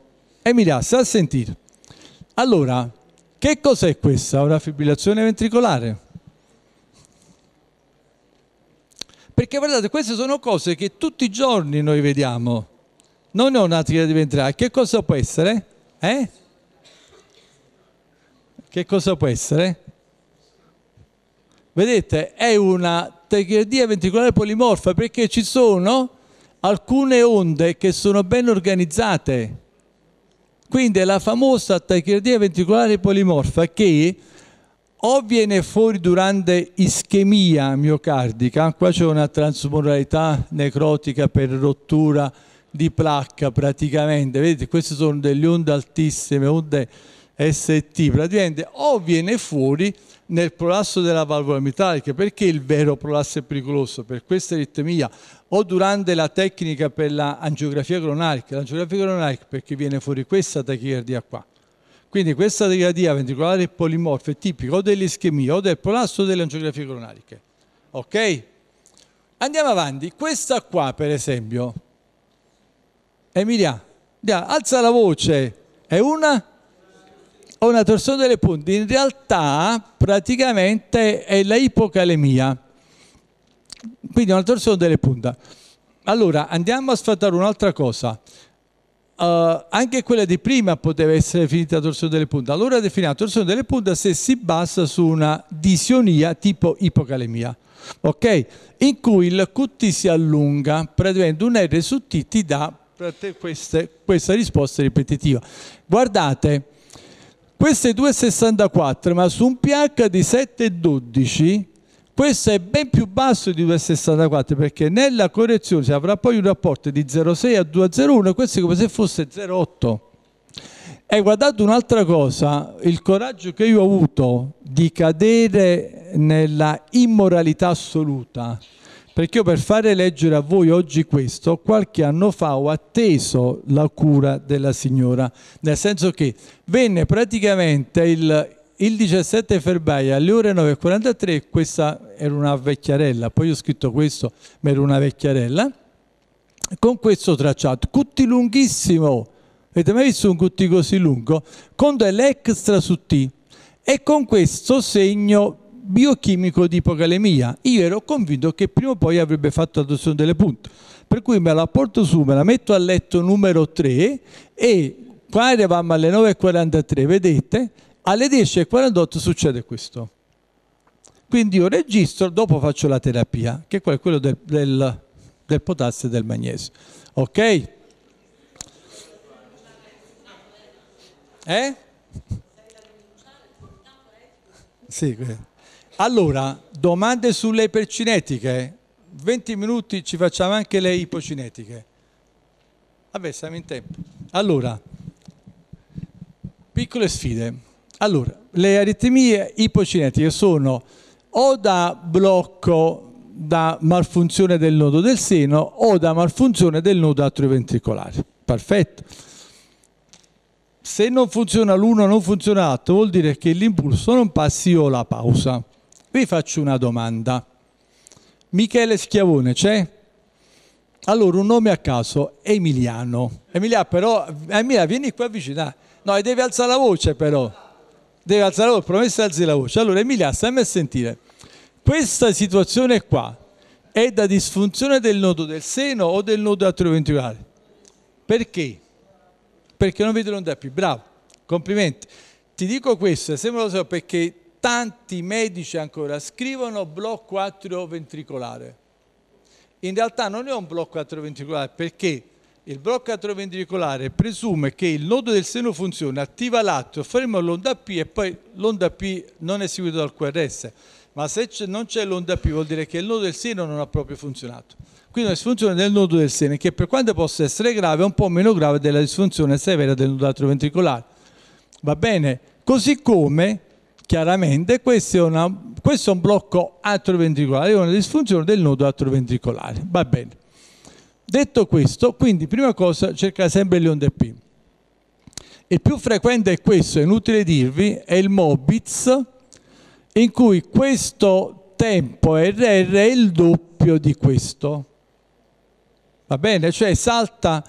Emiliano, sta a sentire. Allora, che cos'è questa? Una fibrillazione ventricolare? Perché guardate, queste sono cose che tutti i giorni noi vediamo. Non è un'atria di ventrale. Che cosa può essere? Eh? Che cosa può essere? Vedete, è una tachicardia ventricolare polimorfa perché ci sono alcune onde che sono ben organizzate. Quindi la famosa tachicardia ventricolare polimorfa che o viene fuori durante ischemia miocardica, qua c'è una transmuralità necrotica per rottura di placca praticamente, vedete queste sono delle onde altissime, onde ST, praticamente o viene fuori nel prolasso della valvola mitralica, perché il vero prolasso è pericoloso? Per questa aritmia o durante la tecnica per l'angiografia cronarica. L'angiografia cronarica perché viene fuori questa tachicardia qua. Quindi questa tachicardia ventricolare polimorfa è tipica o dell'ischemia o del prolasso o delle angiografie cronariche. Ok? Andiamo avanti. Questa qua, per esempio, Emilia, alza la voce, è una o una torsione delle punte. In realtà praticamente è la ipocalemia quindi una torsione delle punte. Allora, andiamo a sfatare un'altra cosa. Uh, anche quella di prima poteva essere finita torsione delle punte. Allora definiamo la torsione delle punte se si basa su una disionia tipo ipocalemia, ok? In cui il QT si allunga, praticamente un R su T ti dà queste, questa risposta ripetitiva. Guardate, queste 2,64 ma su un pH di 7,12 questo è ben più basso di 2,64 perché nella correzione si avrà poi un rapporto di 0,6 a 2,01 questo è come se fosse 0,8 e guardate un'altra cosa il coraggio che io ho avuto di cadere nella immoralità assoluta perché io per fare leggere a voi oggi questo qualche anno fa ho atteso la cura della signora nel senso che venne praticamente il, il 17 febbraio alle ore 9.43, questa era una vecchiarella, poi ho scritto questo, ma era una vecchiarella, con questo tracciato, cutti lunghissimo, avete mai visto un cutti così lungo? Con dell'extra su T e con questo segno biochimico di ipocalemia. Io ero convinto che prima o poi avrebbe fatto l'adozione delle punte, per cui me la porto su, me la metto a letto numero 3 e qua eravamo alle 9.43, vedete? alle 10.48 succede questo. Quindi io registro, dopo faccio la terapia, che è quello del, del, del potassio e del magnesio. Ok? Eh? Sì. Eh. Allora, domande sulle ipercinetiche. 20 minuti ci facciamo anche le ipocinetiche. Vabbè, siamo in tempo. Allora, piccole sfide. Allora, le aritmie ipocinetiche sono o da blocco da malfunzione del nodo del seno o da malfunzione del nodo atrioventricolare. Perfetto. Se non funziona l'uno, non funziona l'altro, vuol dire che l'impulso non passi o la pausa. Vi faccio una domanda. Michele Schiavone c'è? Allora, un nome a caso, Emiliano. Emiliano però, Emiliano, vieni qua vicino. No, devi alzare la voce però deve alzare la voce, promessa alzare la voce. Allora Emilia, stammi a sentire, questa situazione qua è da disfunzione del nodo del seno o del nodo atrioventricolare? Perché? Perché non vedo l'onda più, bravo, complimenti. Ti dico questo, se me lo so, perché tanti medici ancora scrivono blocco atrioventricolare. In realtà non è un blocco atrioventricolare perché il blocco atroventricolare presume che il nodo del seno funzioni, attiva l'atto, ferma l'onda P e poi l'onda P non è seguita dal QRS, ma se non c'è l'onda P vuol dire che il nodo del seno non ha proprio funzionato. Quindi una disfunzione del nodo del seno che per quanto possa essere grave è un po' meno grave della disfunzione severa del nodo atroventricolare. Va bene? Così come chiaramente questo è, una, questo è un blocco atroventricolare, è una disfunzione del nodo atroventricolare. Va bene. Detto questo, quindi prima cosa cerca sempre le onde P. Il più frequente è questo, è inutile dirvi, è il Mobitz, in cui questo tempo RR è il doppio di questo. Va bene? Cioè salta...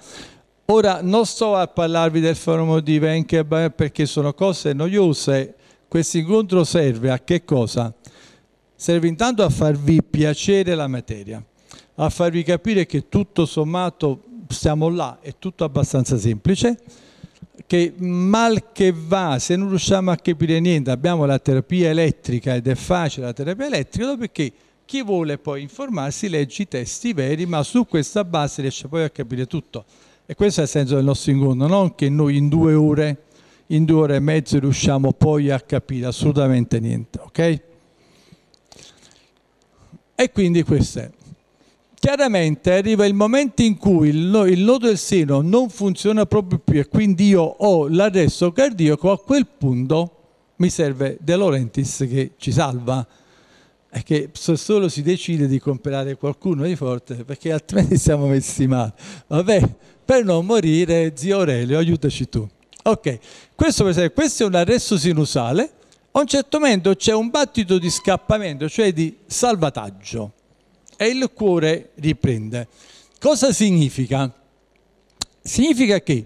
Ora non sto a parlarvi del fenomeno di Venkerbach eh, perché sono cose noiose, questo incontro serve a che cosa? Serve intanto a farvi piacere la materia a farvi capire che tutto sommato siamo là, è tutto abbastanza semplice, che mal che va, se non riusciamo a capire niente, abbiamo la terapia elettrica ed è facile la terapia elettrica, perché chi vuole poi informarsi legge i testi veri, ma su questa base riesce poi a capire tutto. E questo è il senso del nostro incontro, non che noi in due ore, in due ore e mezzo riusciamo poi a capire assolutamente niente, ok? E quindi questo è chiaramente arriva il momento in cui il, nodo del seno non funziona proprio più e quindi io ho l'arresto cardiaco, a quel punto mi serve De Laurentiis che ci salva e che se solo si decide di comprare qualcuno di forte perché altrimenti siamo messi male. Vabbè, per non morire, zio Aurelio, aiutaci tu. Ok, questo, per esempio, questo è un arresto sinusale, a un certo momento c'è un battito di scappamento, cioè di salvataggio e il cuore riprende. Cosa significa? Significa che,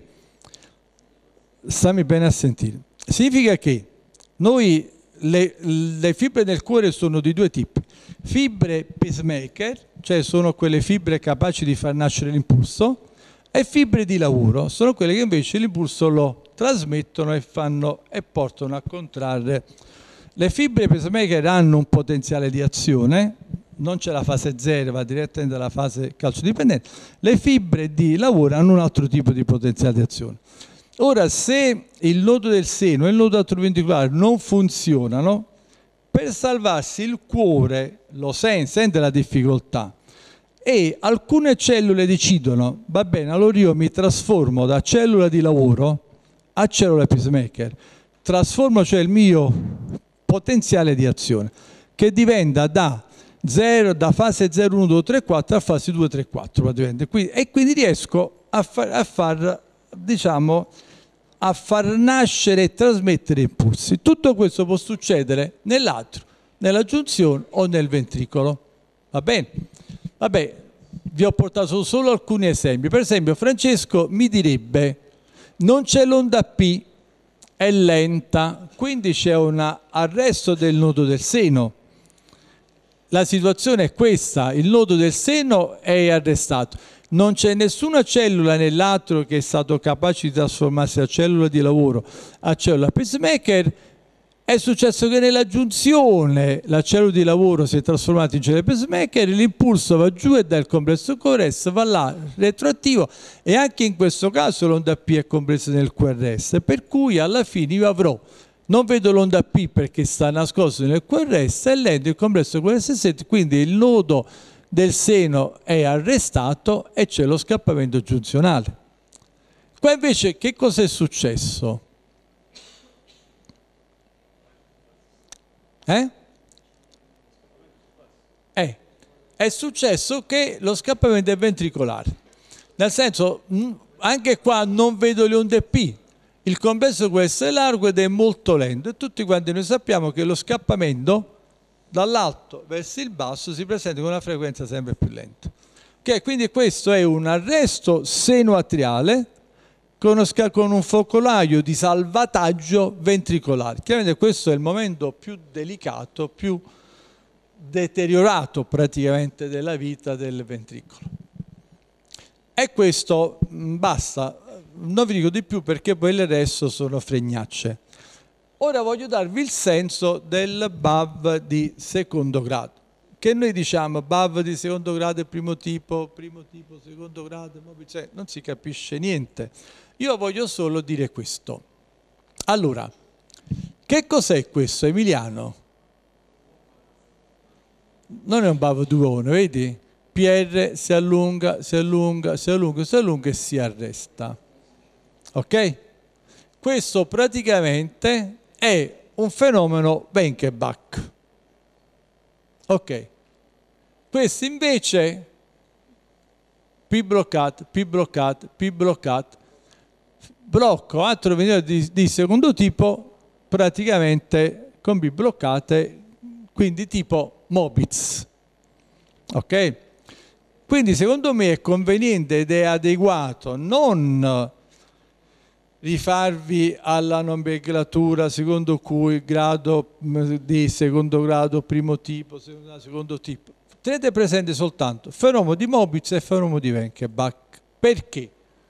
stammi bene a sentire, significa che noi le, le, fibre del cuore sono di due tipi. Fibre pacemaker, cioè sono quelle fibre capaci di far nascere l'impulso, e fibre di lavoro, sono quelle che invece l'impulso lo trasmettono e, fanno, e portano a contrarre. Le fibre pacemaker hanno un potenziale di azione, non c'è la fase 0, va direttamente alla fase calciodipendente, le fibre D lavorano un altro tipo di potenziale di azione. Ora, se il nodo del seno e il nodo atroventricolare non funzionano, per salvarsi il cuore lo sente, sente la difficoltà e alcune cellule decidono, va bene, allora io mi trasformo da cellula di lavoro a cellula pacemaker, trasformo cioè il mio potenziale di azione, che diventa da 0, da fase 0, 1, 2, 3, 4 a fase 2, 3, 4 praticamente. Quindi, e quindi riesco a far, a far, diciamo, a far nascere e trasmettere impulsi. Tutto questo può succedere nell'atrio, nella giunzione o nel ventricolo. Va bene? Vabbè, vi ho portato solo alcuni esempi. Per esempio, Francesco mi direbbe: non c'è l'onda P, è lenta, quindi c'è un arresto del nodo del seno la situazione è questa, il nodo del seno è arrestato. Non c'è nessuna cellula nell'altro che è stato capace di trasformarsi da cellula di lavoro, a cellula pacemaker. È successo che nella giunzione la cellula di lavoro si è trasformata in cellula pacemaker, l'impulso va giù e dal complesso QRS va là, retroattivo, e anche in questo caso l'onda P è compresa nel QRS, per cui alla fine io avrò non vedo l'onda P perché sta nascosta nel QRS, e lento il complesso QRS7, quindi il nodo del seno è arrestato e c'è lo scappamento giunzionale. Qua invece che cosa è successo? Eh? Eh, è successo che lo scappamento è ventricolare. Nel senso, anche qua non vedo le onde P, il compenso questo è largo ed è molto lento e tutti quanti noi sappiamo che lo scappamento dall'alto verso il basso si presenta con una frequenza sempre più lenta. Okay, quindi questo è un arresto senoatriale con, con un focolaio di salvataggio ventricolare. Chiaramente questo è il momento più delicato, più deteriorato praticamente della vita del ventricolo. E questo mm, basta, non vi dico di più perché quelle adesso sono fregnacce. Ora voglio darvi il senso del BAV di secondo grado. Che noi diciamo BAV di secondo grado è primo tipo, primo tipo, secondo grado, cioè, non si capisce niente. Io voglio solo dire questo. Allora, che cos'è questo Emiliano? Non è un BAV duone, vedi? PR si allunga, si allunga, si allunga, si allunga e si arresta. Ok? Questo praticamente è un fenomeno Benckebach. Ok. Questo invece P bloccat, P bloccat, P bloccat, blocco altro venire di, di secondo tipo praticamente con B bloccate, quindi tipo Mobitz. Ok? Quindi secondo me è conveniente ed è adeguato non rifarvi alla nomenclatura secondo cui grado mm, di secondo grado, primo tipo, secondo, tipo. Tenete presente soltanto fenomeno di Mobitz e fenomeno di Wenckebach. Perché?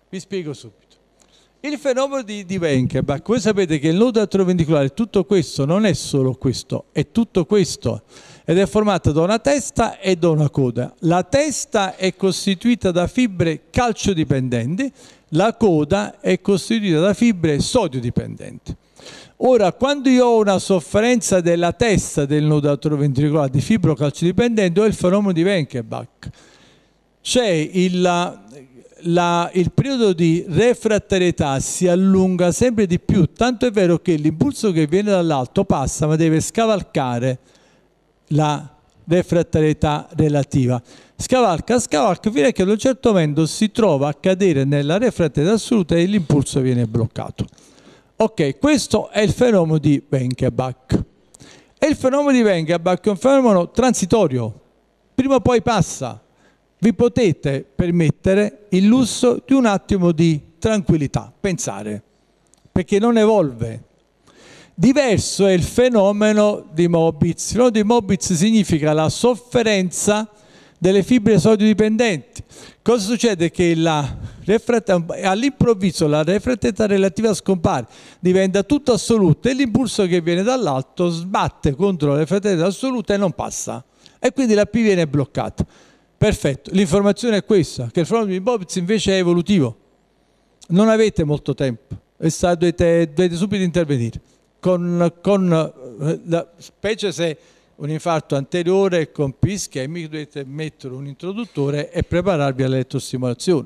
Vi spiego subito. Il fenomeno di, di Wenckebach, voi sapete che il nodo attroventricolare è tutto questo, non è solo questo, è tutto questo ed è formato da una testa e da una coda. La testa è costituita da fibre calciodipendenti la coda è costituita da fibre sodio-dipendenti. Ora, quando io ho una sofferenza della testa del nodo atroventricolare di fibro calcidipendente, ho il fenomeno di Wenckebach. C'è il, il, periodo di refrattarietà si allunga sempre di più, tanto è vero che l'impulso che viene dall'alto passa ma deve scavalcare la refrattarietà relativa. Scavalca, scavalca, fino a che ad un certo momento si trova a cadere nella refrattarietà assoluta e l'impulso viene bloccato. Ok, questo è il fenomeno di Venkerbach. E il fenomeno di Venkerbach è un fenomeno transitorio, prima o poi passa. Vi potete permettere il lusso di un attimo di tranquillità, pensare, perché non evolve, Diverso è il fenomeno di Mobitz. Il fenomeno di Mobitz significa la sofferenza delle fibre sodiodipendenti. Cosa succede? Che all'improvviso la refrattità relativa scompare, diventa tutto assoluto e l'impulso che viene dall'alto sbatte contro la refrattità assoluta e non passa. E quindi la P viene bloccata. Perfetto, l'informazione è questa, che il fenomeno di Mobitz invece è evolutivo. Non avete molto tempo, dovete, dovete subito intervenire con, con eh, la, specie se un infarto anteriore con ischemico dovete mettere un introduttore e prepararvi all'elettrostimolazione.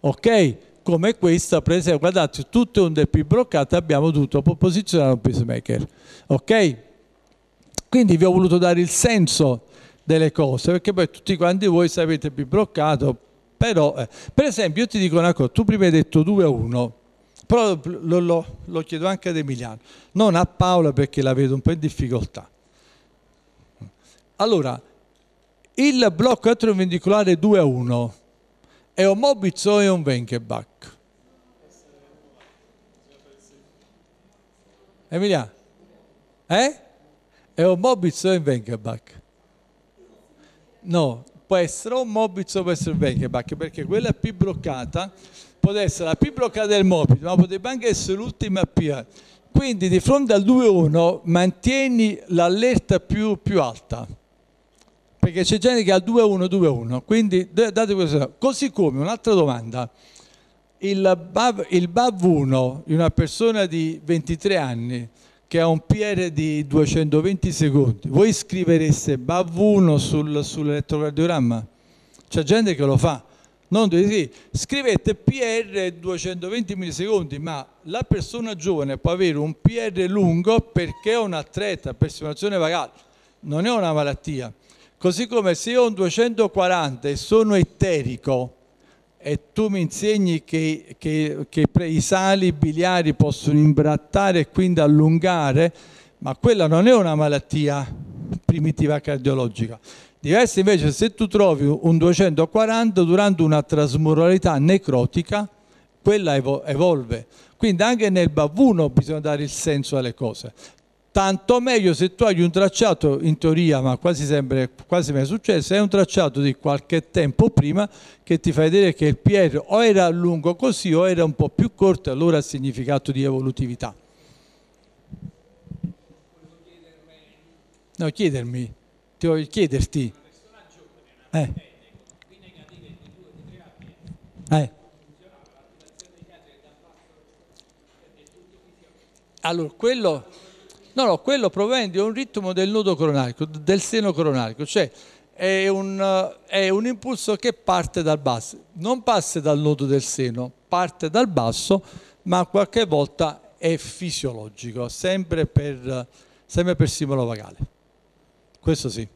Ok? Come questa, per esempio, guardate, tutte onde più bloccate abbiamo dovuto posizionare un pacemaker. Ok? Quindi vi ho voluto dare il senso delle cose, perché poi tutti quanti voi sapete più bloccato, però... Eh. Per esempio, io ti dico una cosa, tu prima hai detto 2 a 1, però lo, lo, lo chiedo anche ad Emiliano, non a Paola perché la vedo un po' in difficoltà. Allora, il blocco elettrovendicolare 2 a 1 è un Mobitz o è un Venkeback? Emiliano? Eh? È un Mobitz o è un Venkeback? No, può essere un Mobitz o può essere un Venkeback perché quella più bloccata può essere la più bloccata del Mobile, ma potrebbe anche essere l'ultima PA. Quindi di fronte al 2-1 mantieni l'allerta più, più, alta, perché c'è gente che ha 2-1, 2-1, quindi date questo. Così come un'altra domanda, il BAV, il BAV 1 di una persona di 23 anni che ha un PR di 220 secondi, voi scrivereste BAV1 sul, sull'elettrocardiogramma? C'è gente che lo fa, non sì, scrivete PR 220 millisecondi, ma la persona giovane può avere un PR lungo perché è un atleta, personazione vagale, non è una malattia. Così come se io ho un 240 e sono eterico e tu mi insegni che, che, che i sali biliari possono imbrattare e quindi allungare, ma quella non è una malattia primitiva cardiologica. Diverso invece se tu trovi un 240 durante una trasmuralità necrotica, quella evolve. Quindi anche nel bavuno bisogna dare il senso alle cose. Tanto meglio se tu hai un tracciato, in teoria, ma quasi sempre, quasi mai è successo, è un tracciato di qualche tempo prima che ti fai vedere che il PR o era lungo così o era un po' più corto, allora ha significato di evolutività. No, chiedermi chiederti. Eh. Eh. Allora, quello, no, no, quello probabilmente è un ritmo del nodo coronarico, del seno coronarico, cioè è un, è un, impulso che parte dal basso, non passa dal nodo del seno, parte dal basso, ma qualche volta è fisiologico, sempre per, sempre per stimolo vagale. Questo sì.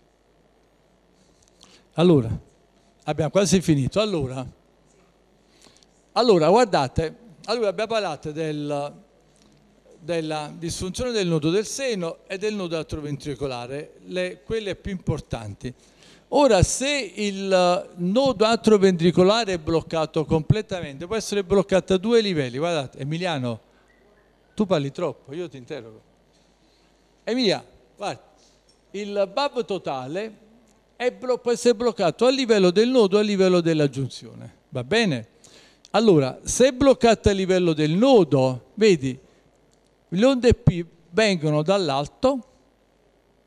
Allora, abbiamo quasi finito. Allora, allora guardate, allora abbiamo parlato del, della disfunzione del nodo del seno e del nodo atroventricolare, le, quelle più importanti. Ora, se il nodo atroventricolare è bloccato completamente, può essere bloccato a due livelli. Guardate, Emiliano, tu parli troppo, io ti interrogo. Emiliano, guarda, il BAV totale blo- può essere bloccato a livello del nodo e a livello della giunzione. Va bene? Allora, se è bloccato a livello del nodo, vedi, le onde P vengono dall'alto,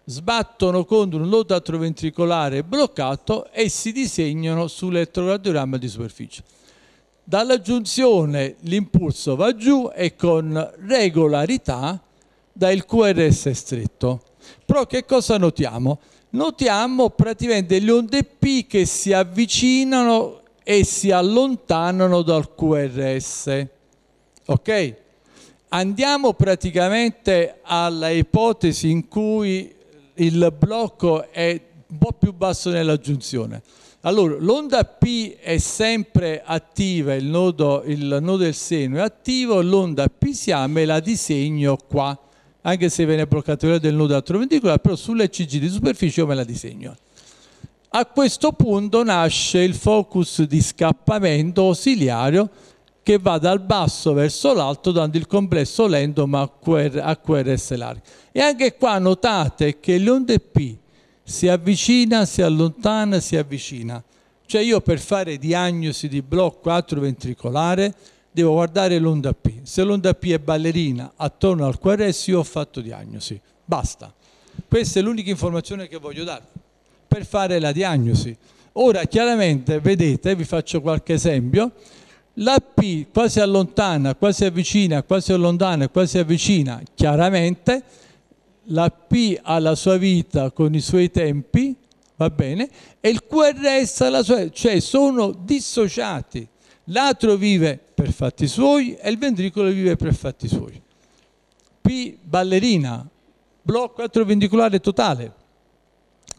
sbattono contro un nodo atroventricolare bloccato e si disegnano sull'elettrocardiogramma di superficie. Dalla giunzione l'impulso va giù e con regolarità dal QRS stretto. Però che cosa notiamo? Notiamo praticamente le onde P che si avvicinano e si allontanano dal QRS. Ok? Andiamo praticamente alla ipotesi in cui il blocco è un po' più basso nella giunzione. Allora, l'onda P è sempre attiva, il nodo, il nodo del seno è attivo, l'onda P siamo e la disegno qua anche se viene procattiva del nudo atroventricolare, però sulle CG di superficie io me la disegno. A questo punto nasce il focus di scappamento ausiliario che va dal basso verso l'alto dando il complesso lento ma a, QR, a QRS larghi. E anche qua notate che l'onde P si avvicina, si allontana, si avvicina. Cioè io per fare diagnosi di blocco atroventricolare devo guardare l'onda P. Se l'onda P è ballerina attorno al QRS io ho fatto diagnosi, basta. Questa è l'unica informazione che voglio darvi per fare la diagnosi. Ora chiaramente vedete, vi faccio qualche esempio, la P quasi allontana, quasi avvicina, quasi allontana, quasi avvicina, chiaramente la P ha la sua vita con i suoi tempi, va bene, e il QRS ha la sua, cioè sono dissociati. L'atrio vive per fatti suoi e il ventricolo vive per fatti suoi. P ballerina, blocco atroventricolare totale.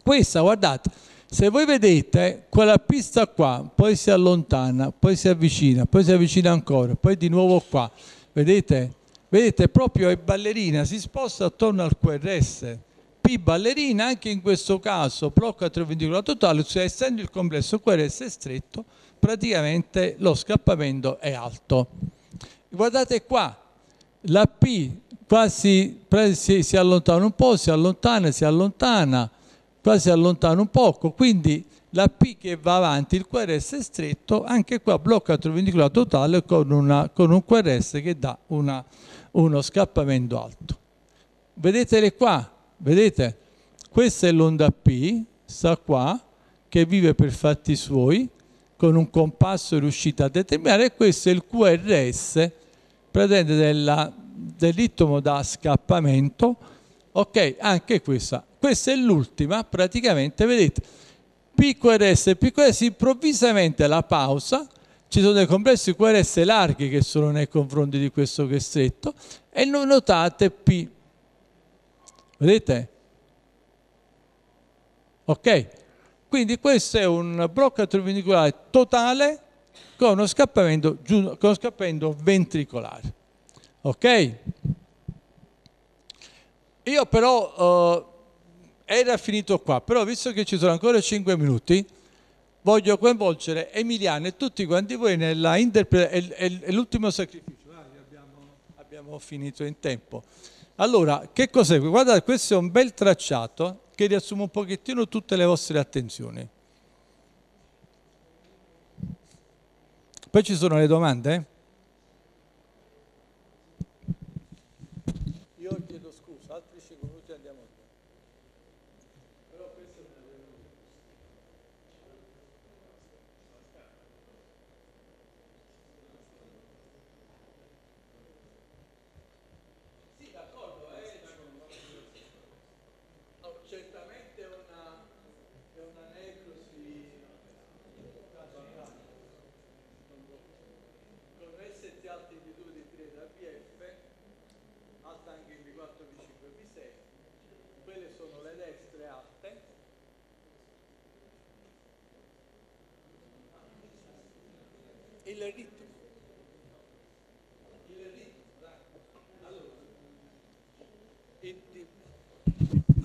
Questa, guardate, se voi vedete quella pista qua, poi si allontana, poi si avvicina, poi si avvicina ancora, poi di nuovo qua. Vedete? Vedete, proprio è ballerina, si sposta attorno al QRS. P ballerina, anche in questo caso, blocco atroventricolare totale, cioè essendo il complesso QRS stretto, praticamente lo scappamento è alto. Guardate qua, la P quasi si, si allontana un po', si allontana, si allontana, quasi allontana un poco, quindi la P che va avanti, il QRS è stretto, anche qua blocca la totale con, una, con, un QRS che dà una, uno scappamento alto. Vedetele qua, vedete? Questa è l'onda P, sta qua, che vive per fatti suoi, con un compasso riuscita a determinare e questo è il QRS presente della, del ritmo da scappamento ok anche questa questa è l'ultima praticamente vedete PQRS e PQS improvvisamente la pausa ci sono dei complessi QRS larghi che sono nei confronti di questo che è stretto e non notate P vedete ok quindi questo è un blocco atrioventricolare totale con uno scappamento, con uno scappamento ventricolare. Ok? Io però eh, era finito qua, però visto che ci sono ancora 5 minuti, voglio coinvolgere Emiliano e tutti quanti voi nella interpretazione, è, l'ultimo sacrificio, ah, abbiamo, abbiamo finito in tempo. Allora, che cos'è? Guardate, questo è un bel tracciato, che riassumo un pochettino tutte le vostre attenzioni. Poi ci sono le domande? Eh?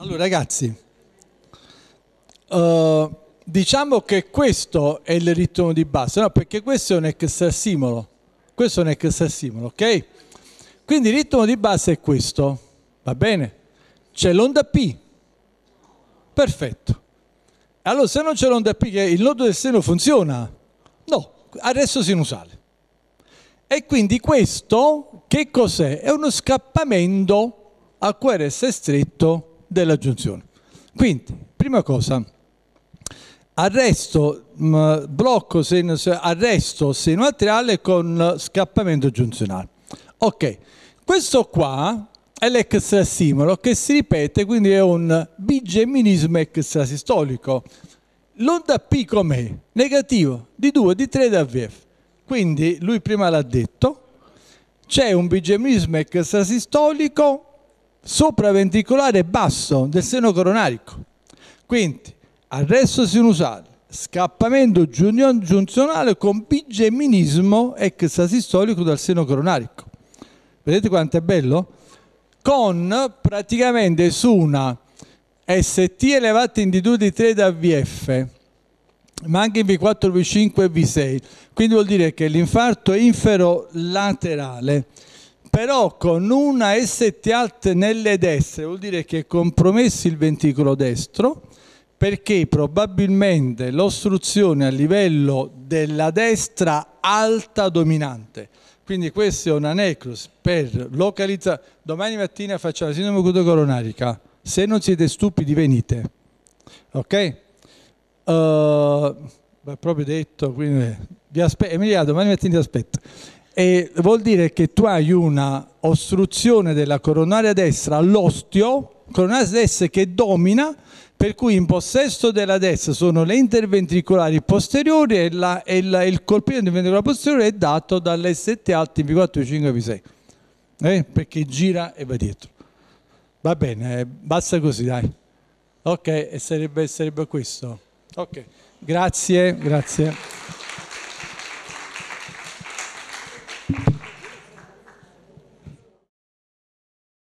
Allora ragazzi, uh, diciamo che questo è il ritmo di base, no? perché questo è un extrasimolo, questo è un extrasimolo, ok? Quindi il ritmo di base è questo, va bene? C'è l'onda P, perfetto. Allora se non c'è l'onda P, il nodo del seno funziona? No, arresto sinusale. E quindi questo che cos'è? È uno scappamento a cui resta stretto della giunzione. Quindi, prima cosa, arresto, mm, blocco seno, arresto seno atriale con scappamento giunzionale. Ok, questo qua è l'extrasimolo che si ripete, quindi è un bigemminismo extrasistolico. L'onda P com'è? Negativo, di 2, di 3 da VF. Quindi lui prima l'ha detto, c'è un bigemminismo extrasistolico sopraventricolare basso del seno coronarico. Quindi arresto sinusale, scappamento giunzionale con bigeminismo extrasistolico dal seno coronarico. Vedete quanto è bello? Con praticamente su una ST elevata in D2 D3 da VF, ma anche in V4, V5 e V6. Quindi vuol dire che l'infarto è infero laterale però con una ST alt nelle destre, vuol dire che è compromesso il ventricolo destro, perché probabilmente l'ostruzione a livello della destra alta dominante. Quindi questa è una necrosi per localizzare. Domani mattina facciamo la sindrome acuta coronarica. Se non siete stupidi venite. Ok? Uh, proprio detto, quindi vi aspetto. Emiliano, domani mattina ti aspetto e vuol dire che tu hai una ostruzione della coronaria destra all'ostio, coronaria destra che domina, per cui in possesso della destra sono le interventricolari posteriori e, la, e la, il colpito interventricolare posteriore è dato dall'STA TP4, 5, V6, eh? perché gira e va dietro. Va bene, eh, basta così, dai. Ok, sarebbe, sarebbe questo. Ok, grazie, grazie.